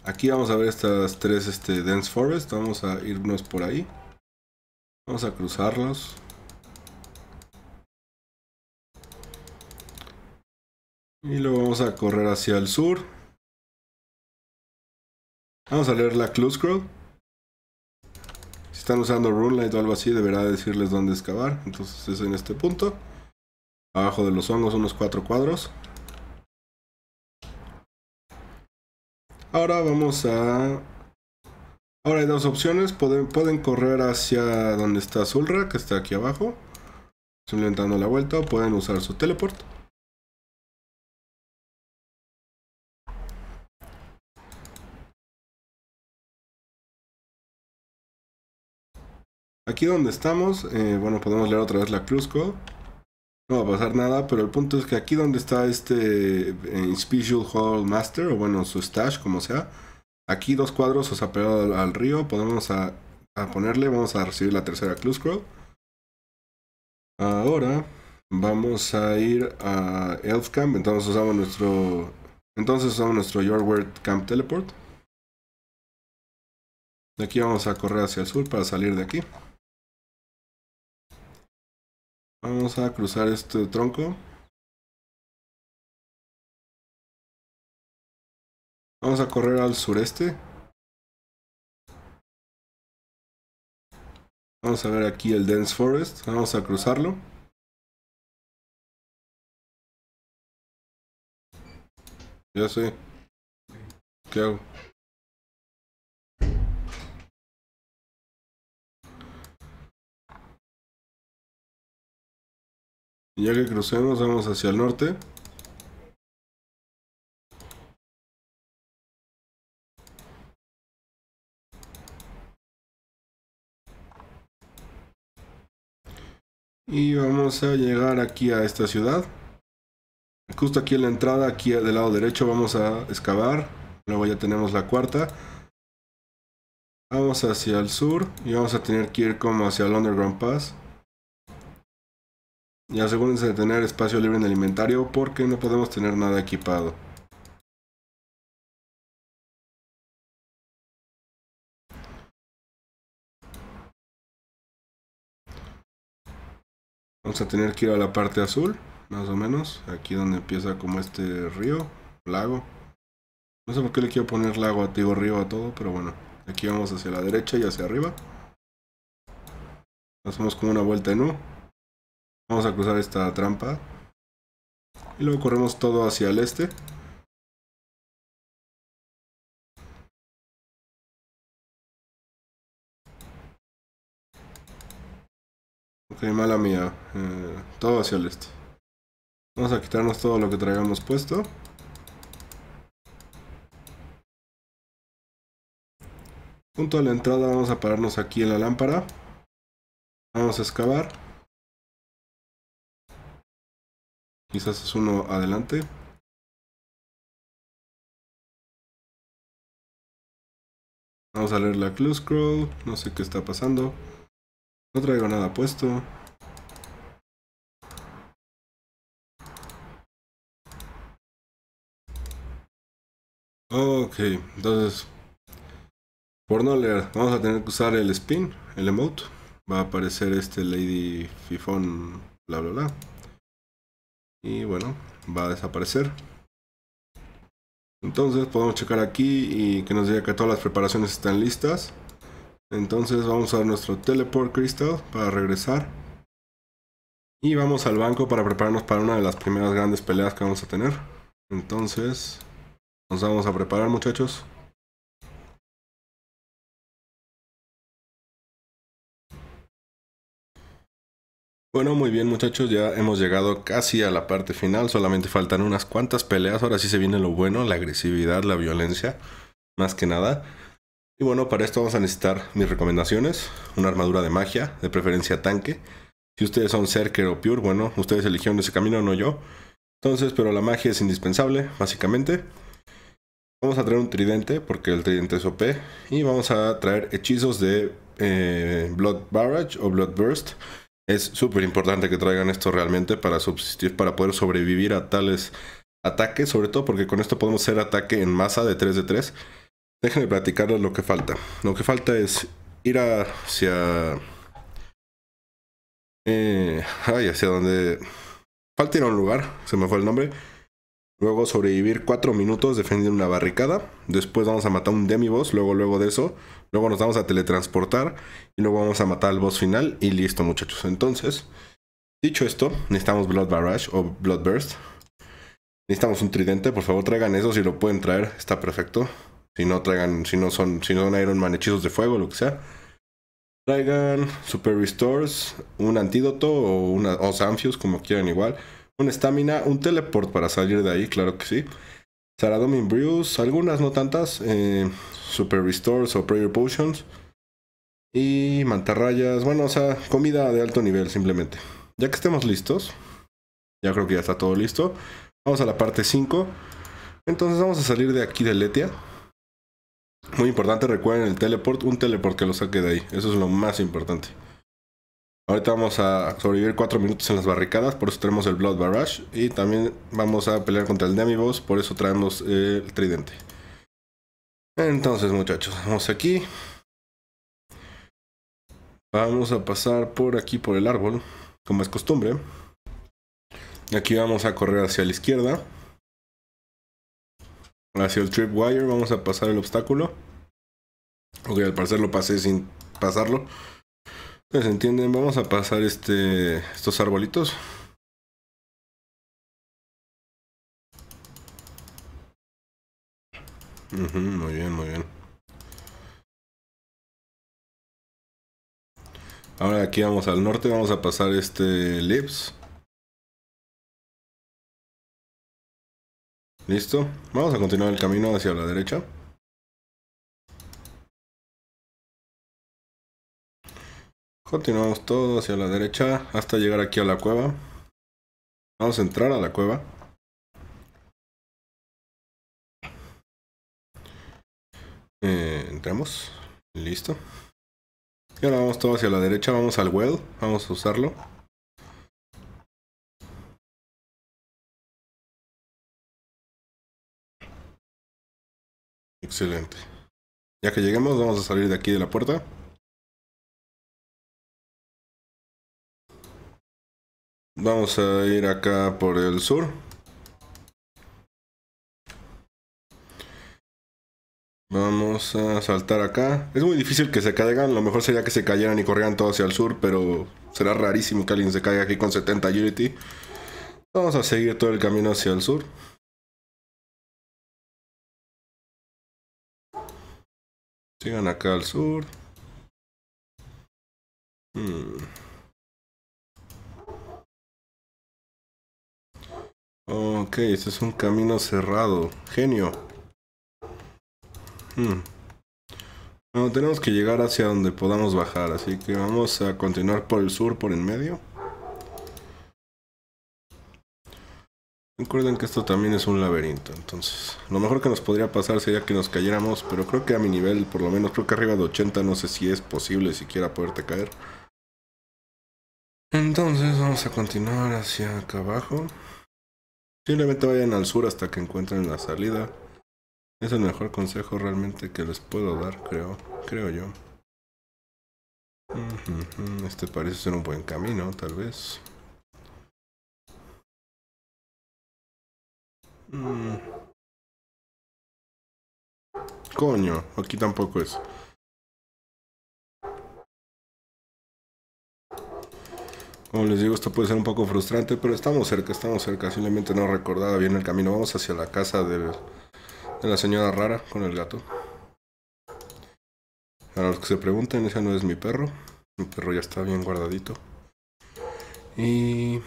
Aquí vamos a ver estas tres este, Dense Forest. Vamos a irnos por ahí. Vamos a cruzarlos. Y luego vamos a correr hacia el sur. Vamos a leer la Clue Scroll están usando runlight o algo así, deberá decirles dónde excavar. Entonces es en este punto. Abajo de los hongos unos cuatro cuadros. Ahora vamos a... Ahora hay dos opciones. Pueden, pueden correr hacia donde está Zulra, que está aquí abajo. Simplemente dando la vuelta. O pueden usar su teleport. Aquí donde estamos, eh, bueno, podemos leer otra vez la Cruzco. No va a pasar nada, pero el punto es que aquí donde está este eh, Special Hall Master, o bueno, su stash, como sea. Aquí dos cuadros, os sea, pegado al, río, podemos a, ponerle, vamos a recibir la tercera Cruzco. Ahora vamos a ir a Elf Camp, entonces usamos nuestro... Entonces usamos nuestro Your World Camp Teleport. aquí vamos a correr hacia el sur para salir de aquí. Vamos a cruzar este tronco. Vamos a correr al sureste. Vamos a ver aquí el Dense Forest. Vamos a cruzarlo. Ya sé. ¿Qué hago? ya que crucemos, vamos hacia el norte. Y vamos a llegar aquí a esta ciudad. Justo aquí en la entrada, aquí del lado derecho, vamos a excavar. Luego ya tenemos la cuarta. Vamos hacia el sur y vamos a tener que ir como hacia el Underground Pass. Y asegúrense de tener espacio libre en el inventario porque no podemos tener nada equipado. Vamos a tener que ir a la parte azul, más o menos. Aquí donde empieza como este río, lago. No sé por qué le quiero poner lago a digo río a todo, pero bueno. Aquí vamos hacia la derecha y hacia arriba. Hacemos como una vuelta en U. Vamos a cruzar esta trampa. Y luego corremos todo hacia el este. Ok, mala mía. Eh, todo hacia el este. Vamos a quitarnos todo lo que traigamos puesto. Junto a la entrada vamos a pararnos aquí en la lámpara. Vamos a excavar. Quizás es uno adelante. Vamos a leer la clue scroll. No sé qué está pasando. No traigo nada puesto. Ok, entonces por no leer, vamos a tener que usar el spin, el emote. Va a aparecer este Lady Fifón, bla bla bla. Y bueno, va a desaparecer. Entonces podemos checar aquí y que nos diga que todas las preparaciones están listas. Entonces vamos a nuestro teleport crystal para regresar. Y vamos al banco para prepararnos para una de las primeras grandes peleas que vamos a tener. Entonces nos vamos a preparar muchachos. Bueno, muy bien muchachos, ya hemos llegado casi a la parte final, solamente faltan unas cuantas peleas, ahora sí se viene lo bueno, la agresividad, la violencia, más que nada. Y bueno, para esto vamos a necesitar mis recomendaciones, una armadura de magia, de preferencia tanque. Si ustedes son serker o Pure, bueno, ustedes eligieron ese camino, no yo. Entonces, pero la magia es indispensable, básicamente. Vamos a traer un tridente, porque el tridente es OP. Y vamos a traer hechizos de eh, Blood Barrage o Blood Burst. Es súper importante que traigan esto realmente para subsistir, para poder sobrevivir a tales ataques, sobre todo porque con esto podemos hacer ataque en masa de 3 de 3. Déjenme platicarles lo que falta. Lo que falta es ir hacia... Eh, ay, hacia donde... Falta ir a un lugar, se me fue el nombre Luego sobrevivir 4 minutos defendiendo una barricada. Después vamos a matar un demiboss. Luego, luego de eso. Luego nos vamos a teletransportar. Y luego vamos a matar al boss final. Y listo, muchachos. Entonces, dicho esto, necesitamos Blood Barrage o Blood Burst. Necesitamos un tridente. Por favor, traigan eso si lo pueden traer. Está perfecto. Si no traigan, si no son, si no son Iron Man de fuego, lo que sea. Traigan Super Restores, un antídoto o una o Sanfius, como quieran igual un estamina, un teleport para salir de ahí, claro que sí. Saradomin Brews, algunas no tantas. Eh, Super Restores o Prayer Potions. Y mantarrayas, bueno, o sea, comida de alto nivel simplemente. Ya que estemos listos, ya creo que ya está todo listo. Vamos a la parte 5. Entonces vamos a salir de aquí de Letia. Muy importante, recuerden el teleport, un teleport que lo saque de ahí. Eso es lo más importante. Ahorita vamos a sobrevivir 4 minutos en las barricadas, por eso tenemos el Blood Barrage. Y también vamos a pelear contra el Demiboss, por eso traemos eh, el tridente. Entonces muchachos, vamos aquí. Vamos a pasar por aquí por el árbol, como es costumbre. Aquí vamos a correr hacia la izquierda. Hacia el tripwire, vamos a pasar el obstáculo. Ok, al parecer lo pasé sin pasarlo. ¿Se pues, entienden, vamos a pasar este, estos arbolitos. muy bien, muy bien. Ahora aquí vamos al norte, vamos a pasar este lips. Listo. Vamos a continuar el camino hacia la derecha. Continuamos todo hacia la derecha hasta llegar aquí a la cueva. Vamos a entrar a la cueva. Eh, entramos. Listo. Y ahora vamos todo hacia la derecha. Vamos al well. Vamos a usarlo. Excelente. Ya que lleguemos, vamos a salir de aquí de la puerta. Vamos a ir acá por el sur. Vamos a saltar acá. Es muy difícil que se caigan. Lo mejor sería que se cayeran y corrieran todos hacia el sur. Pero será rarísimo que alguien se caiga aquí con 70 Unity. Vamos a seguir todo el camino hacia el sur. Sigan acá al sur. Hmm. Ok, este es un camino cerrado. Genio. Hmm. Bueno, tenemos que llegar hacia donde podamos bajar, así que vamos a continuar por el sur, por en medio. Recuerden que esto también es un laberinto, entonces lo mejor que nos podría pasar sería que nos cayéramos, pero creo que a mi nivel, por lo menos creo que arriba de 80, no sé si es posible siquiera poderte caer. Entonces vamos a continuar hacia acá abajo. Simplemente vayan al sur hasta que encuentren la salida. Es el mejor consejo realmente que les puedo dar, creo, creo yo. Este parece ser un buen camino, tal vez. Mm. Coño, aquí tampoco es. Como les digo, esto puede ser un poco frustrante, pero estamos cerca, estamos cerca. Simplemente no recordaba bien el camino. Vamos hacia la casa de la señora rara con el gato. Para los que se pregunten, ese no es mi perro. Mi perro ya está bien guardadito. Y...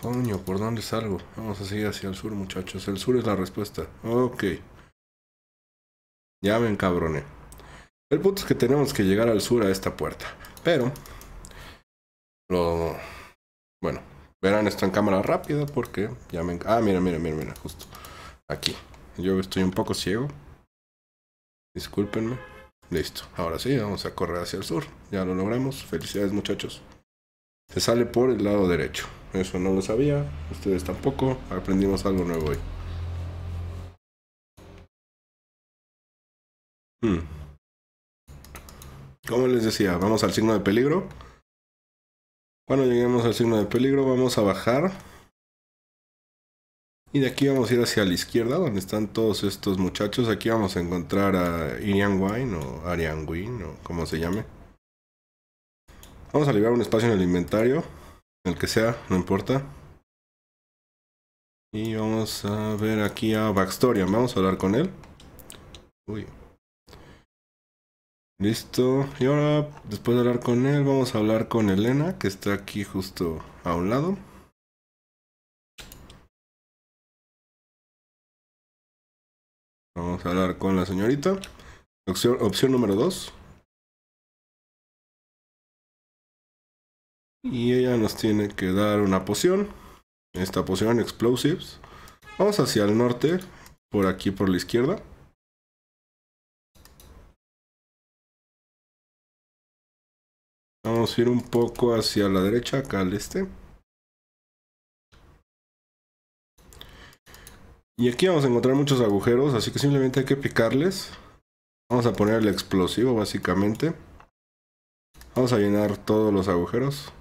Coño, ¿por dónde salgo? Vamos a seguir hacia el sur, muchachos. El sur es la respuesta. Ok. Ya me encabroné. El punto es que tenemos que llegar al sur a esta puerta. Pero lo... Bueno, verán esto en cámara rápida porque ya me... Ah, mira, mira, mira, mira, justo. Aquí. Yo estoy un poco ciego. Discúlpenme. Listo. Ahora sí, vamos a correr hacia el sur. Ya lo logramos. Felicidades muchachos. Se sale por el lado derecho. Eso no lo sabía. Ustedes tampoco. Aprendimos algo nuevo hoy. Hmm. Como les decía, vamos al signo de peligro. Cuando lleguemos al signo de peligro vamos a bajar. Y de aquí vamos a ir hacia la izquierda donde están todos estos muchachos. Aquí vamos a encontrar a Irian Wine o Arian Wynne o como se llame. Vamos a liberar un espacio en el inventario. El que sea, no importa. Y vamos a ver aquí a Backstory. Vamos a hablar con él. Uy. Listo. Y ahora, después de hablar con él, vamos a hablar con Elena, que está aquí justo a un lado. Vamos a hablar con la señorita. Opción, número 2. Y ella nos tiene que dar una poción. Esta poción, Explosives. Vamos hacia el norte, por aquí, por la izquierda. vamos ir un poco hacia la derecha, acá al este. Y aquí vamos a encontrar muchos agujeros, así que simplemente hay que picarles. Vamos a poner el explosivo básicamente. Vamos a llenar todos los agujeros.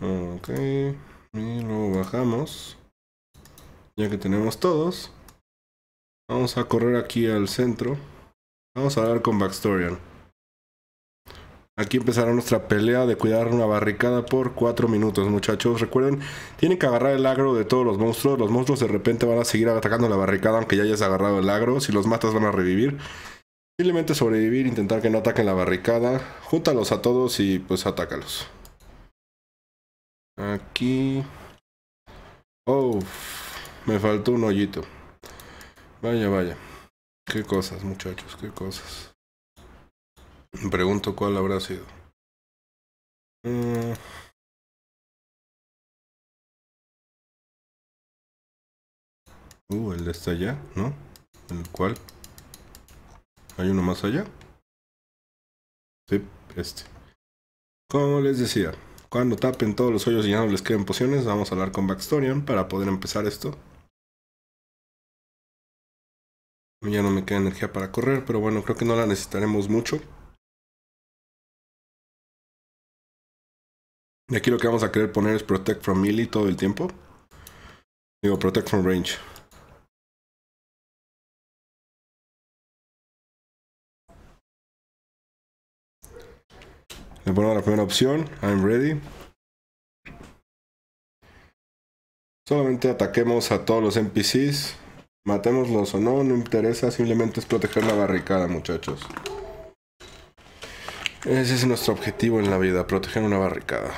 Okay. Y luego bajamos. Ya que tenemos todos. Vamos a correr aquí al centro. Vamos a hablar con Backstorian. Aquí empezará nuestra pelea de cuidar una barricada por 4 minutos, muchachos. Recuerden, tienen que agarrar el agro de todos los monstruos. Los monstruos de repente van a seguir atacando la barricada aunque ya hayas agarrado el agro. Si los matas van a revivir. Simplemente sobrevivir, intentar que no ataquen la barricada. Júntalos a todos y pues atácalos. Aquí. Oh, me faltó un hoyito. Vaya, vaya. Qué cosas, muchachos, qué cosas. Me pregunto cuál habrá sido. Mm. Uh, el de está allá, ¿no? El cual. ¿Hay uno más allá? Sí, este. Como les decía, cuando tapen todos los hoyos y ya no les queden pociones, vamos a hablar con Backstorian para poder empezar esto. Ya no me queda energía para correr, pero bueno, creo que no la necesitaremos mucho. Y aquí lo que vamos a querer poner es Protect from Melee todo el tiempo. Digo, Protect from Range. Le ponemos la primera opción, I'm ready. Solamente ataquemos a todos los NPCs. Matémoslos o no, no interesa, simplemente es proteger la barricada, muchachos. Ese es nuestro objetivo en la vida, proteger una barricada.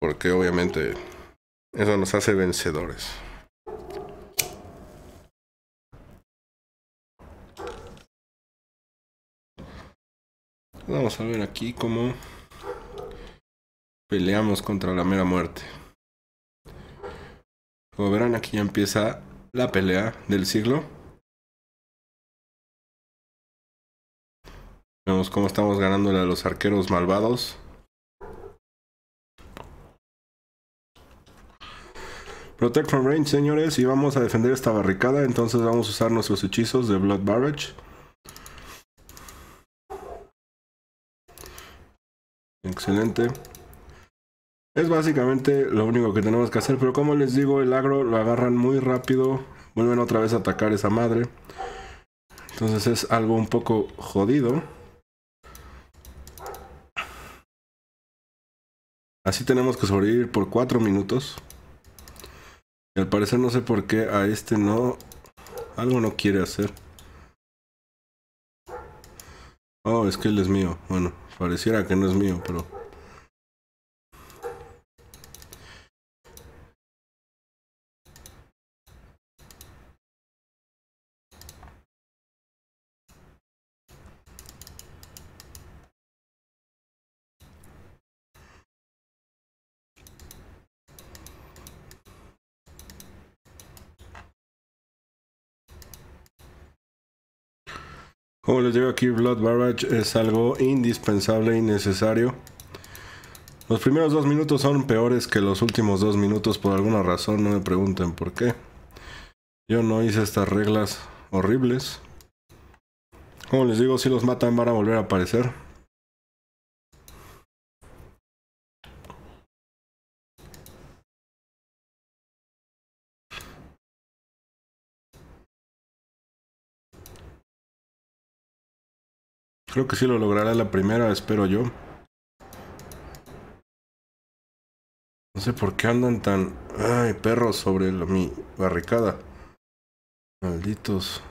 Porque obviamente eso nos hace vencedores. Vamos a ver aquí cómo peleamos contra la mera muerte. Como verán, aquí ya empieza la pelea del siglo. Vemos cómo estamos ganándole a los arqueros malvados. Protect from range, señores, y vamos a defender esta barricada. Entonces vamos a usar nuestros hechizos de Blood Barrage. Excelente. Es básicamente lo único que tenemos que hacer, pero como les digo, el agro lo agarran muy rápido, vuelven otra vez a atacar esa madre. Entonces es algo un poco jodido. Así tenemos que sobrevivir por 4 minutos. Y al parecer no sé por qué a este no... Algo no quiere hacer. Oh, es que él es mío. Bueno, Pareciera que no es mío, pero. Como les digo aquí, Blood Barrage es algo indispensable y necesario. Los primeros dos minutos son peores que los últimos dos minutos por alguna razón, no me pregunten por qué. Yo no hice estas reglas horribles. Como les digo, si los matan van a volver a aparecer. Creo que sí lo logrará la primera, espero yo. No sé por qué andan tan... Ay, perros sobre mi barricada. Malditos.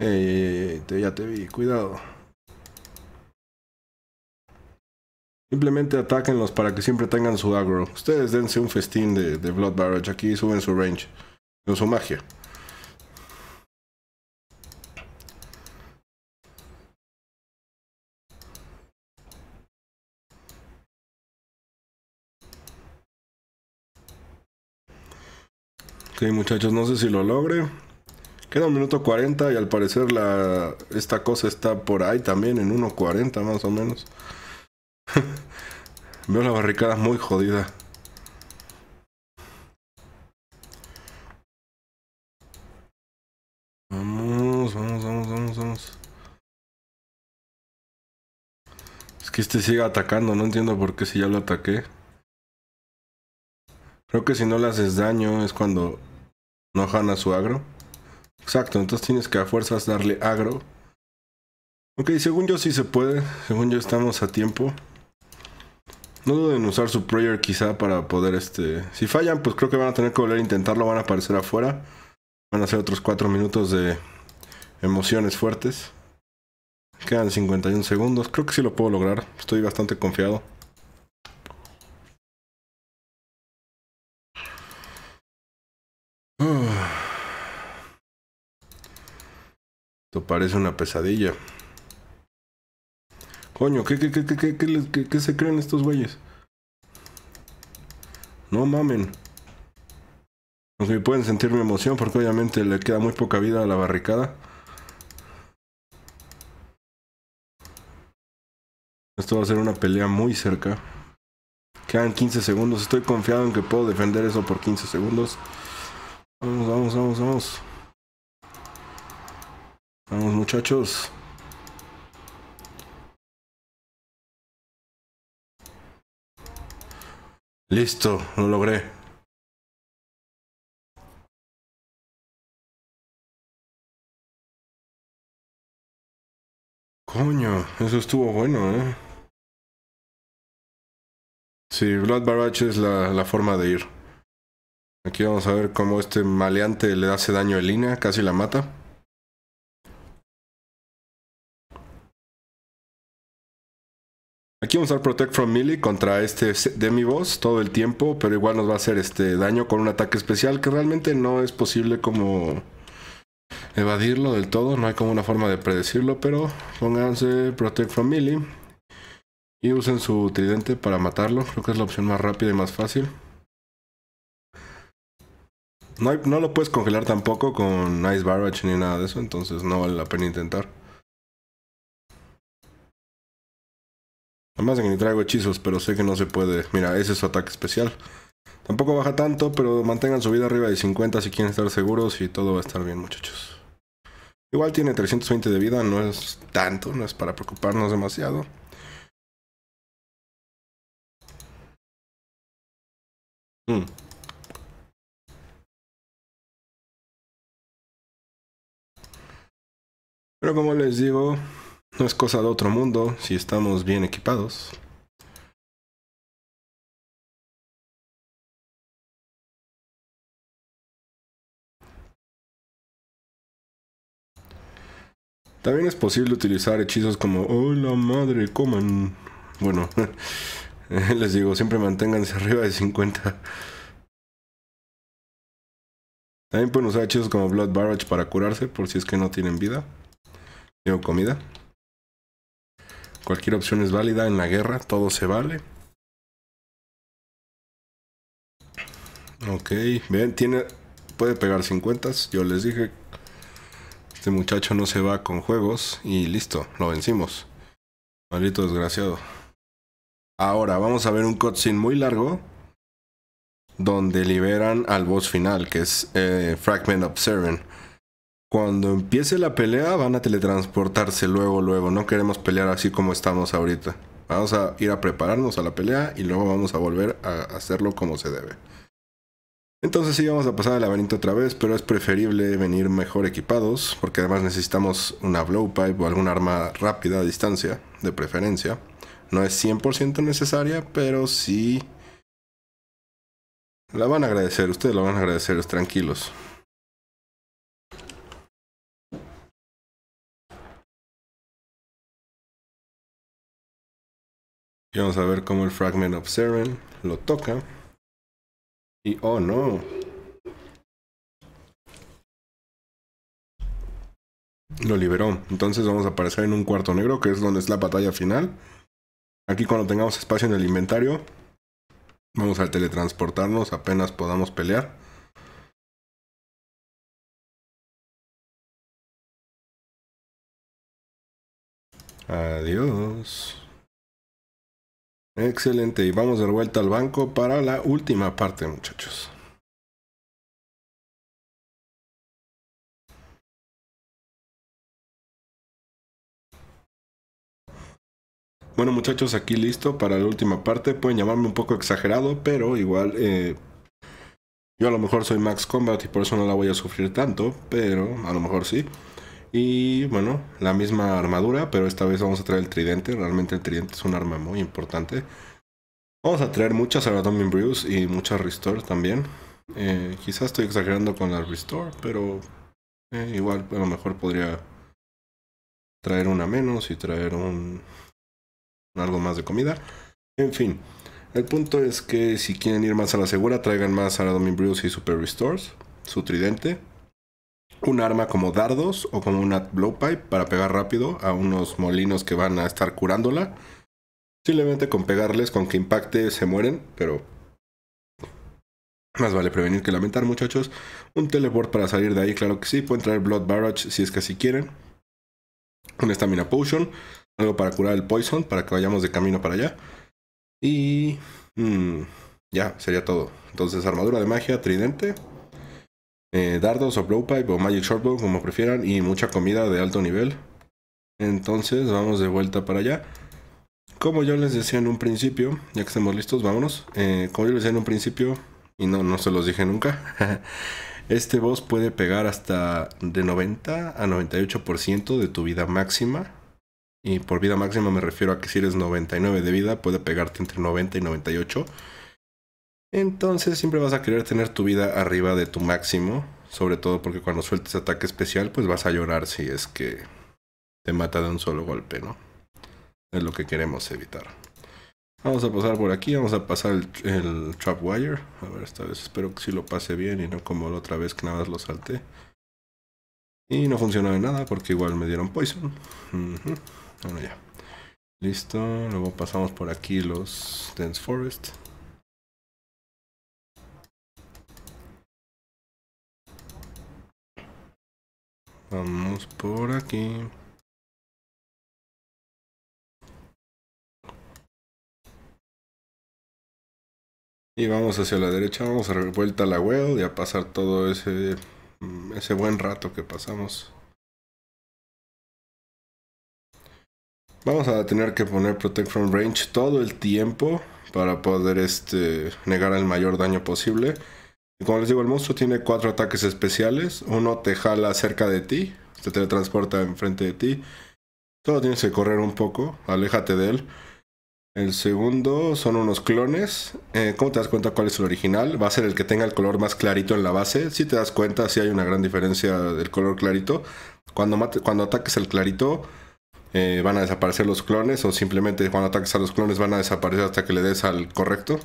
Ey, ya te vi, cuidado. Simplemente atáquenlos para que siempre tengan su agro. Ustedes dense un festín de, de Blood Barrage. Aquí suben su range. Con su magia. Ok, muchachos, no sé si lo logre. Queda un minuto 40 y al parecer la, esta cosa está por ahí también, en 1.40 más o menos. Veo la barricada muy jodida. Vamos, vamos, vamos, vamos, vamos. Es que este sigue atacando, no entiendo por qué si ya lo ataqué. Creo que si no le haces daño es cuando no jana su agro. Exacto, entonces tienes que a fuerzas darle agro. Ok, según yo sí se puede. Según yo estamos a tiempo. No duden en usar su prayer quizá para poder este... Si fallan, pues creo que van a tener que volver a intentarlo. Van a aparecer afuera. Van a ser otros 4 minutos de emociones fuertes. Quedan 51 segundos. Creo que sí lo puedo lograr. Estoy bastante confiado. parece una pesadilla. Coño, ¿qué, qué, qué, qué se creen estos güeyes? No mamen. Aunque pueden sentir mi emoción porque obviamente le queda muy poca vida a la barricada. Esto va a ser una pelea muy cerca. Quedan 15 segundos. Estoy confiado en que puedo defender eso por 15 segundos. Vamos, vamos, vamos, vamos. Vamos muchachos. Listo, lo logré. Coño, eso estuvo bueno, ¿eh? Sí, Blood Barrage es la, la forma de ir. Aquí vamos a ver cómo este maleante le hace daño a Elina, casi la mata. Aquí vamos a usar Protect from Melee contra este Demi Boss todo el tiempo, pero igual nos va a hacer este daño con un ataque especial que realmente no es posible como evadirlo del todo, no hay como una forma de predecirlo, pero pónganse Protect from Melee y usen su tridente para matarlo, creo que es la opción más rápida y más fácil. No, no lo puedes congelar tampoco con Ice Barrage ni nada de eso, entonces no vale la pena intentar. Además de que ni traigo hechizos, pero sé que no se puede. Mira, ese es su ataque especial. Tampoco baja tanto, pero mantengan su vida arriba de 50 si quieren estar seguros y todo va a estar bien, muchachos. Igual tiene 320 de vida, no es tanto, no es para preocuparnos demasiado. Mm. Pero como les digo, no es cosa de otro mundo si estamos bien equipados. También es posible utilizar hechizos como ¡Hola madre, coman! Bueno, les digo, siempre manténganse arriba de 50. También pueden usar hechizos como Blood Barrage para curarse por si es que no tienen vida. ¿Tengo comida. Cualquier opción es válida en la guerra, todo se vale. Ok, bien, tiene, puede pegar 50. Yo les dije, este muchacho no se va con juegos y listo, lo vencimos. Maldito desgraciado. Ahora vamos a ver un cutscene muy largo donde liberan al boss final, que es eh, Fragment Observer cuando empiece la pelea van a teletransportarse luego, luego. No queremos pelear así como estamos ahorita. Vamos a ir a prepararnos a la pelea y luego vamos a volver a hacerlo como se debe. Entonces sí vamos a pasar el laberinto otra vez, pero es preferible venir mejor equipados, porque además necesitamos una blowpipe o algún arma rápida a distancia, de preferencia. No es 100% necesaria, pero sí... La van a agradecer, ustedes la van a agradecer, tranquilos. Y vamos a ver cómo el Fragment of Seren lo toca. Y oh no. Lo liberó. Entonces vamos a aparecer en un cuarto negro, que es donde es la batalla final. Aquí cuando tengamos espacio en el inventario, vamos a teletransportarnos apenas podamos pelear. Adiós. Excelente, y vamos de vuelta al banco para la última parte, muchachos. Bueno muchachos, aquí listo para la última parte. Pueden llamarme un poco exagerado, pero igual eh, yo a lo mejor soy Max Combat y por eso no la voy a sufrir tanto, pero a lo mejor sí. Y bueno, la misma armadura, pero esta vez vamos a traer el tridente. Realmente el tridente es un arma muy importante. Vamos a traer muchas Aradomin Brews y muchas Restore también. Eh, quizás estoy exagerando con las Restore, pero eh, igual a lo mejor podría traer una menos y traer un algo más de comida. En fin, el punto es que si quieren ir más a la segura, traigan más Aradomin Brews y Super Restores, su tridente un arma como dardos o como una blowpipe para pegar rápido a unos molinos que van a estar curándola. Simplemente con pegarles, con que impacte, se mueren, pero más vale prevenir que lamentar, muchachos. Un teleport para salir de ahí, claro que sí. Pueden traer Blood Barrage si es que así quieren. Una Stamina Potion. Algo para curar el Poison, para que vayamos de camino para allá. Y... Mm, ya, sería todo. Entonces, armadura de magia, tridente. Eh, dardos o blowpipe o magic shortbow, como prefieran, y mucha comida de alto nivel. Entonces vamos de vuelta para allá. Como yo les decía en un principio, ya que estamos listos, vámonos. Eh, como yo les decía en un principio, y no, no se los dije nunca, este boss puede pegar hasta de 90 a 98% de tu vida máxima. Y por vida máxima me refiero a que si eres 99 de vida, puede pegarte entre 90 y 98. Entonces siempre vas a querer tener tu vida arriba de tu máximo, sobre todo porque cuando sueltes ataque especial, pues vas a llorar si es que te mata de un solo golpe, ¿no? Es lo que queremos evitar. Vamos a pasar por aquí, vamos a pasar el, trap wire. A ver, esta vez espero que sí lo pase bien y no como la otra vez que nada más lo salté. Y no funcionó de nada porque igual me dieron poison. Bueno, ya. Listo, luego pasamos por aquí los Dense Forest. Vamos por aquí. Y vamos hacia la derecha, vamos a dar vuelta a la web y a pasar todo ese, mm, ese buen rato que pasamos. Vamos a tener que poner Protect from Range todo el tiempo para poder este, negar el mayor daño posible como les digo, el monstruo tiene cuatro ataques especiales. Uno te jala cerca de ti, te teletransporta enfrente de ti. Todo tienes que correr un poco, aléjate de él. El segundo son unos clones. Eh, ¿Cómo te das cuenta cuál es el original? Va a ser el que tenga el color más clarito en la base. Si te das cuenta, si hay una gran diferencia del color clarito. Cuando, mate, cuando ataques el clarito, eh, van a desaparecer los clones. O simplemente cuando ataques a los clones, van a desaparecer hasta que le des al correcto.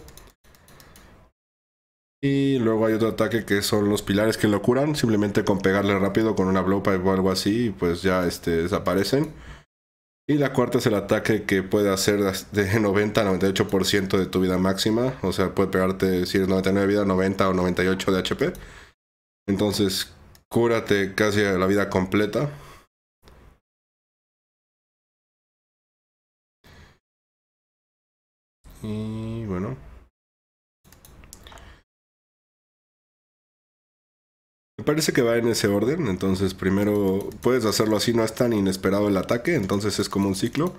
Y luego hay otro ataque que son los pilares que lo curan, simplemente con pegarle rápido con una blowpipe o algo así, pues ya este, desaparecen. Y la cuarta es el ataque que puede hacer de 90 a 98% de tu vida máxima, o sea, puede pegarte si es 99 de vida, 90 o 98 de HP. Entonces, cúrate casi la vida completa. Y bueno. Parece que va en ese orden, entonces primero puedes hacerlo así, no es tan inesperado el ataque, entonces es como un ciclo.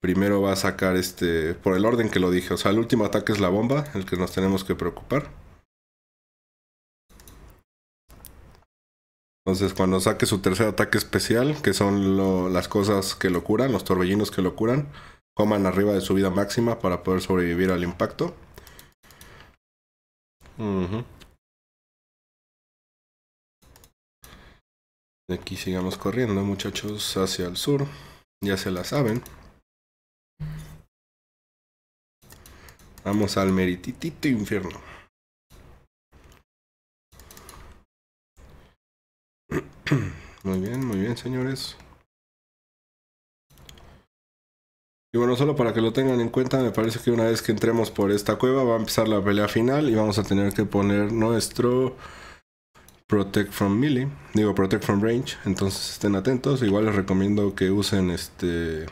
Primero va a sacar este, por el orden que lo dije, o sea, el último ataque es la bomba, el que nos tenemos que preocupar. Entonces cuando saque su tercer ataque especial, que son las cosas que lo curan, los torbellinos que lo curan, coman arriba de su vida máxima para poder sobrevivir al impacto. aquí sigamos corriendo, muchachos, hacia el sur. Ya se la saben. Vamos al merititito infierno. Muy bien, muy bien, señores. Y bueno, solo para que lo tengan en cuenta, me parece que una vez que entremos por esta cueva va a empezar la pelea final y vamos a tener que poner nuestro Protect from melee, digo Protect from range, entonces estén atentos. Igual les recomiendo que usen este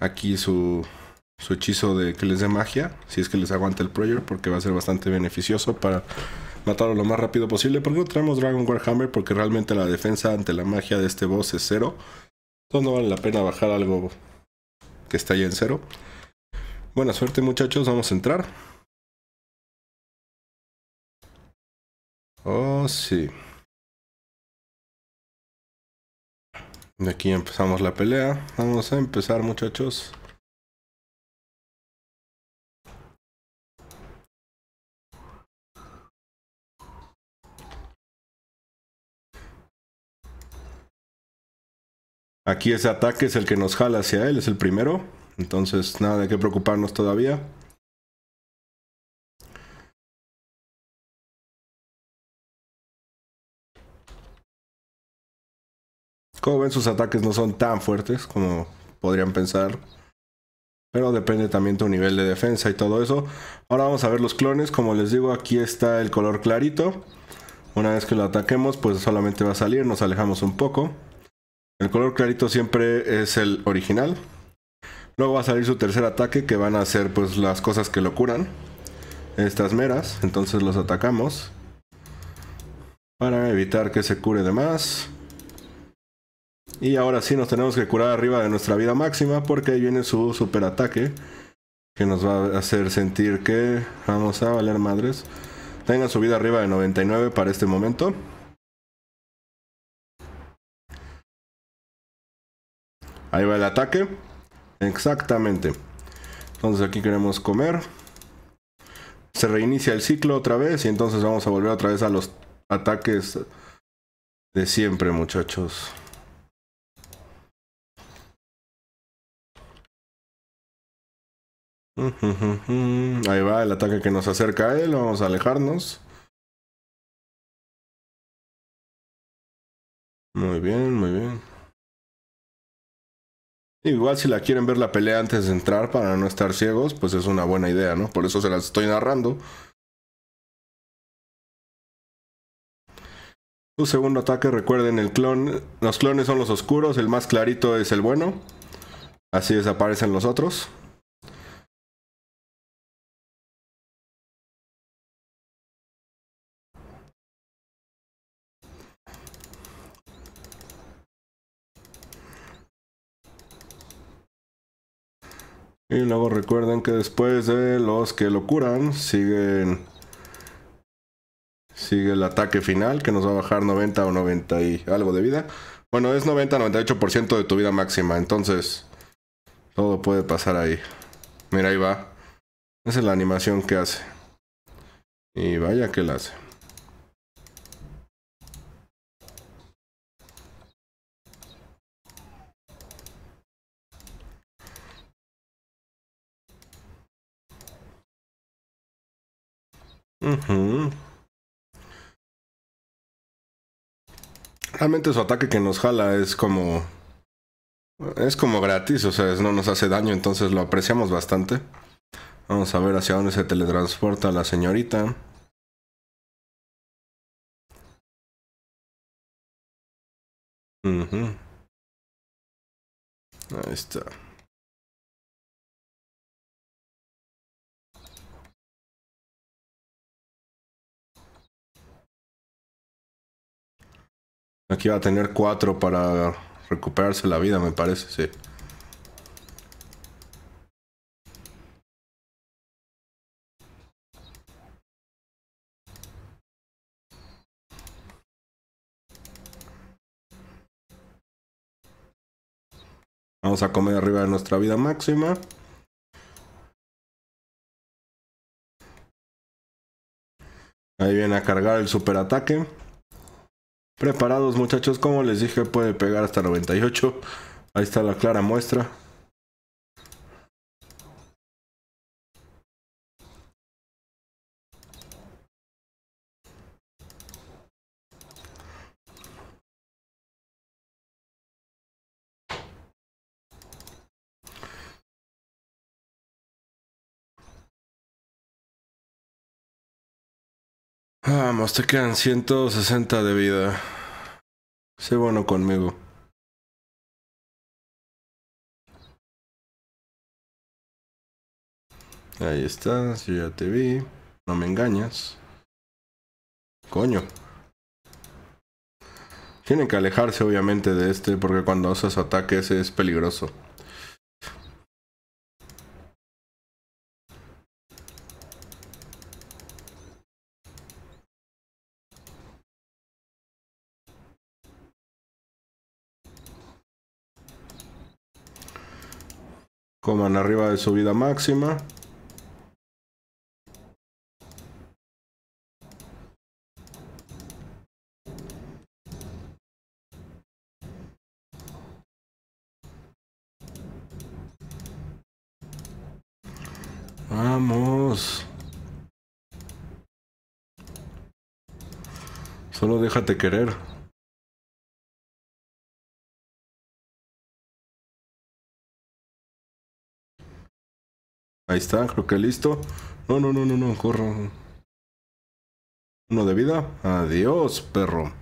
aquí su, hechizo de que les dé magia, si es que les aguanta el proyer porque va a ser bastante beneficioso para matarlo lo más rápido posible. Porque no traemos Dragon Warhammer porque realmente la defensa ante la magia de este boss es cero. Entonces no vale la pena bajar algo que está ya en cero. Buena suerte muchachos, vamos a entrar. Oh, sí. De aquí empezamos la pelea. Vamos a empezar, muchachos. Aquí ese ataque es el que nos jala hacia él, es el primero. Entonces, nada de qué preocuparnos todavía. Como ven, sus ataques no son tan fuertes como podrían pensar. Pero depende también tu nivel de defensa y todo eso. Ahora vamos a ver los clones. Como les digo, aquí está el color clarito. Una vez que lo ataquemos, pues solamente va a salir. Nos alejamos un poco. El color clarito siempre es el original. Luego va a salir su tercer ataque, que van a ser pues las cosas que lo curan. Estas meras. Entonces los atacamos. Para evitar que se cure de más. Y ahora sí nos tenemos que curar arriba de nuestra vida máxima porque ahí viene su superataque. Que nos va a hacer sentir que vamos a valer madres. Tengan su vida arriba de 99 para este momento. Ahí va el ataque. Exactamente. Entonces aquí queremos comer. Se reinicia el ciclo otra vez y entonces vamos a volver otra vez a los ataques de siempre muchachos. Ahí va el ataque que nos acerca a él. Vamos a alejarnos. Muy bien, muy bien. Igual si la quieren ver la pelea antes de entrar para no estar ciegos, pues es una buena idea, ¿no? Por eso se las estoy narrando. Su segundo ataque, recuerden, el clon, los clones son los oscuros, el más clarito es el bueno. Así desaparecen los otros. Y luego recuerden que después de los que lo curan, siguen. Sigue el ataque final que nos va a bajar 90 o 90 y algo de vida. Bueno, es 90-98% de tu vida máxima, entonces. Todo puede pasar ahí. Mira, ahí va. Esa es la animación que hace. Y vaya que la hace. Realmente su ataque que nos jala es como... Es como gratis, o sea, no nos hace daño, entonces lo apreciamos bastante. Vamos a ver hacia dónde se teletransporta la señorita. Ahí está. Aquí va a tener cuatro para recuperarse la vida, me parece, sí. Vamos a comer arriba de nuestra vida máxima. Ahí viene a cargar el superataque. Preparados muchachos, como les dije, puede pegar hasta 98. Ahí está la clara muestra. Vamos, ah, pues, te quedan 160 de vida. Sé bueno conmigo. Ahí estás, yo ya te vi. No me engañas. Coño. Tienen que alejarse obviamente de este porque cuando haces ataques es peligroso. Coman arriba de su vida máxima. Vamos. Solo déjate querer. Ahí está, creo que listo. No, no, no, no, no, corro. Uno de vida. Adiós, perro.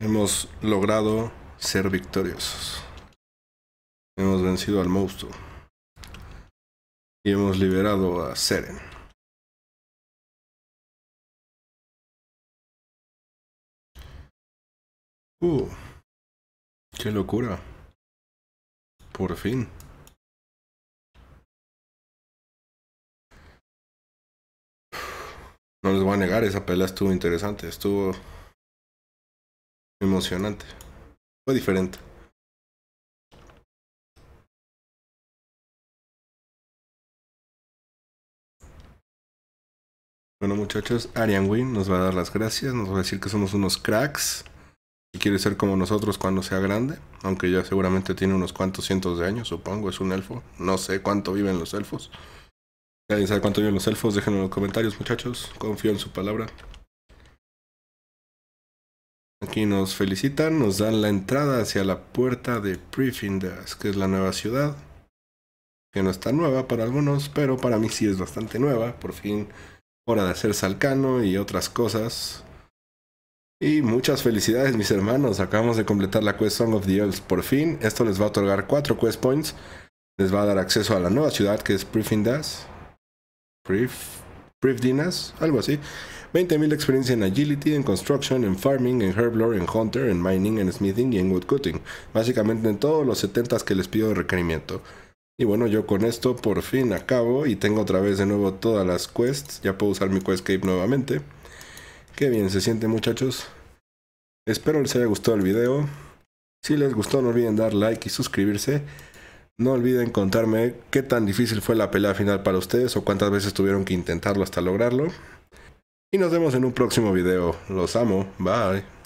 Hemos logrado ser victoriosos. Hemos vencido al monstruo. Y hemos liberado a Seren. Uh, qué locura. Por fin. No les voy a negar, esa pelea estuvo interesante, estuvo emocionante. Fue diferente. Bueno muchachos, Arian Win nos va a dar las gracias, nos va a decir que somos unos cracks quiere ser como nosotros cuando sea grande, aunque ya seguramente tiene unos cuantos cientos de años, supongo, es un elfo. No sé cuánto viven los elfos. alguien sabe cuánto viven los elfos, déjenlo en los comentarios, muchachos. Confío en su palabra. Aquí nos felicitan, nos dan la entrada hacia la puerta de Prefindas, que es la nueva ciudad. Que no está nueva para algunos, pero para mí sí es bastante nueva. Por fin, hora de hacer Salcano y otras cosas. Y muchas felicidades mis hermanos, acabamos de completar la quest Song of the Elves por fin. Esto les va a otorgar 4 quest points. Les va a dar acceso a la nueva ciudad que es Prifindas. Prif, Prifdinas, algo así. 20.000 experiencia en Agility, en Construction, en Farming, en Herblore, en Hunter, en Mining, en Smithing y en Woodcutting. Básicamente en todos los 70 que les pido de requerimiento. Y bueno, yo con esto por fin acabo y tengo otra vez de nuevo todas las quests. Ya puedo usar mi cape nuevamente. Qué bien se siente muchachos. Espero les haya gustado el video. Si les gustó no olviden dar like y suscribirse. No olviden contarme qué tan difícil fue la pelea final para ustedes o cuántas veces tuvieron que intentarlo hasta lograrlo. Y nos vemos en un próximo video. Los amo. Bye.